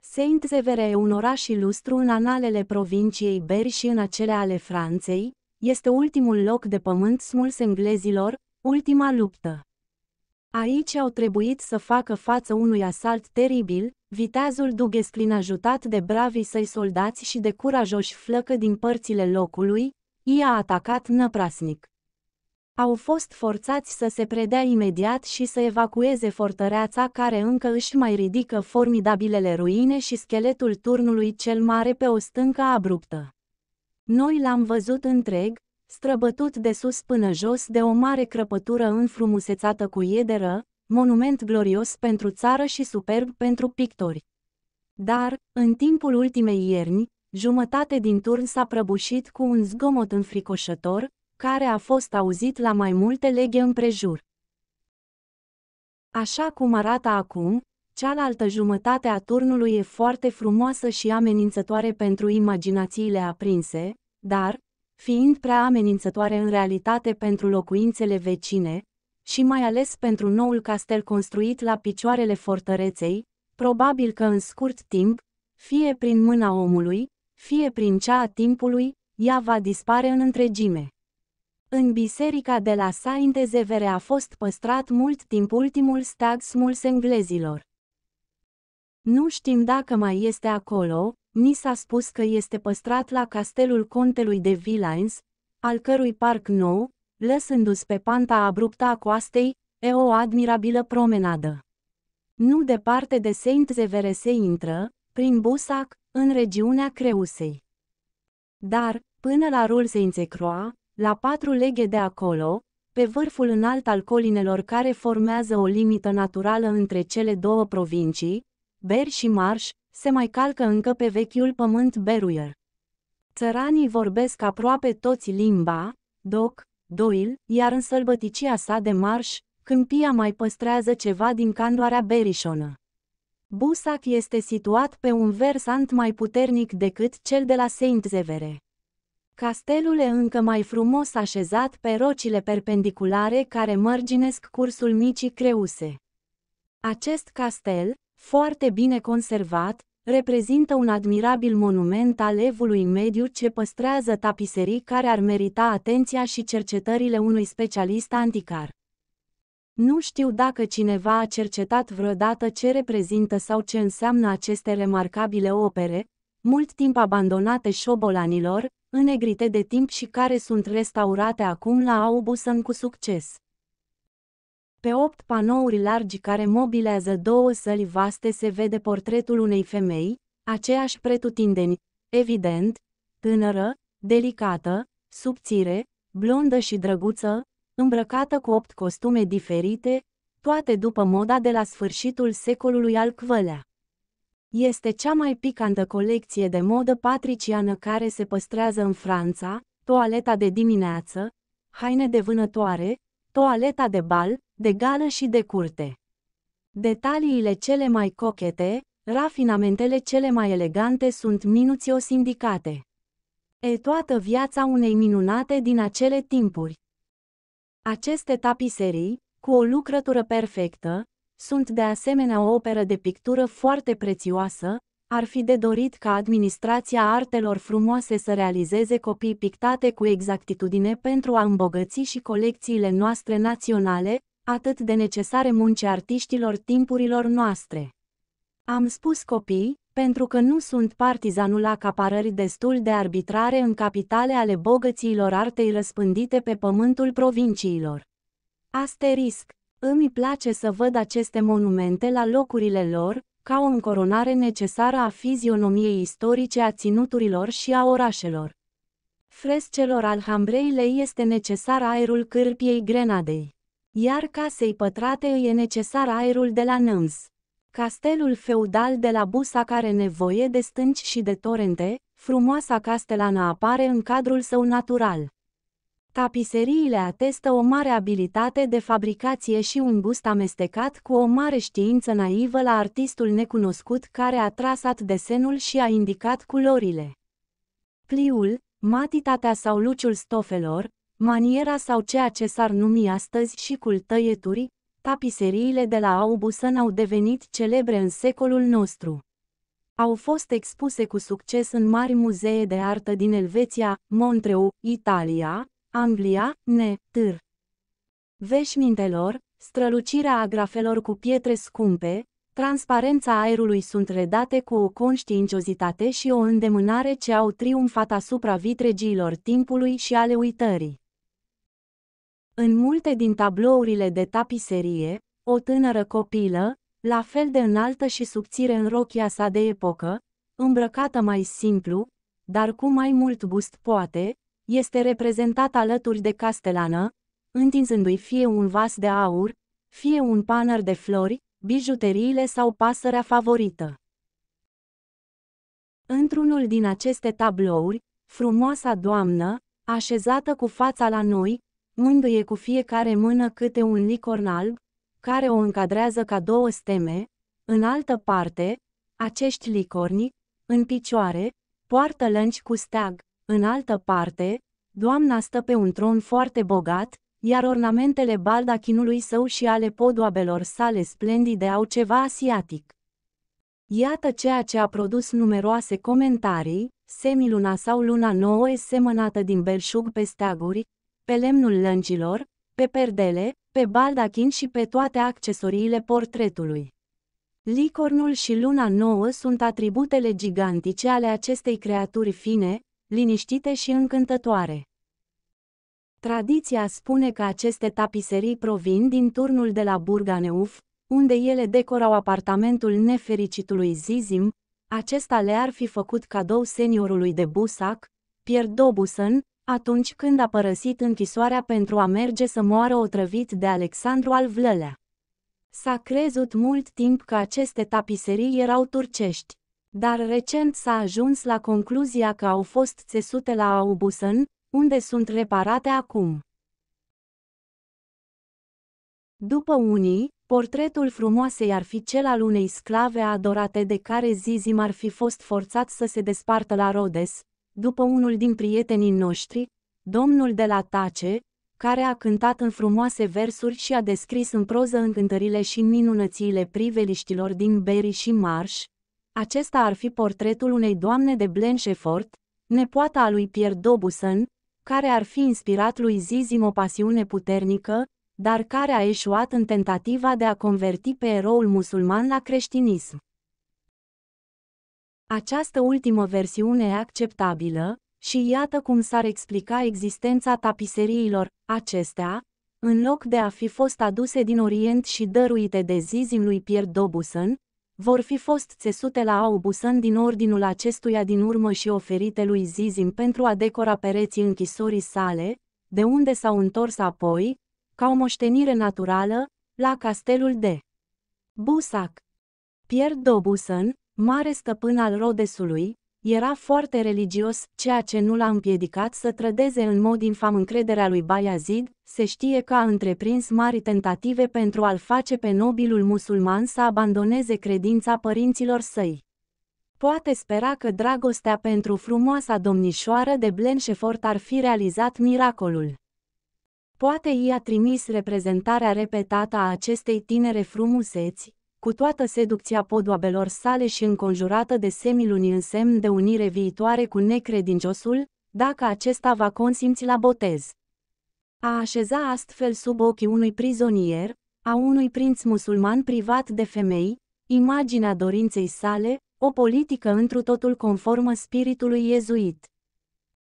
Saint Severe e un oraș ilustru în analele provinciei Beri și în acele ale Franței, este ultimul loc de pământ smuls englezilor, ultima luptă. Aici au trebuit să facă față unui asalt teribil, Viteazul Dugesclin ajutat de bravii săi soldați și de curajoși flăcă din părțile locului, i-a atacat năprasnic. Au fost forțați să se predea imediat și să evacueze fortăreața care încă își mai ridică formidabilele ruine și scheletul turnului cel mare pe o stâncă abruptă. Noi l-am văzut întreg, străbătut de sus până jos de o mare crăpătură înfrumusețată cu iederă, monument glorios pentru țară și superb pentru pictori. Dar, în timpul ultimei ierni, jumătate din turn s-a prăbușit cu un zgomot înfricoșător, care a fost auzit la mai multe leghe împrejur. Așa cum arată acum, cealaltă jumătate a turnului e foarte frumoasă și amenințătoare pentru imaginațiile aprinse, dar, fiind prea amenințătoare în realitate pentru locuințele vecine, și mai ales pentru noul castel construit la picioarele fortăreței, probabil că în scurt timp, fie prin mâna omului, fie prin cea a timpului, ea va dispare în întregime. În biserica de la Sainte-Zevere a fost păstrat mult timp ultimul stag smuls englezilor. Nu știm dacă mai este acolo, ni s-a spus că este păstrat la castelul contelui de Villains, al cărui parc nou, lăsându-ți pe panta abruptă a coastei, e o admirabilă promenadă. Nu departe de Saint Severe se intră, prin Busac, în regiunea Creusei. Dar, până la Rul Saint-Croix, la patru leghe de acolo, pe vârful înalt al colinelor care formează o limită naturală între cele două provincii, Ber și Marș, se mai calcă încă pe vechiul pământ Beruier. Țăranii vorbesc aproape toți limba, doc, Doyle, iar în sălbăticia sa de marș, câmpia mai păstrează ceva din candoarea berișonă. Busac este situat pe un versant mai puternic decât cel de la Saint-Zevere. Castelul e încă mai frumos așezat pe rocile perpendiculare care mărginesc cursul micii creuse. Acest castel, foarte bine conservat, reprezintă un admirabil monument al evului mediu ce păstrează tapiserii care ar merita atenția și cercetările unui specialist anticar. Nu știu dacă cineva a cercetat vreodată ce reprezintă sau ce înseamnă aceste remarcabile opere, mult timp abandonate șobolanilor, înegrite de timp și care sunt restaurate acum la Aubusan cu succes. Pe opt panouri largi care mobilează două săli vaste se vede portretul unei femei, aceeași pretutindeni, evident, tânără, delicată, subțire, blondă și drăguță, îmbrăcată cu opt costume diferite, toate după moda de la sfârșitul secolului al Cvălea. lea Este cea mai picantă colecție de modă patriciană care se păstrează în Franța, toaleta de dimineață, haine de vânătoare, toaleta de bal, de gală și de curte. Detaliile cele mai cochete, rafinamentele cele mai elegante sunt minuțios indicate. E toată viața unei minunate din acele timpuri. Aceste tapiserii, cu o lucrătură perfectă, sunt de asemenea o operă de pictură foarte prețioasă, ar fi de dorit ca administrația artelor frumoase să realizeze copii pictate cu exactitudine pentru a îmbogăți și colecțiile noastre naționale, atât de necesare munce artiștilor timpurilor noastre. Am spus copii, pentru că nu sunt partizanul acapărării destul de arbitrare în capitale ale bogăților artei răspândite pe pământul provinciilor. Asterisc. Îmi place să văd aceste monumente la locurile lor, ca o încoronare necesară a fizionomiei istorice a ținuturilor și a orașelor. Frescelor alhambrei le este necesar aerul cârpiei Grenadei, iar casei pătrate îi e necesar aerul de la nâns. Castelul feudal de la Busa care nevoie de stânci și de torente, frumoasa castelana apare în cadrul său natural. Tapiseriile atestă o mare abilitate de fabricație și un gust amestecat cu o mare știință naivă la artistul necunoscut care a trasat desenul și a indicat culorile. Pliul, matitatea sau luciul stofelor, maniera sau ceea ce s-ar numi astăzi și cul tăieturi, tapiseriile de la Aubusan au devenit celebre în secolul nostru. Au fost expuse cu succes în mari muzee de artă din Elveția, Montreux, Italia, Anglia, ne, târ. Veșmintelor, strălucirea agrafelor cu pietre scumpe, transparența aerului sunt redate cu o conștiinciozitate și o îndemânare ce au triumfat asupra vitregiilor timpului și ale uitării. În multe din tablourile de tapiserie, o tânără copilă, la fel de înaltă și subțire în rochia sa de epocă, îmbrăcată mai simplu, dar cu mai mult gust poate, este reprezentat alături de castelană, întinzându-i fie un vas de aur, fie un panăr de flori, bijuteriile sau pasărea favorită. Într-unul din aceste tablouri, frumoasa doamnă, așezată cu fața la noi, mândâie cu fiecare mână câte un licorn alb, care o încadrează ca două steme, în altă parte, acești licorni, în picioare, poartă lănci cu steag. În altă parte, doamna stă pe un tron foarte bogat, iar ornamentele baldachinului său și ale podoabelor sale splendide au ceva asiatic. Iată ceea ce a produs numeroase comentarii, semiluna sau luna nouă e semănată din belșug pe steaguri, pe lemnul lângilor, pe perdele, pe baldachin și pe toate accesoriile portretului. Licornul și luna nouă sunt atributele gigantice ale acestei creaturi fine, liniștite și încântătoare. Tradiția spune că aceste tapiserii provin din turnul de la Burganeuf, unde ele decorau apartamentul nefericitului Zizim, acesta le-ar fi făcut cadou seniorului de Busac, Pierre Dobusan, atunci când a părăsit închisoarea pentru a merge să moară otrăvit de Alexandru al Vlălea. S-a crezut mult timp că aceste tapiserii erau turcești dar recent s-a ajuns la concluzia că au fost țesute la Aubusan, unde sunt reparate acum. După unii, portretul frumoasei ar fi cel al unei sclave adorate de care Zizim ar fi fost forțat să se despartă la Rodes, după unul din prietenii noștri, domnul de la Tace, care a cântat în frumoase versuri și a descris în proză încântările și minunățile priveliștilor din Berry și Marsh, acesta ar fi portretul unei doamne de Blanchefort, nepoata a lui Pierre Dobuson, care ar fi inspirat lui Zizim o pasiune puternică, dar care a eșuat în tentativa de a converti pe eroul musulman la creștinism. Această ultimă versiune e acceptabilă, și iată cum s-ar explica existența tapiseriilor, acestea, în loc de a fi fost aduse din Orient și dăruite de Zizim lui Pierre Dobusan, vor fi fost țesute la Aubusan din ordinul acestuia din urmă și oferite lui Zizim pentru a decora pereții închisorii sale, de unde s-au întors apoi, ca o moștenire naturală, la castelul de Busac. Pierre Dobusan, mare stăpân al Rodesului, era foarte religios, ceea ce nu l-a împiedicat să trădeze în mod infam încrederea lui Bayazid, se știe că a întreprins mari tentative pentru a-l face pe nobilul musulman să abandoneze credința părinților săi. Poate spera că dragostea pentru frumoasa domnișoară de Blenșefort ar fi realizat miracolul. Poate i-a trimis reprezentarea repetată a acestei tinere frumuseți, cu toată seducția podoabelor sale și înconjurată de semiluni în semn de unire viitoare cu necredinciosul, dacă acesta va consimți la botez. A așeza astfel sub ochii unui prizonier, a unui prinț musulman privat de femei, imaginea dorinței sale, o politică întru totul conformă spiritului iezuit.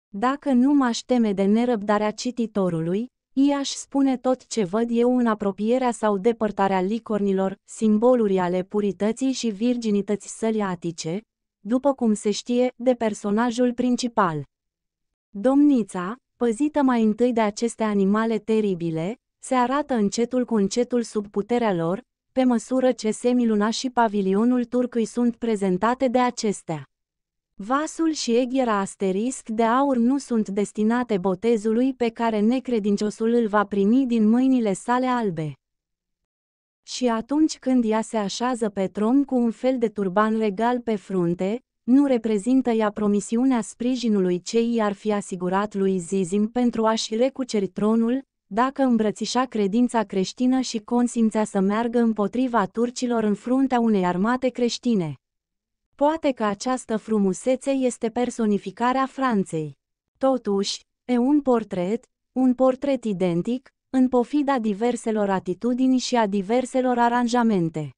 Dacă nu m-aș teme de nerăbdarea cititorului, I-aș spune tot ce văd eu în apropierea sau depărtarea licornilor, simboluri ale purității și virginității săliatice, după cum se știe, de personajul principal. Domnița, păzită mai întâi de aceste animale teribile, se arată încetul cu încetul sub puterea lor, pe măsură ce semiluna și pavilionul turcui sunt prezentate de acestea. Vasul și eghiera asterisc de aur nu sunt destinate botezului pe care necredinciosul îl va primi din mâinile sale albe. Și atunci când ea se așează pe tron cu un fel de turban regal pe frunte, nu reprezintă ea promisiunea sprijinului ce i-ar fi asigurat lui Zizim pentru a-și recuceri tronul, dacă îmbrățișa credința creștină și consimțea să meargă împotriva turcilor în fruntea unei armate creștine. Poate că această frumusețe este personificarea Franței. Totuși, e un portret, un portret identic, în pofida diverselor atitudini și a diverselor aranjamente.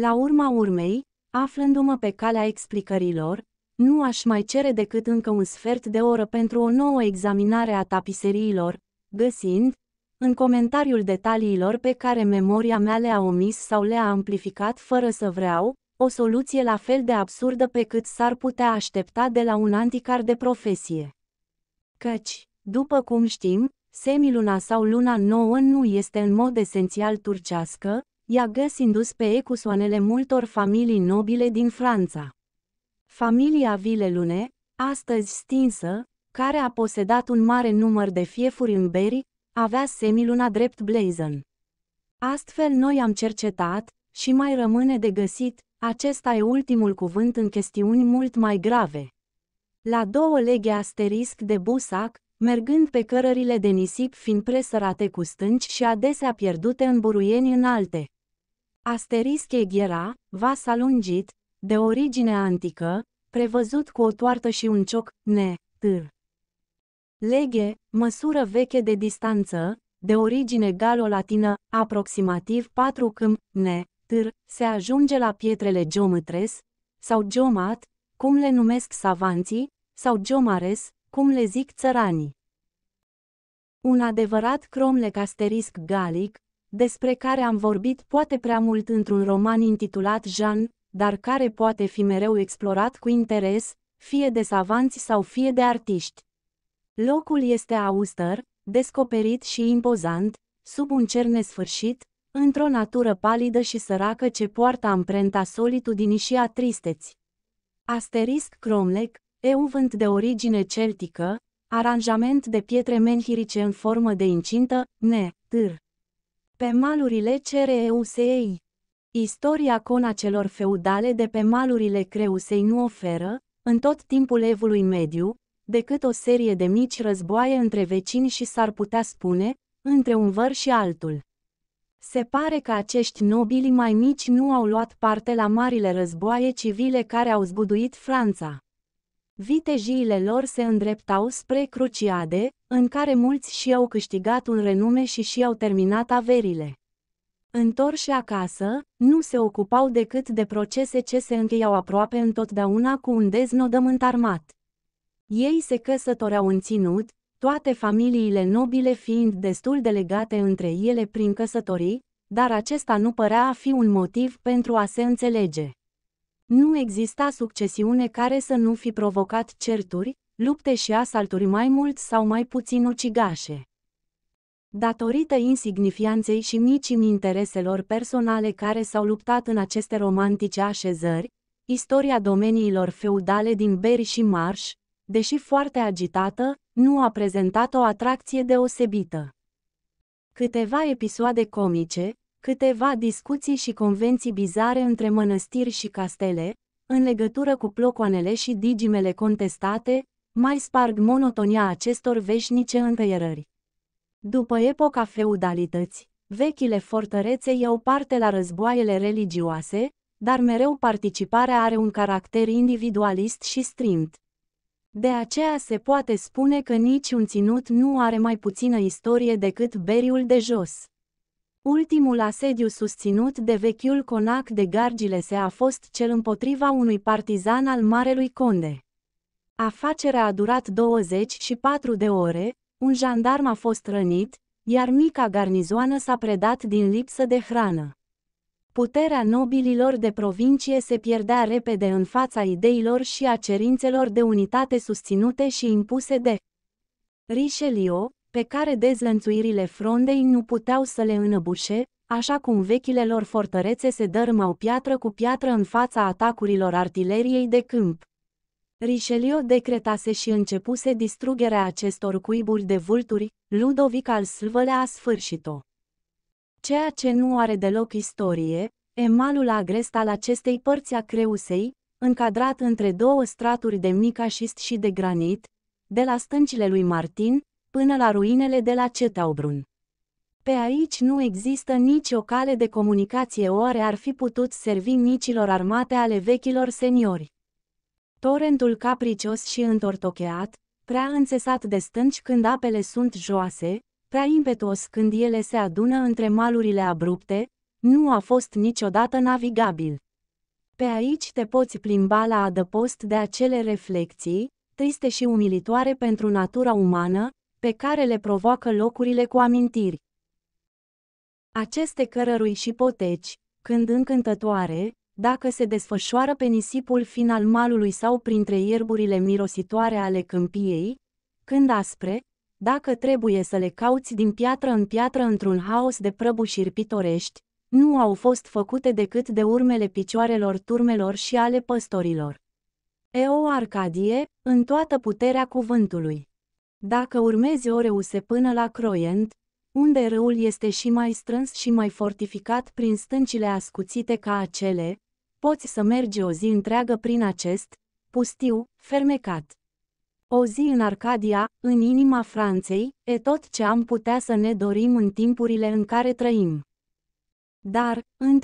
La urma urmei, aflându-mă pe calea explicărilor, nu aș mai cere decât încă un sfert de oră pentru o nouă examinare a tapiseriilor, găsind, în comentariul detaliilor pe care memoria mea le-a omis sau le-a amplificat fără să vreau, o soluție la fel de absurdă pe cât s-ar putea aștepta de la un anticar de profesie. Căci, după cum știm, semiluna sau luna nouă nu este în mod esențial turcească, ea găsindu-se pe ecusoanele multor familii nobile din Franța. Familia Vilelune, astăzi stinsă, care a posedat un mare număr de fiefuri în Beri, avea semiluna drept blazon. Astfel noi am cercetat, și mai rămâne de găsit, acesta e ultimul cuvânt în chestiuni mult mai grave. La două leghe asterisc de busac, mergând pe cărările de nisip fiind presărate cu stânci și adesea pierdute în buruieni înalte. Asterisc eghiera, vas alungit, de origine antică, prevăzut cu o toartă și un cioc, ne, târ. Leghe, măsură veche de distanță, de origine galo-latină, aproximativ 4 câmp, ne, târ, se ajunge la pietrele geometres, sau geomat, cum le numesc savanții, sau geomares, cum le zic țăranii. Un adevărat cromlec asterisc galic, despre care am vorbit poate prea mult într-un roman intitulat Jean, dar care poate fi mereu explorat cu interes, fie de savanți sau fie de artiști. Locul este auster, descoperit și impozant, sub un cer nesfârșit, într-o natură palidă și săracă ce poartă amprenta solitudinii și a tristeți. Asterisc un vânt de origine celtică, aranjament de pietre menhirice în formă de incintă, ne, târ. Pe malurile Cereusei. Istoria conacelor feudale de pe malurile Creusei nu oferă, în tot timpul evului mediu, decât o serie de mici războaie între vecini și s-ar putea spune, între un văr și altul. Se pare că acești nobili mai mici nu au luat parte la marile războaie civile care au zbuduit Franța. Vitejiile lor se îndreptau spre cruciade, în care mulți și-au câștigat un renume și și-au terminat averile. Întorși acasă, nu se ocupau decât de procese ce se încheiau aproape întotdeauna cu un deznodământ armat. Ei se căsătoreau în ținut, toate familiile nobile fiind destul de legate între ele prin căsătorii, dar acesta nu părea a fi un motiv pentru a se înțelege. Nu exista succesiune care să nu fi provocat certuri, lupte și asalturi mai mult sau mai puțin ucigașe. Datorită insignifianței și micii intereselor personale care s-au luptat în aceste romantice așezări, istoria domeniilor feudale din Berry și Marsh, deși foarte agitată, nu a prezentat o atracție deosebită. Câteva episoade comice, câteva discuții și convenții bizare între mănăstiri și castele, în legătură cu plocoanele și digimele contestate, mai sparg monotonia acestor veșnice întăierări. După epoca feudalității, vechile fortărețe iau parte la războaiele religioase, dar mereu participarea are un caracter individualist și strimt. De aceea se poate spune că nici un ținut nu are mai puțină istorie decât beriul de jos. Ultimul asediu susținut de vechiul conac de Gargilese a fost cel împotriva unui partizan al Marelui Conde. Afacerea a durat 24 de ore, un jandarm a fost rănit, iar mica garnizoană s-a predat din lipsă de hrană. Puterea nobililor de provincie se pierdea repede în fața ideilor și a cerințelor de unitate susținute și impuse de Richelieu, pe care dezlănțuirile frondei nu puteau să le înăbușe, așa cum vechile lor fortărețe se dărâmau piatră cu piatră în fața atacurilor artileriei de câmp. Richelieu decretase și începuse distrugerea acestor cuiburi de vulturi, Ludovic al Sfâlea a sfârșit-o. Ceea ce nu are deloc istorie, e malul agrest al acestei părți a creusei, încadrat între două straturi de micașist și de granit, de la stâncile lui Martin până la ruinele de la Cetaubrun. Pe aici nu există nici o cale de comunicație oare ar fi putut servi micilor armate ale vechilor seniori. Torentul capricios și întortocheat, prea înțesat de stânci când apele sunt joase, prea impetuos când ele se adună între malurile abrupte, nu a fost niciodată navigabil. Pe aici te poți plimba la adăpost de acele reflexii, triste și umilitoare pentru natura umană, pe care le provoacă locurile cu amintiri. Aceste cărărui și poteci, când încântătoare, dacă se desfășoară pe nisipul fin al malului sau printre ierburile mirositoare ale câmpiei, când aspre, dacă trebuie să le cauți din piatră în piatră într-un haos de prăbușiri pitorești, nu au fost făcute decât de urmele picioarelor turmelor și ale păstorilor. Eo Arcadie, în toată puterea cuvântului. Dacă urmezi Oreuse până la Croient, unde râul este și mai strâns și mai fortificat prin stâncile ascuțite ca acele, poți să mergi o zi întreagă prin acest pustiu, fermecat o zi în Arcadia, în inima Franței, e tot ce am putea să ne dorim în timpurile în care trăim. Dar, în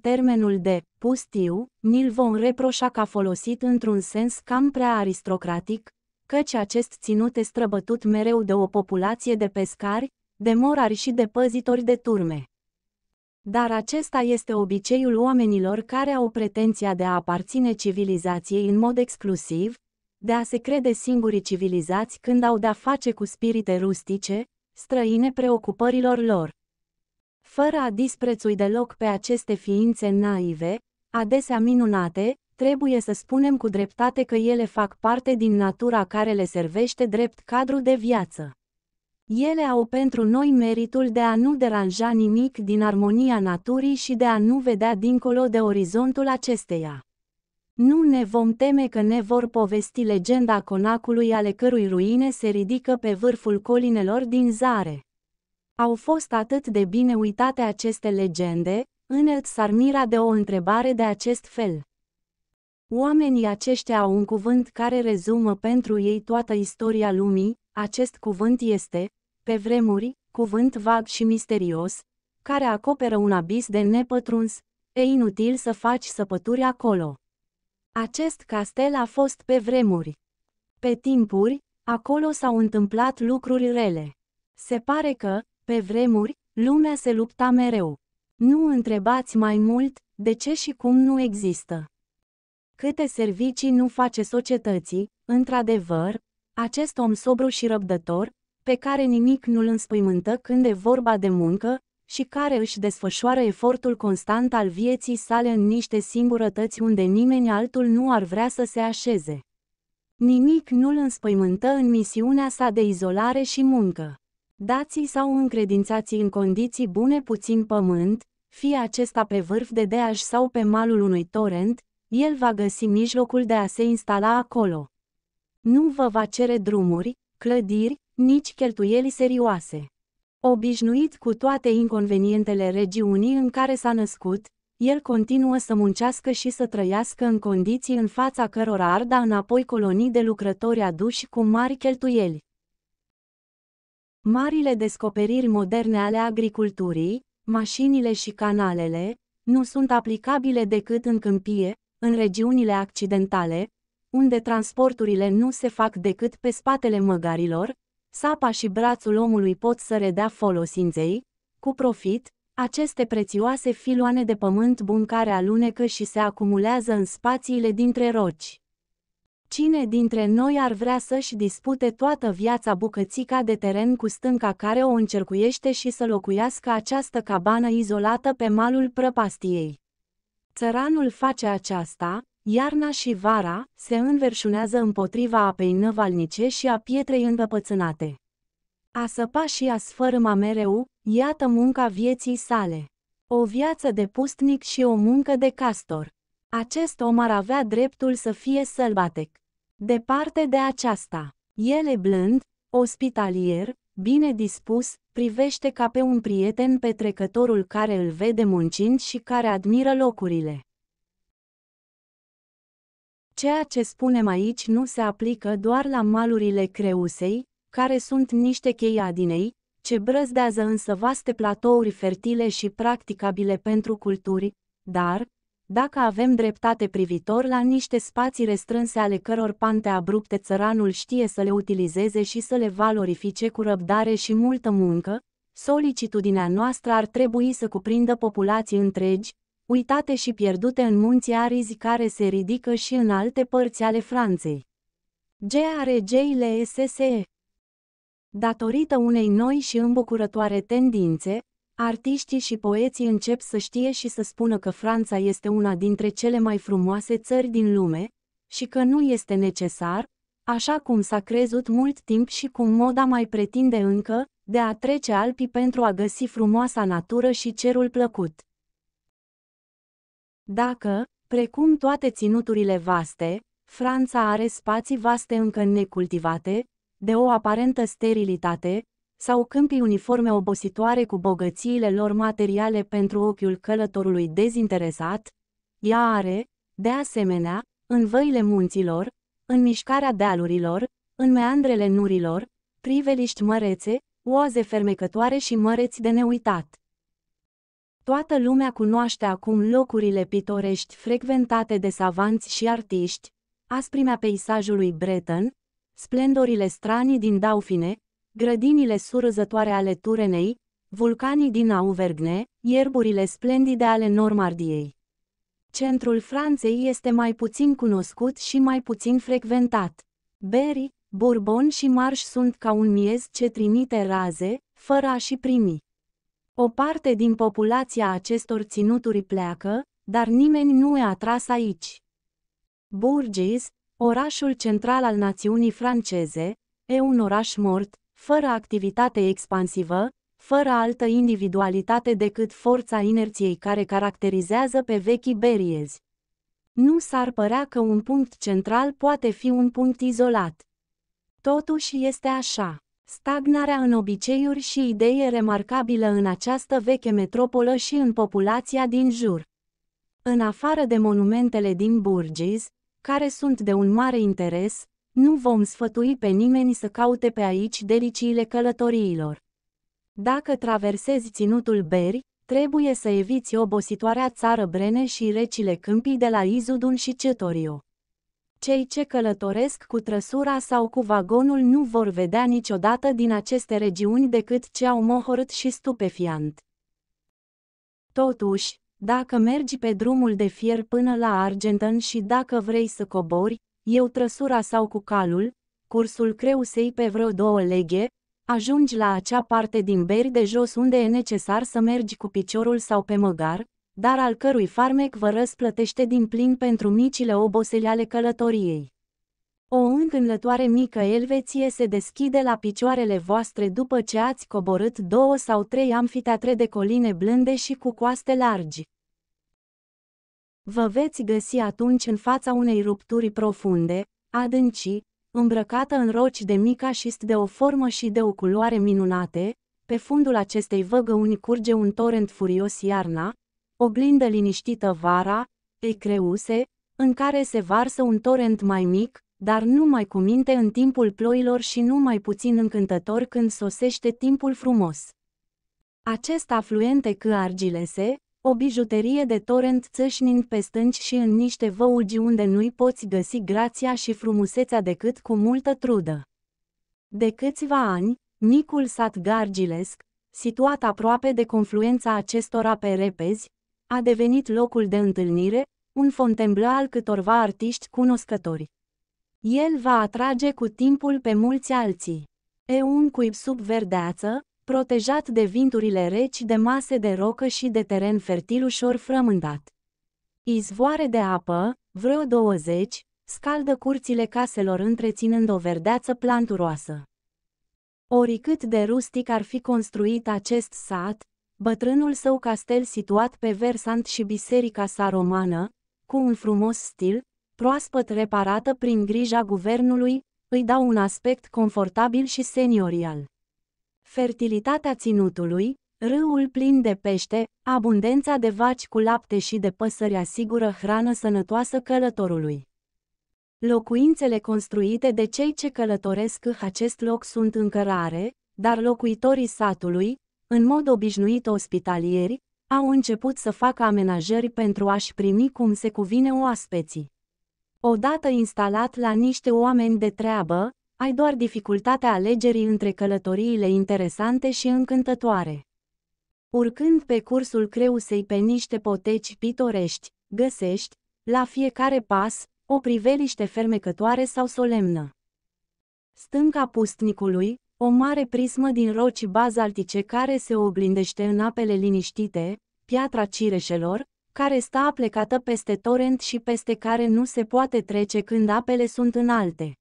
termenul de pustiu, ni-l vom reproșa a folosit într-un sens cam prea aristocratic, căci acest ținut e străbătut mereu de o populație de pescari, de morari și de păzitori de turme. Dar acesta este obiceiul oamenilor care au pretenția de a aparține civilizației în mod exclusiv, de a se crede singurii civilizați când au de-a face cu spirite rustice, străine preocupărilor lor. Fără a disprețui deloc pe aceste ființe naive, adesea minunate, trebuie să spunem cu dreptate că ele fac parte din natura care le servește drept cadru de viață. Ele au pentru noi meritul de a nu deranja nimic din armonia naturii și de a nu vedea dincolo de orizontul acesteia. Nu ne vom teme că ne vor povesti legenda conacului ale cărui ruine se ridică pe vârful colinelor din Zare. Au fost atât de bine uitate aceste legende, înelt Sarmira de o întrebare de acest fel. Oamenii aceștia au un cuvânt care rezumă pentru ei toată istoria lumii, acest cuvânt este, pe vremuri, cuvânt vag și misterios, care acoperă un abis de nepătruns, e inutil să faci săpături acolo. Acest castel a fost pe vremuri. Pe timpuri, acolo s-au întâmplat lucruri rele. Se pare că, pe vremuri, lumea se lupta mereu. Nu întrebați mai mult de ce și cum nu există. Câte servicii nu face societății, într-adevăr, acest om sobru și răbdător, pe care nimic nu-l înspăimântă când e vorba de muncă, și care își desfășoară efortul constant al vieții sale în niște singurătăți unde nimeni altul nu ar vrea să se așeze. Nimic nu-l înspăimântă în misiunea sa de izolare și muncă. dați sau încredințați în condiții bune puțin pământ, fie acesta pe vârf de deaj sau pe malul unui torent, el va găsi mijlocul de a se instala acolo. Nu vă va cere drumuri, clădiri, nici cheltuieli serioase. Obișnuit cu toate inconvenientele regiunii în care s-a născut, el continuă să muncească și să trăiască în condiții în fața cărora arda înapoi colonii de lucrători aduși cu mari cheltuieli. Marile descoperiri moderne ale agriculturii, mașinile și canalele, nu sunt aplicabile decât în câmpie, în regiunile accidentale, unde transporturile nu se fac decât pe spatele măgarilor, sapa și brațul omului pot să redea folosinței, cu profit, aceste prețioase filoane de pământ bun care alunecă și se acumulează în spațiile dintre roci. Cine dintre noi ar vrea să-și dispute toată viața bucățica de teren cu stânca care o încercuiește și să locuiască această cabană izolată pe malul prăpastiei? Țăranul face aceasta, Iarna și vara se înverșunează împotriva apei năvalnice și a pietrei învăpățânate. A săpa și a sfărâma mereu, iată munca vieții sale. O viață de pustnic și o muncă de castor. Acest om ar avea dreptul să fie sălbatec. Departe de aceasta, el e blând, ospitalier, bine dispus, privește ca pe un prieten petrecătorul care îl vede muncind și care admiră locurile. Ceea ce spunem aici nu se aplică doar la malurile Creusei, care sunt niște chei adinei, ce brăzdează însă vaste platouri fertile și practicabile pentru culturi, dar, dacă avem dreptate privitor la niște spații restrânse ale căror pante abrupte țăranul știe să le utilizeze și să le valorifice cu răbdare și multă muncă, solicitudinea noastră ar trebui să cuprindă populații întregi, uitate și pierdute în munții arizi care se ridică și în alte părți ale Franței. grg ile SSE Datorită unei noi și îmbucurătoare tendințe, artiștii și poeții încep să știe și să spună că Franța este una dintre cele mai frumoase țări din lume și că nu este necesar, așa cum s-a crezut mult timp și cum moda mai pretinde încă, de a trece Alpii pentru a găsi frumoasa natură și cerul plăcut. Dacă, precum toate ținuturile vaste, Franța are spații vaste încă necultivate, de o aparentă sterilitate, sau câmpii uniforme obositoare cu bogățiile lor materiale pentru ochiul călătorului dezinteresat, ea are, de asemenea, în văile munților, în mișcarea dealurilor, în meandrele nurilor, priveliști mărețe, oaze fermecătoare și măreți de neuitat. Toată lumea cunoaște acum locurile pitorești frecventate de savanți și artiști, asprimea peisajului Breton, splendorile stranii din Daufine, grădinile surâzătoare ale Turenei, vulcanii din Auvergne, ierburile splendide ale Normandiei. Centrul Franței este mai puțin cunoscut și mai puțin frecventat. Berry, Bourbon și Marș sunt ca un miez ce trimite raze, fără a și primi. O parte din populația acestor ținuturi pleacă, dar nimeni nu e atras aici. Bourges, orașul central al națiunii franceze, e un oraș mort, fără activitate expansivă, fără altă individualitate decât forța inerției care caracterizează pe vechii beriezi. Nu s-ar părea că un punct central poate fi un punct izolat. Totuși este așa. Stagnarea în obiceiuri și idei e remarcabilă în această veche metropolă și în populația din jur. În afară de monumentele din Burgis, care sunt de un mare interes, nu vom sfătui pe nimeni să caute pe aici deliciile călătoriilor. Dacă traversezi ținutul Beri, trebuie să eviți obositoarea țară Brene și recile câmpii de la Izudun și Cetorio. Cei ce călătoresc cu trăsura sau cu vagonul nu vor vedea niciodată din aceste regiuni decât ce au mohorât și stupefiant. Totuși, dacă mergi pe drumul de fier până la Argentan și dacă vrei să cobori, eu trăsura sau cu calul, cursul creusei pe vreo două leghe, ajungi la acea parte din beri de jos unde e necesar să mergi cu piciorul sau pe măgar, dar al cărui farmec vă răsplătește din plin pentru micile obosele ale călătoriei. O încânlătoare mică Elveție se deschide la picioarele voastre după ce ați coborât două sau trei amfiteatre de coline blânde și cu coaste largi. Vă veți găsi atunci în fața unei rupturi profunde, adânci, îmbrăcată în roci de mica și de o formă și de o culoare minunate, pe fundul acestei văgăuni curge un torent furios iarna, oglindă liniștită vara, ecreuse, în care se varsă un torent mai mic, dar mai cu minte în timpul ploilor și nu mai puțin încântător când sosește timpul frumos. Acest afluente că argilese, o bijuterie de torent țâșnind pe stânci și în niște văugi unde nu-i poți găsi grația și frumusețea decât cu multă trudă. De câțiva ani, micul sat Gargilesc, situat aproape de confluența acestora pe repezi, a devenit locul de întâlnire, un fontemblă al câtorva artiști cunoscători. El va atrage cu timpul pe mulți alții. E un cuib sub verdeață, protejat de vinturile reci de mase de rocă și de teren fertil ușor frământat. Izvoare de apă, vreo 20, scaldă curțile caselor întreținând o verdeață planturoasă. Oricât de rustic ar fi construit acest sat, bătrânul său castel situat pe versant și biserica sa romană, cu un frumos stil, proaspăt reparată prin grija guvernului, îi dau un aspect confortabil și seniorial. Fertilitatea ținutului, râul plin de pește, abundența de vaci cu lapte și de păsări asigură hrană sănătoasă călătorului. Locuințele construite de cei ce călătoresc acest loc sunt în dar locuitorii satului, în mod obișnuit ospitalieri au început să facă amenajări pentru a-și primi cum se cuvine oaspeții. Odată instalat la niște oameni de treabă, ai doar dificultatea alegerii între călătoriile interesante și încântătoare. Urcând pe cursul creusei pe niște poteci pitorești, găsești, la fiecare pas, o priveliște fermecătoare sau solemnă. Stânca pustnicului, o mare prismă din roci bazaltice care se oglindește în apele liniștite, piatra cireșelor, care stă aplecată peste torent și peste care nu se poate trece când apele sunt înalte.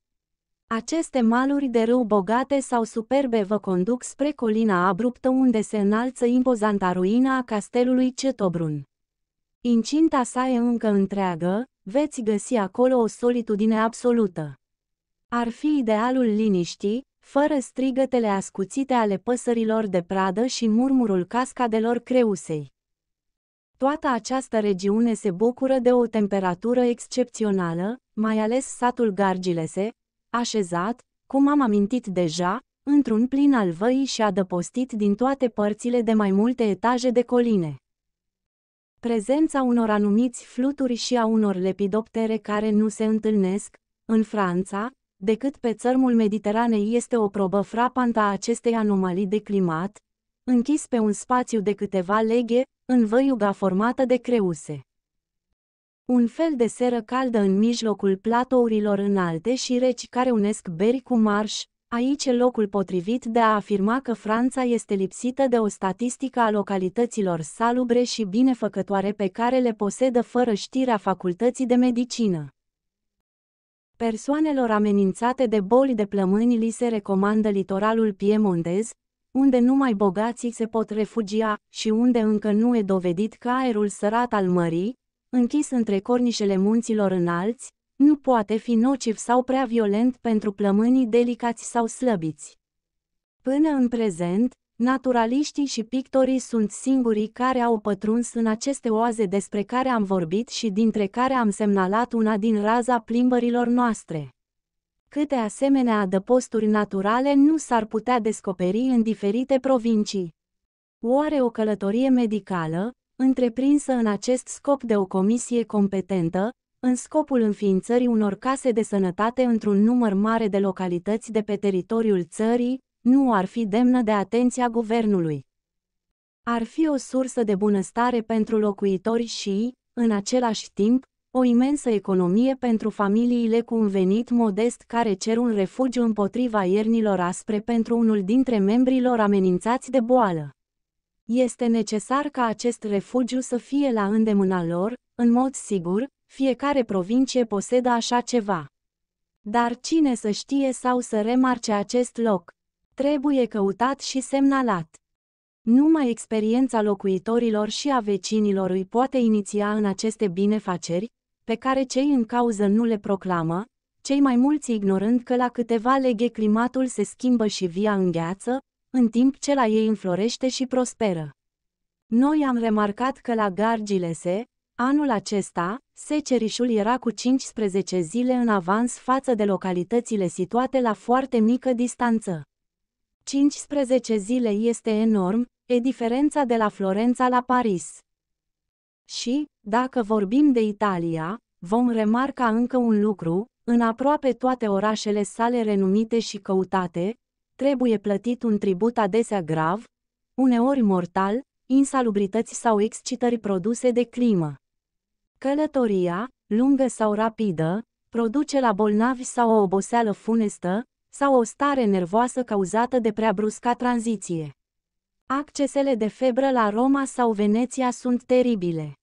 Aceste maluri de râu bogate sau superbe vă conduc spre colina abruptă unde se înalță impozanta ruina a castelului Cetobrun. Incinta sa e încă întreagă, veți găsi acolo o solitudine absolută. Ar fi idealul liniștii, fără strigătele ascuțite ale păsărilor de pradă și murmurul cascadelor creusei. Toată această regiune se bucură de o temperatură excepțională, mai ales satul Gargilese, așezat, cum am amintit deja, într-un plin al văii și adăpostit din toate părțile de mai multe etaje de coline. Prezența unor anumiți fluturi și a unor lepidoptere care nu se întâlnesc, în Franța, decât pe țărmul Mediteranei este o probă frapantă a acestei anomalii de climat, închis pe un spațiu de câteva leghe, în văiuga formată de creuse. Un fel de seră caldă în mijlocul platourilor înalte și reci care unesc beri cu marș, aici e locul potrivit de a afirma că Franța este lipsită de o statistică a localităților salubre și binefăcătoare pe care le posedă fără știrea facultății de medicină. Persoanelor amenințate de boli de plămâni li se recomandă litoralul piemontez, unde numai bogații se pot refugia și unde încă nu e dovedit că aerul sărat al mării, închis între cornișele munților înalți, nu poate fi nociv sau prea violent pentru plămânii delicați sau slăbiți. Până în prezent, Naturaliștii și pictorii sunt singurii care au pătruns în aceste oaze despre care am vorbit și dintre care am semnalat una din raza plimbărilor noastre. Câte asemenea adăposturi naturale nu s-ar putea descoperi în diferite provincii. Oare o călătorie medicală, întreprinsă în acest scop de o comisie competentă, în scopul înființării unor case de sănătate într-un număr mare de localități de pe teritoriul țării, nu ar fi demnă de atenția guvernului. Ar fi o sursă de bunăstare pentru locuitori și, în același timp, o imensă economie pentru familiile cu un venit modest care cer un refugiu împotriva iernilor aspre pentru unul dintre membrilor amenințați de boală. Este necesar ca acest refugiu să fie la îndemâna lor, în mod sigur, fiecare provincie posedă așa ceva. Dar cine să știe sau să remarce acest loc? trebuie căutat și semnalat. Numai experiența locuitorilor și a vecinilor îi poate iniția în aceste binefaceri, pe care cei în cauză nu le proclamă, cei mai mulți ignorând că la câteva leghe climatul se schimbă și via îngheață, în timp ce la ei înflorește și prosperă. Noi am remarcat că la Gargilese, anul acesta, secerișul era cu 15 zile în avans față de localitățile situate la foarte mică distanță. 15 zile este enorm, e diferența de la Florența la Paris. Și, dacă vorbim de Italia, vom remarca încă un lucru, în aproape toate orașele sale renumite și căutate, trebuie plătit un tribut adesea grav, uneori mortal, insalubrități sau excitări produse de climă. Călătoria, lungă sau rapidă, produce la bolnavi sau o oboseală funestă, sau o stare nervoasă cauzată de prea brusca tranziție. Accesele de febră la Roma sau Veneția sunt teribile.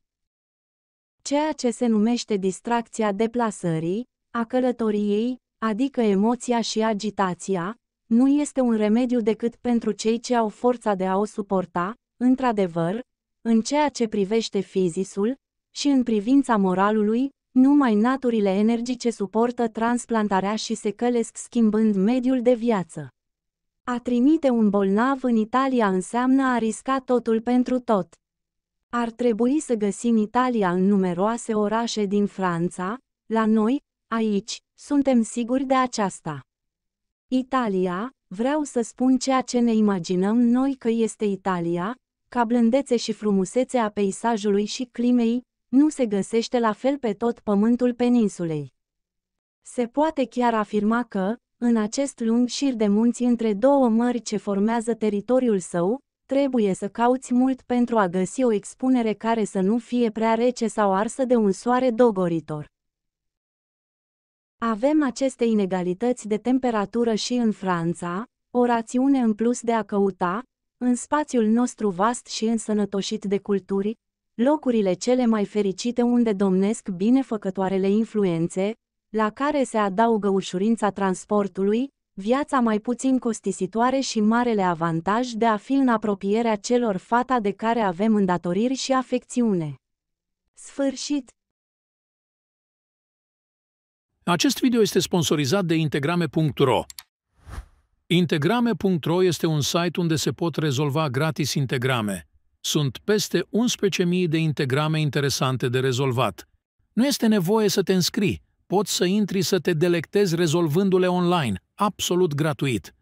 Ceea ce se numește distracția deplasării, a călătoriei, adică emoția și agitația, nu este un remediu decât pentru cei ce au forța de a o suporta, într-adevăr, în ceea ce privește fizisul, și în privința moralului, numai naturile energice suportă transplantarea și se călesc schimbând mediul de viață. A trimite un bolnav în Italia înseamnă a risca totul pentru tot. Ar trebui să găsim Italia în numeroase orașe din Franța, la noi, aici, suntem siguri de aceasta. Italia, vreau să spun ceea ce ne imaginăm noi că este Italia, ca blândețe și frumusețe a peisajului și climei, nu se găsește la fel pe tot pământul peninsulei. Se poate chiar afirma că, în acest lung șir de munți între două mări ce formează teritoriul său, trebuie să cauți mult pentru a găsi o expunere care să nu fie prea rece sau arsă de un soare dogoritor. Avem aceste inegalități de temperatură și în Franța, o rațiune în plus de a căuta, în spațiul nostru vast și însănătoșit de culturi, locurile cele mai fericite unde domnesc binefăcătoarele influențe, la care se adaugă ușurința transportului, viața mai puțin costisitoare și marele avantaj de a fi în apropierea celor fata de care avem îndatoriri și afecțiune. Sfârșit! Acest video este sponsorizat de integrame.ro. Integrame.ro este un site unde se pot rezolva gratis integrame, sunt peste 11.000 de integrame interesante de rezolvat. Nu este nevoie să te înscrii. Poți să intri să te delectezi rezolvându-le online, absolut gratuit.